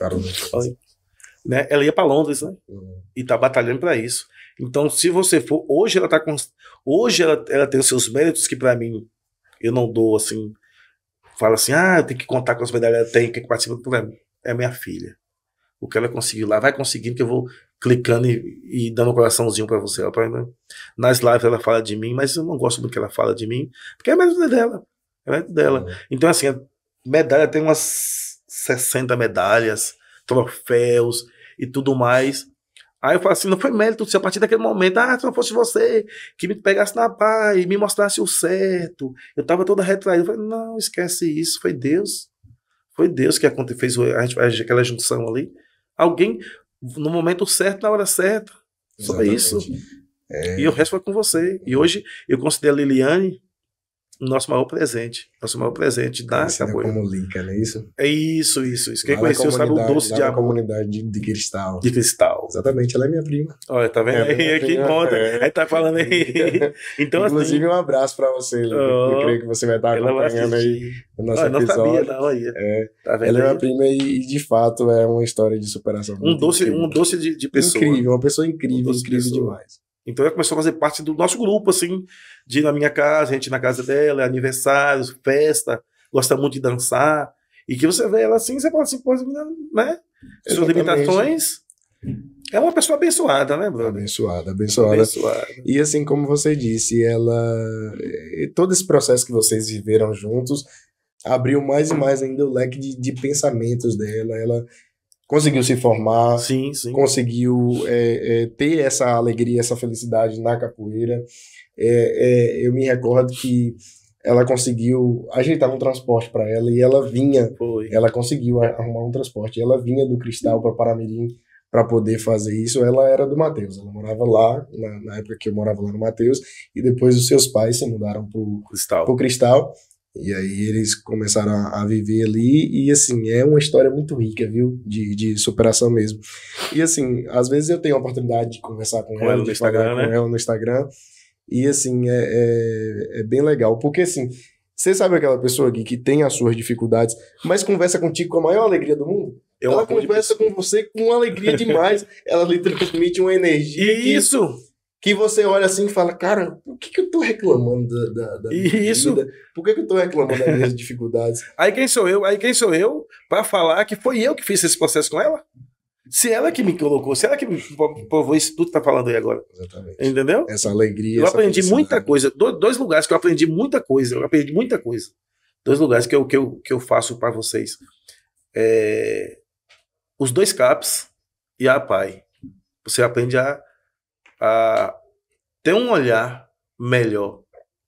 Né? Ela ia para Londres, né? Uhum. E está batalhando para isso. Então, se você for. Hoje ela tá com. Hoje ela, ela tem os seus méritos que, para mim, eu não dou assim. Fala assim, ah, eu tenho que contar com as medalhas, ela tem, que participar do programa. É minha filha. O que ela conseguiu lá, vai conseguindo, que eu vou clicando e, e dando um coraçãozinho para você. Ela, pra, né? Nas lives ela fala de mim, mas eu não gosto do que ela fala de mim, porque é a mesma dela. Ela é dela. Uhum. Então, assim, a medalha tem umas 60 medalhas, troféus e tudo mais. Aí eu falo assim, não foi mérito se a partir daquele momento, ah, se não fosse você que me pegasse na paz, me mostrasse o certo, eu tava toda retraída. Eu falei, não, esquece isso, foi Deus. Foi Deus que fez aquela junção ali. Alguém, no momento certo, na hora certa. Só Exatamente. isso. É. E o resto foi com você. E hoje eu considero a Liliane nosso maior presente. Nosso maior presente da Conhecida capoeira. como Linca, não é isso? É isso, isso, isso. Quem lá conheceu sabe o doce de A comunidade de, de, cristal. De cristal. Exatamente, ela é minha prima. Olha, tá vendo? É, aí, é que conta. É. Aí tá falando aí. Então, assim- Inclusive, assim, um abraço pra você, Oh, eu creio que você vai tá estar acompanhando aí o nosso olha, episódio. Não sabia, não, aí. É. Tá vendo ela é minha prima e, de fato, é uma história de superação. Um doce, um doce de, de pessoa. Incrível, uma pessoa incrível, um incrível de demais. Então ela começou a fazer parte do nosso grupo, assim, de ir na minha casa, a gente ir na casa dela, é aniversários, festa, gosta muito de dançar. E que você vê ela assim, você fala assim, pô, né? Suas limitações. É uma pessoa abençoada, né, Bruno? Abençoada, abençoada. abençoada. E assim como você disse, ela. Eh, todo esse processo que vocês viveram juntos abriu mais e mais ainda o leque de, de pensamentos dela. Ela conseguiu se formar, sim, sim. conseguiu é, é, ter essa alegria, essa felicidade na capoeira. É, é eu me recordo que ela conseguiu ajeitar um transporte para ela e ela vinha, Foi. ela conseguiu arrumar um transporte. Ela vinha do Cristal para Paramirim para poder fazer isso. Ela era do Mateus, ela morava lá na, na, época que eu morava lá no Mateus e depois os seus pais se mudaram para o Cristal. Pro Cristal e aí eles começaram a, a, viver ali e assim, é uma história muito rica, viu? De, de superação mesmo. E assim, às vezes eu tenho a oportunidade de conversar com, com ela, ela no Instagram, né? com ela no Instagram. E assim, é, é, é bem legal, porque assim, você sabe aquela pessoa aqui que tem as suas dificuldades, mas conversa contigo com a maior alegria do mundo? Eu ela conversa com você com alegria demais. ela lhe transmite uma energia. E que... isso! que você olha assim e fala, cara, por que, que eu tô reclamando da, da, da Isso. Vida? Por que, que eu tô reclamando das minhas dificuldades? Aí quem sou eu? Aí quem sou eu para falar que foi eu que fiz esse processo com ela? Se ela que me colocou, se ela que me provou isso tudo que tá falando aí agora. Exatamente. Entendeu? Essa alegria. Eu aprendi muita coisa. Do, dois lugares que eu aprendi muita coisa. Eu aprendi muita coisa. Dois lugares que eu, que eu, que eu faço para vocês. É... Os dois CAPs e a PAI. Você aprende a a ah, ter um olhar melhor.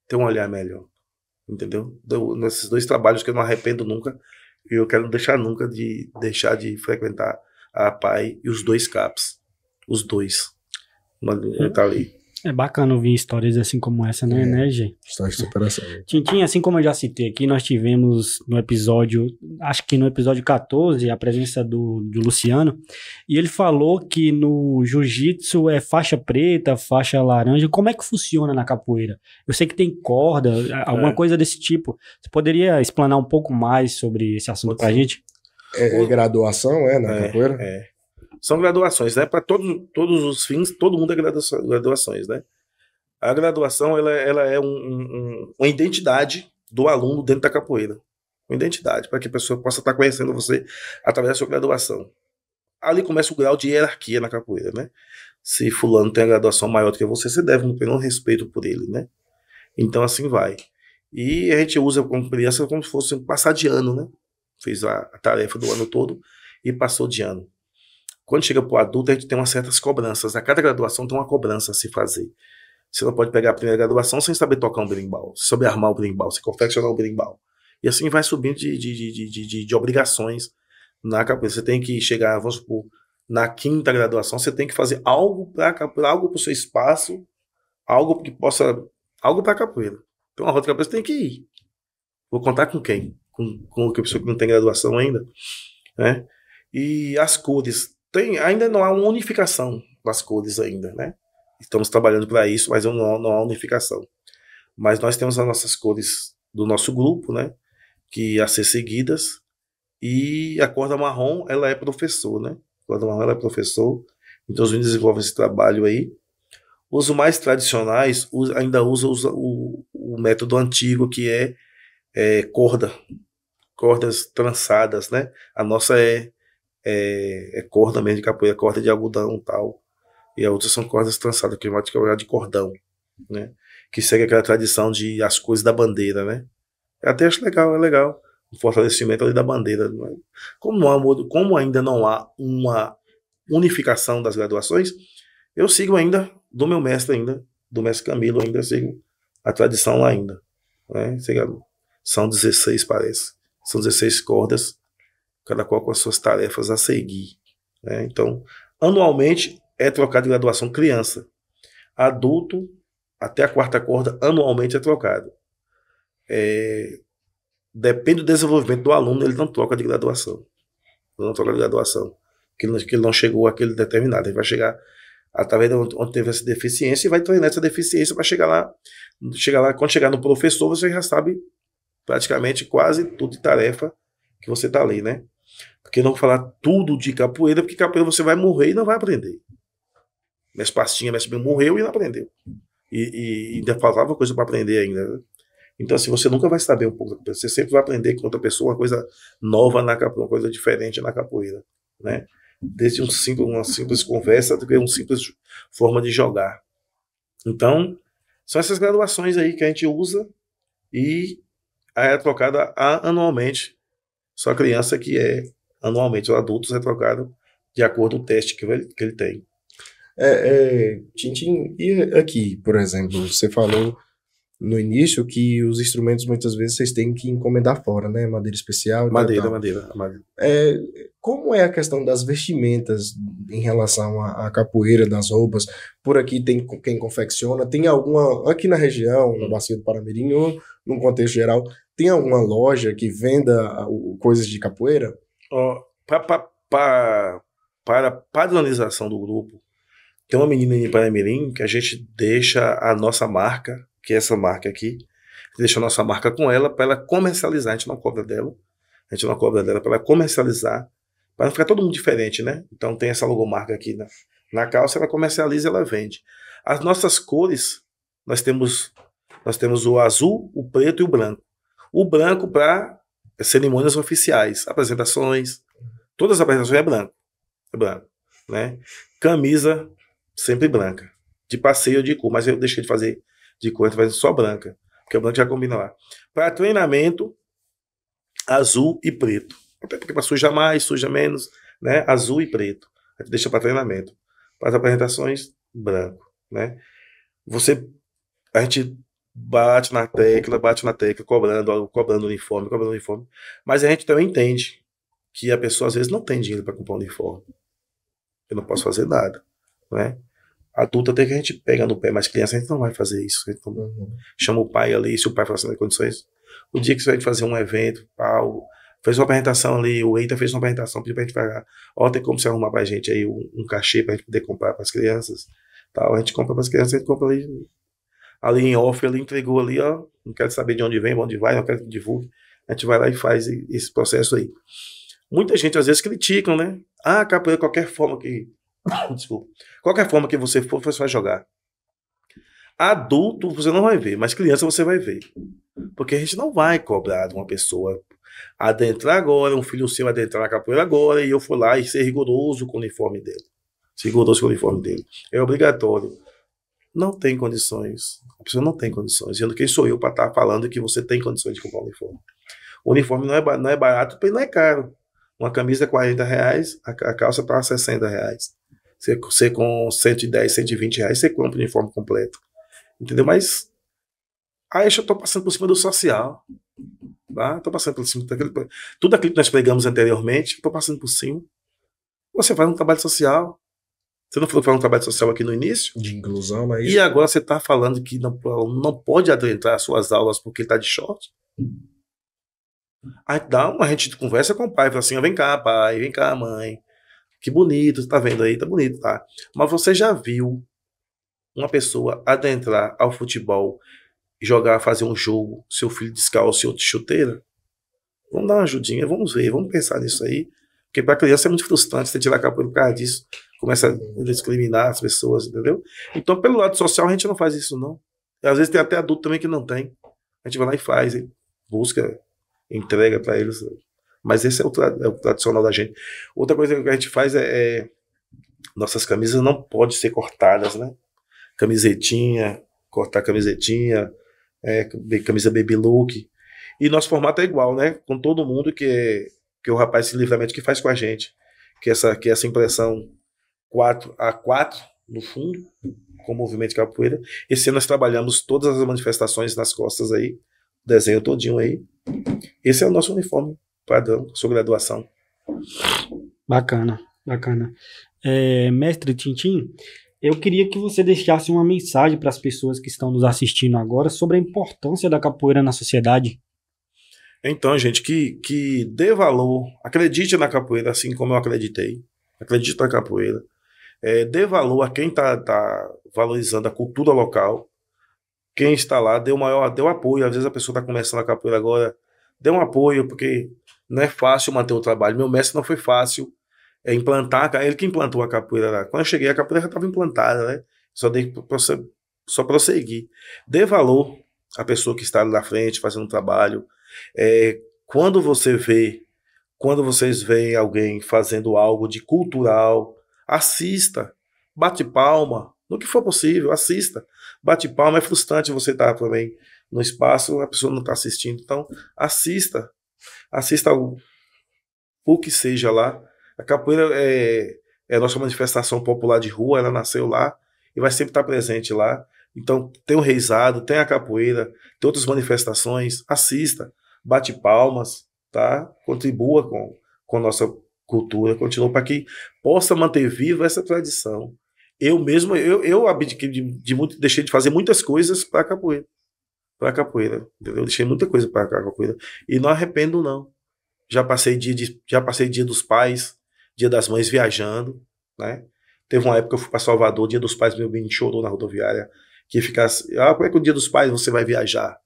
Ter um olhar melhor. Entendeu? Deu, nesses dois trabalhos que eu não arrependo nunca. E eu quero deixar nunca de deixar de frequentar a PAI e os dois CAPs. Os dois. Tá ali. É bacana ouvir histórias assim como essa, né, é, né, gente? História de superação. Né? Tintim, assim como eu já citei aqui, nós tivemos no episódio, acho que no episódio 14, a presença do, do Luciano, e ele falou que no jiu-jitsu é faixa preta, faixa laranja. Como é que funciona na capoeira? Eu sei que tem corda, alguma é. coisa desse tipo. Você poderia explanar um pouco mais sobre esse assunto Pode pra gente? É, é graduação, é, na é, capoeira? É são graduações, né? Para todos, todos os fins, todo mundo é graduações, né? A graduação ela, ela é um, um, uma identidade do aluno dentro da capoeira. Uma identidade, para que a pessoa possa estar tá conhecendo você através da sua graduação. Ali começa o grau de hierarquia na capoeira, né? Se fulano tem a graduação maior do que você, você deve ter um respeito por ele, né? Então assim vai. E a gente usa como criança como se fosse um passar de ano, né? Fez a, a tarefa do ano todo e passou de ano. Quando chega para o adulto, a gente tem umas certas cobranças. A né? cada graduação tem uma cobrança a se fazer. Você não pode pegar a primeira graduação sem saber tocar um berimbau, sem saber armar o berimbau, sem confeccionar o berimbau. E assim vai subindo de, de, de, de, de, obrigações na capoeira. Você tem que chegar, vamos supor, na quinta graduação, você tem que fazer algo para algo o seu espaço, algo que possa. algo para capoeira. Então a roda de capoeira você tem que ir. Vou contar com quem? Com, com a pessoa que não tem graduação ainda. Né? E as cores tem, ainda não há uma unificação das cores ainda, né? Estamos trabalhando para isso, mas não, não há unificação. Mas nós temos as nossas cores do nosso grupo, né? Que a ser seguidas. E a corda marrom, ela é professor, né? A corda marrom, ela é professor. Então os meninos desenvolvem esse trabalho aí. Os mais tradicionais ainda usam o, o método antigo, que é, é corda. Cordas trançadas, né? A nossa é é, é corda mesmo de capoeira, corda de algodão tal. E a outra são cordas trançadas, que é uma de cordão, né? Que segue aquela tradição de as coisas da bandeira, né? Eu até acho legal, é legal. O fortalecimento ali da bandeira. Né? Como, não há, como ainda não há uma unificação das graduações, eu sigo ainda, do meu mestre ainda, do mestre Camilo ainda, sigo a tradição lá ainda. Né? São 16, parece. São 16 cordas cada qual com as suas tarefas a seguir. Né? Então, anualmente é trocado de graduação criança. Adulto, até a quarta corda, anualmente é trocado. É, depende do desenvolvimento do aluno, ele não troca de graduação. Ele não troca de graduação. Que ele, que ele não chegou àquele determinado. Ele vai chegar através de onde teve essa deficiência e vai treinar essa deficiência para chegar lá. Chegar lá, quando chegar no professor, você já sabe praticamente quase tudo de tarefa que você está ali, né? Porque não falar tudo de capoeira, porque capoeira você vai morrer e não vai aprender. Minhas pastinhas, mesmo morreu e não aprendeu. E, e, ainda faltava coisa para aprender ainda. Né? Então, assim, você nunca vai saber um pouco. Você sempre vai aprender com outra pessoa uma coisa nova na capoeira, uma coisa diferente na capoeira, né? Desde um simples, uma simples conversa até uma simples forma de jogar. Então, são essas graduações aí que a gente usa e é trocada anualmente. Só a criança que é anualmente. Os adultos retrogradam de acordo com o teste que ele, que ele tem. É, é, Tintin, e aqui, por exemplo, você falou no início que os instrumentos muitas vezes vocês têm que encomendar fora, né? Madeira especial. Madeira, tal, madeira. madeira. É, como é a questão das vestimentas em relação à, à, capoeira, das roupas? Por aqui tem quem confecciona? Tem alguma, aqui na região, na Bacia do Paramirim, ou num contexto geral, tem alguma loja que venda ah, coisas de capoeira? pra, pra, pra, para padronização do grupo, tem uma menina em Paramirim que a gente deixa a nossa marca, que é essa marca aqui, deixa a nossa marca com ela para ela comercializar. A gente não cobra dela, a gente não cobra dela para ela comercializar, para não ficar todo mundo diferente, né? Então tem essa logomarca aqui na, na calça, ela comercializa e ela vende. As nossas cores, nós temos nós temos o azul, o preto e o branco. O branco para cerimônias oficiais, apresentações, todas as apresentações é branco, é branco, né? Camisa sempre branca, de passeio de cor, mas eu deixei de fazer de cor, eu fazendo só branca, porque a branca já combina lá. Para treinamento, azul e preto, até porque para suja mais, suja menos, né? Azul e preto, a gente deixa para treinamento. Para as apresentações, branco, né? Você, a gente bate na tecla, bate na tecla, cobrando, cobrando uniforme, cobrando uniforme. Mas a gente também entende que a pessoa às vezes não tem dinheiro para comprar um uniforme. Eu não posso fazer nada, né? Adulta até que a gente pega no pé, mas criança a gente não vai fazer isso. Não... Uhum. Chama o pai ali, se o pai fala assim, condições. O dia que você vai fazer um evento, pau, fez uma apresentação ali, o Eita fez uma apresentação, pediu pra gente pagar. Ó, tem como você arrumar pra gente aí um, um cachê pra gente poder comprar pras crianças. Tal. A gente compra pras crianças, a gente compra ali ali em off, ele entregou ali, ó, não quero saber de onde vem, onde vai, não quero que divulgue. A gente vai lá e faz esse processo aí. Muita gente às vezes criticam, né? Ah, capoeira, qualquer forma que. Desculpa. Qualquer forma que você for, você vai jogar. Adulto você não vai ver, mas criança você vai ver. Porque a gente não vai cobrar de uma pessoa adentrar agora, um filho seu adentrar na capoeira agora, e eu for lá e ser rigoroso com o uniforme dele. rigoroso com o uniforme dele. É obrigatório não tem condições. A pessoa não tem condições. sendo quem sou eu para estar tá falando que você tem condições de comprar um uniforme? O uniforme não é, não é barato e não é caro. Uma camisa é 40 reais, a, a calça está 60 reais. Você, você com 110, 120 reais, você compra o uniforme completo. Entendeu? Mas aí eu estou passando por cima do social. Tá? Estou passando por cima daquele. Tudo aquilo que nós pregamos anteriormente, estou passando por cima. Você faz um trabalho social, você não falou que foi um trabalho social aqui no início? De inclusão, mas. E agora você está falando que não, não pode adentrar as suas aulas porque ele está de short? Aí dá uma, a gente conversa com o pai, fala assim: vem cá, pai, vem cá, mãe. Que bonito, tá vendo aí? Tá bonito, tá? Mas você já viu uma pessoa adentrar ao futebol, jogar, fazer um jogo, seu filho descalço e outro chuteira? Vamos dar uma ajudinha, vamos ver, vamos pensar nisso aí. Porque para criança é muito frustrante você tirar a capoeira por causa disso começa a discriminar as pessoas, entendeu? Então, pelo lado social, a gente não faz isso, não. Às vezes tem até adulto também que não tem. A gente vai lá e faz, hein? busca, entrega para eles. Mas esse é o, é o, tradicional da gente. Outra coisa que a gente faz é, é nossas camisas não podem ser cortadas, né? Camisetinha, cortar camisetinha, é, camisa baby look. E nosso formato é igual, né? Com todo mundo que, é, que é o rapaz se livramento que faz com a gente. Que essa, que essa impressão 4 a 4 no fundo, com o movimento de capoeira. Esse ano nós trabalhamos todas as manifestações nas costas aí, desenho todinho aí. Esse é o nosso uniforme padrão, sua graduação. Bacana, bacana. É, mestre Tintim, eu queria que você deixasse uma mensagem para as pessoas que estão nos assistindo agora sobre a importância da capoeira na sociedade. Então, gente, que, que dê valor, acredite na capoeira assim como eu acreditei. Acredite na capoeira é, dê valor a quem está tá valorizando a cultura local, quem está lá, dê o maior, dê o apoio. Às vezes a pessoa está começando a capoeira agora, dê um apoio, porque não é fácil manter o trabalho. Meu mestre não foi fácil é, implantar, ele que implantou a capoeira lá. Quando eu cheguei, a capoeira já estava implantada, né? Só, dei, só prosseguir. Dê valor à pessoa que está ali na frente, fazendo um trabalho. É, quando você vê, quando vocês veem alguém fazendo algo de cultural, assista, bate palma, no que for possível, assista. Bate palma, é frustrante você estar tá também no espaço, a pessoa não está assistindo, então assista, assista o, o que seja lá. A capoeira é, é a nossa manifestação popular de rua, ela nasceu lá e vai sempre estar tá presente lá. Então tem o reizado, tem a capoeira, tem outras manifestações, assista, bate palmas, tá? Contribua com, com nossa cultura continuou para que possa manter viva essa tradição. Eu mesmo, eu, eu abdiquei de, de muito, deixei de fazer muitas coisas para capoeira. Para capoeira, entendeu? Eu deixei muita coisa para capoeira. E não arrependo, não. Já passei dia, de, já passei dia dos pais, dia das mães viajando, né? Teve uma época que eu fui para Salvador, dia dos pais, meu menino chorou na rodoviária, que ficasse, assim, ah, como é que o dia dos pais você vai viajar?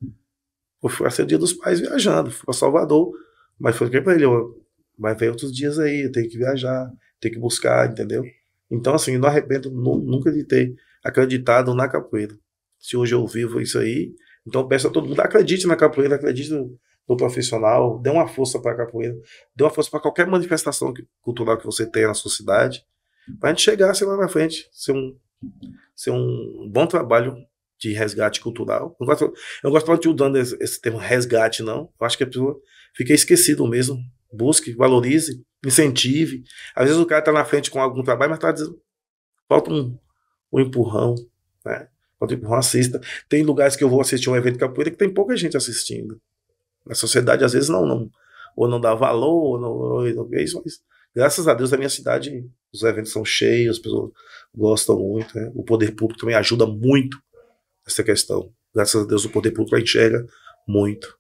Eu fui ah, ser o dia dos pais viajando, fui para Salvador, mas que para ele, eu, mas vem outros dias aí, eu tenho que viajar, tenho que buscar, entendeu? Então, assim, não arrependo nunca de ter acreditado na capoeira. Se hoje eu vivo isso aí, então peço a todo mundo, acredite na capoeira, acredite no, no profissional, dê uma força para a capoeira, dê uma força para qualquer manifestação cultural que você tenha na sua cidade, para a gente chegar, sei lá, na frente, ser um, ser um bom trabalho de resgate cultural. Eu gosto, eu gosto de usando esse, esse termo resgate, não. Eu acho que a pessoa fica esquecido mesmo busque, valorize, incentive. Às vezes o cara está na frente com algum trabalho, mas tá dizendo, falta um, um empurrão, né? Falta um empurrão, assista. Tem lugares que eu vou assistir um evento de capoeira que tem pouca gente assistindo. Na sociedade, às vezes, não, não ou não dá valor, ou não, ou não é isso, mas graças a Deus na minha cidade os eventos são cheios, as pessoas gostam muito, né? o poder público também ajuda muito essa questão. Graças a Deus o poder público enxerga muito.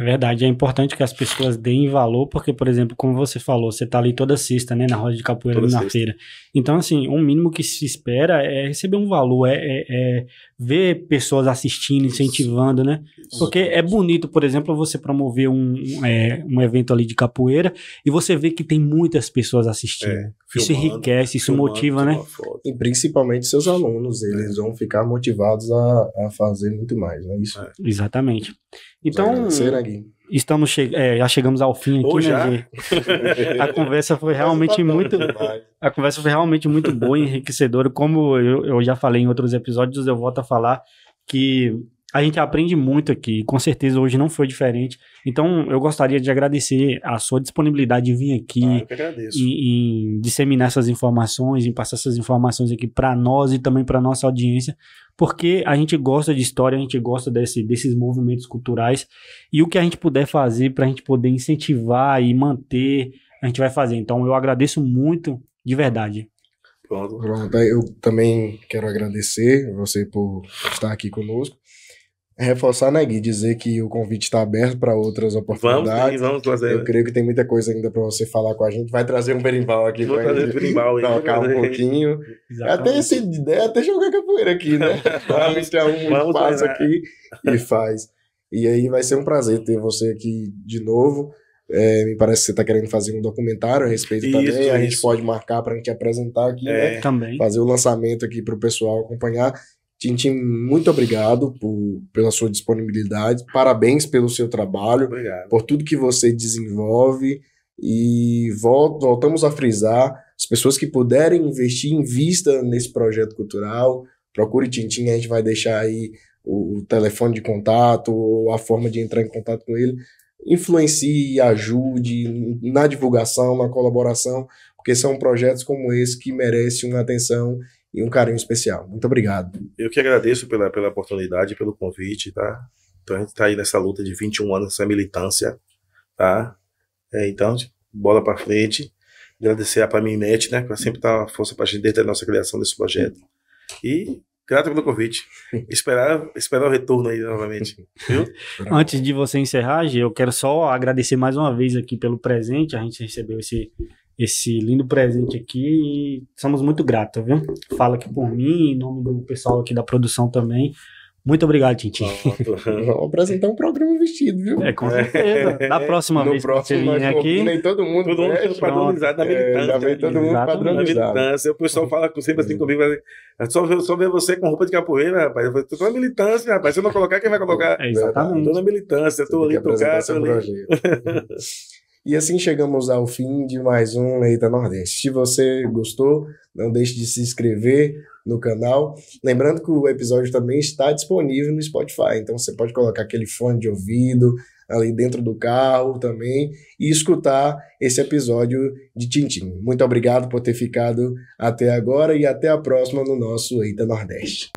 É verdade, é importante que as pessoas deem valor, porque, por exemplo, como você falou, você tá ali toda sexta, né, na roda de capoeira na feira. Então, assim, o um mínimo que se espera é receber um valor, é, é, é ver pessoas assistindo, incentivando, né? Porque é bonito, por exemplo, você promover um, é, um evento ali de capoeira e você vê que tem muitas pessoas assistindo. É, isso enriquece, isso filmando, motiva, né? E principalmente seus alunos, eles é. vão ficar motivados a, a fazer muito mais, né? Isso. É. Exatamente. Então, né, estamos che é, já chegamos ao fim aqui, Ou né, A conversa foi realmente muito a conversa foi realmente muito boa, enriquecedora. Como eu, eu já falei em outros episódios, eu volto a falar que a gente aprende muito aqui, com certeza hoje não foi diferente. Então, eu gostaria de agradecer a sua disponibilidade de vir aqui, ah, que agradeço. Em, em disseminar essas informações, em passar essas informações aqui para nós e também para nossa audiência, porque a gente gosta de história, a gente gosta desse, desses movimentos culturais e o que a gente puder fazer para a gente poder incentivar e manter, a gente vai fazer. Então, eu agradeço muito, de verdade. Pronto. Eu também quero agradecer você por estar aqui conosco reforçar, né, Gui? Dizer que o convite está aberto para outras oportunidades. Vamos, vamos trazer. Eu creio que tem muita coisa ainda para você falar com a gente. Vai trazer um berimbau aqui vai. trazer o berimbau aí. Tocar um pouquinho. Até, esse, ideia, né, até jogar capoeira aqui, né? Realmente é um espaço aqui e faz. E aí vai ser um prazer ter você aqui de novo. É, me parece que você está querendo fazer um documentário a respeito isso, também. Isso. A gente pode marcar para a gente apresentar aqui, né? é, né? Também. Fazer o lançamento aqui para o pessoal acompanhar. Tintim, muito obrigado por, pela sua disponibilidade, parabéns pelo seu trabalho, obrigado. por tudo que você desenvolve e voltamos a frisar, as pessoas que puderem investir, invista nesse projeto cultural, procure Tintim, a gente vai deixar aí o, o telefone de contato ou a forma de entrar em contato com ele, influencie, ajude na divulgação, na colaboração, porque são projetos como esse que merecem uma atenção e um carinho especial. Muito obrigado. Eu que agradeço pela, pela oportunidade, pelo convite, tá? Então a gente está aí nessa luta de 21 anos, essa militância, tá? É, então, bola para frente. Agradecer a Paminete, né? Que sempre tá uma força para gente desde a nossa criação desse projeto. E grato pelo convite. Esperar, esperar o retorno aí novamente. Viu? Antes de você encerrar, Gê, eu quero só agradecer mais uma vez aqui pelo presente. A gente recebeu esse esse lindo presente aqui e somos muito gratos, viu? Fala aqui por mim, em nome do pessoal aqui da produção também. Muito obrigado, Tintin. Vamos apresentar tá um programa vestido, viu? É, com certeza. Da próxima no vez próximo, que você vem aqui... Nem todo mundo... Todo mundo é, padronizado na é, militância. É, também todo mundo padronizado. Na militância. O pessoal fala com, sempre assim hum. comigo, é só, só ver você com roupa de capoeira, rapaz. Eu tô na militância, rapaz. Se eu não colocar, quem vai colocar? É, exatamente. Tô na militância, tô ali, tô cá, tô ali. E assim chegamos ao fim de mais um Eita Nordeste. Se você gostou, não deixe de se inscrever no canal. Lembrando que o episódio também está disponível no Spotify, então você pode colocar aquele fone de ouvido ali dentro do carro também e escutar esse episódio de Tintim. Muito obrigado por ter ficado até agora e até a próxima no nosso Eita Nordeste.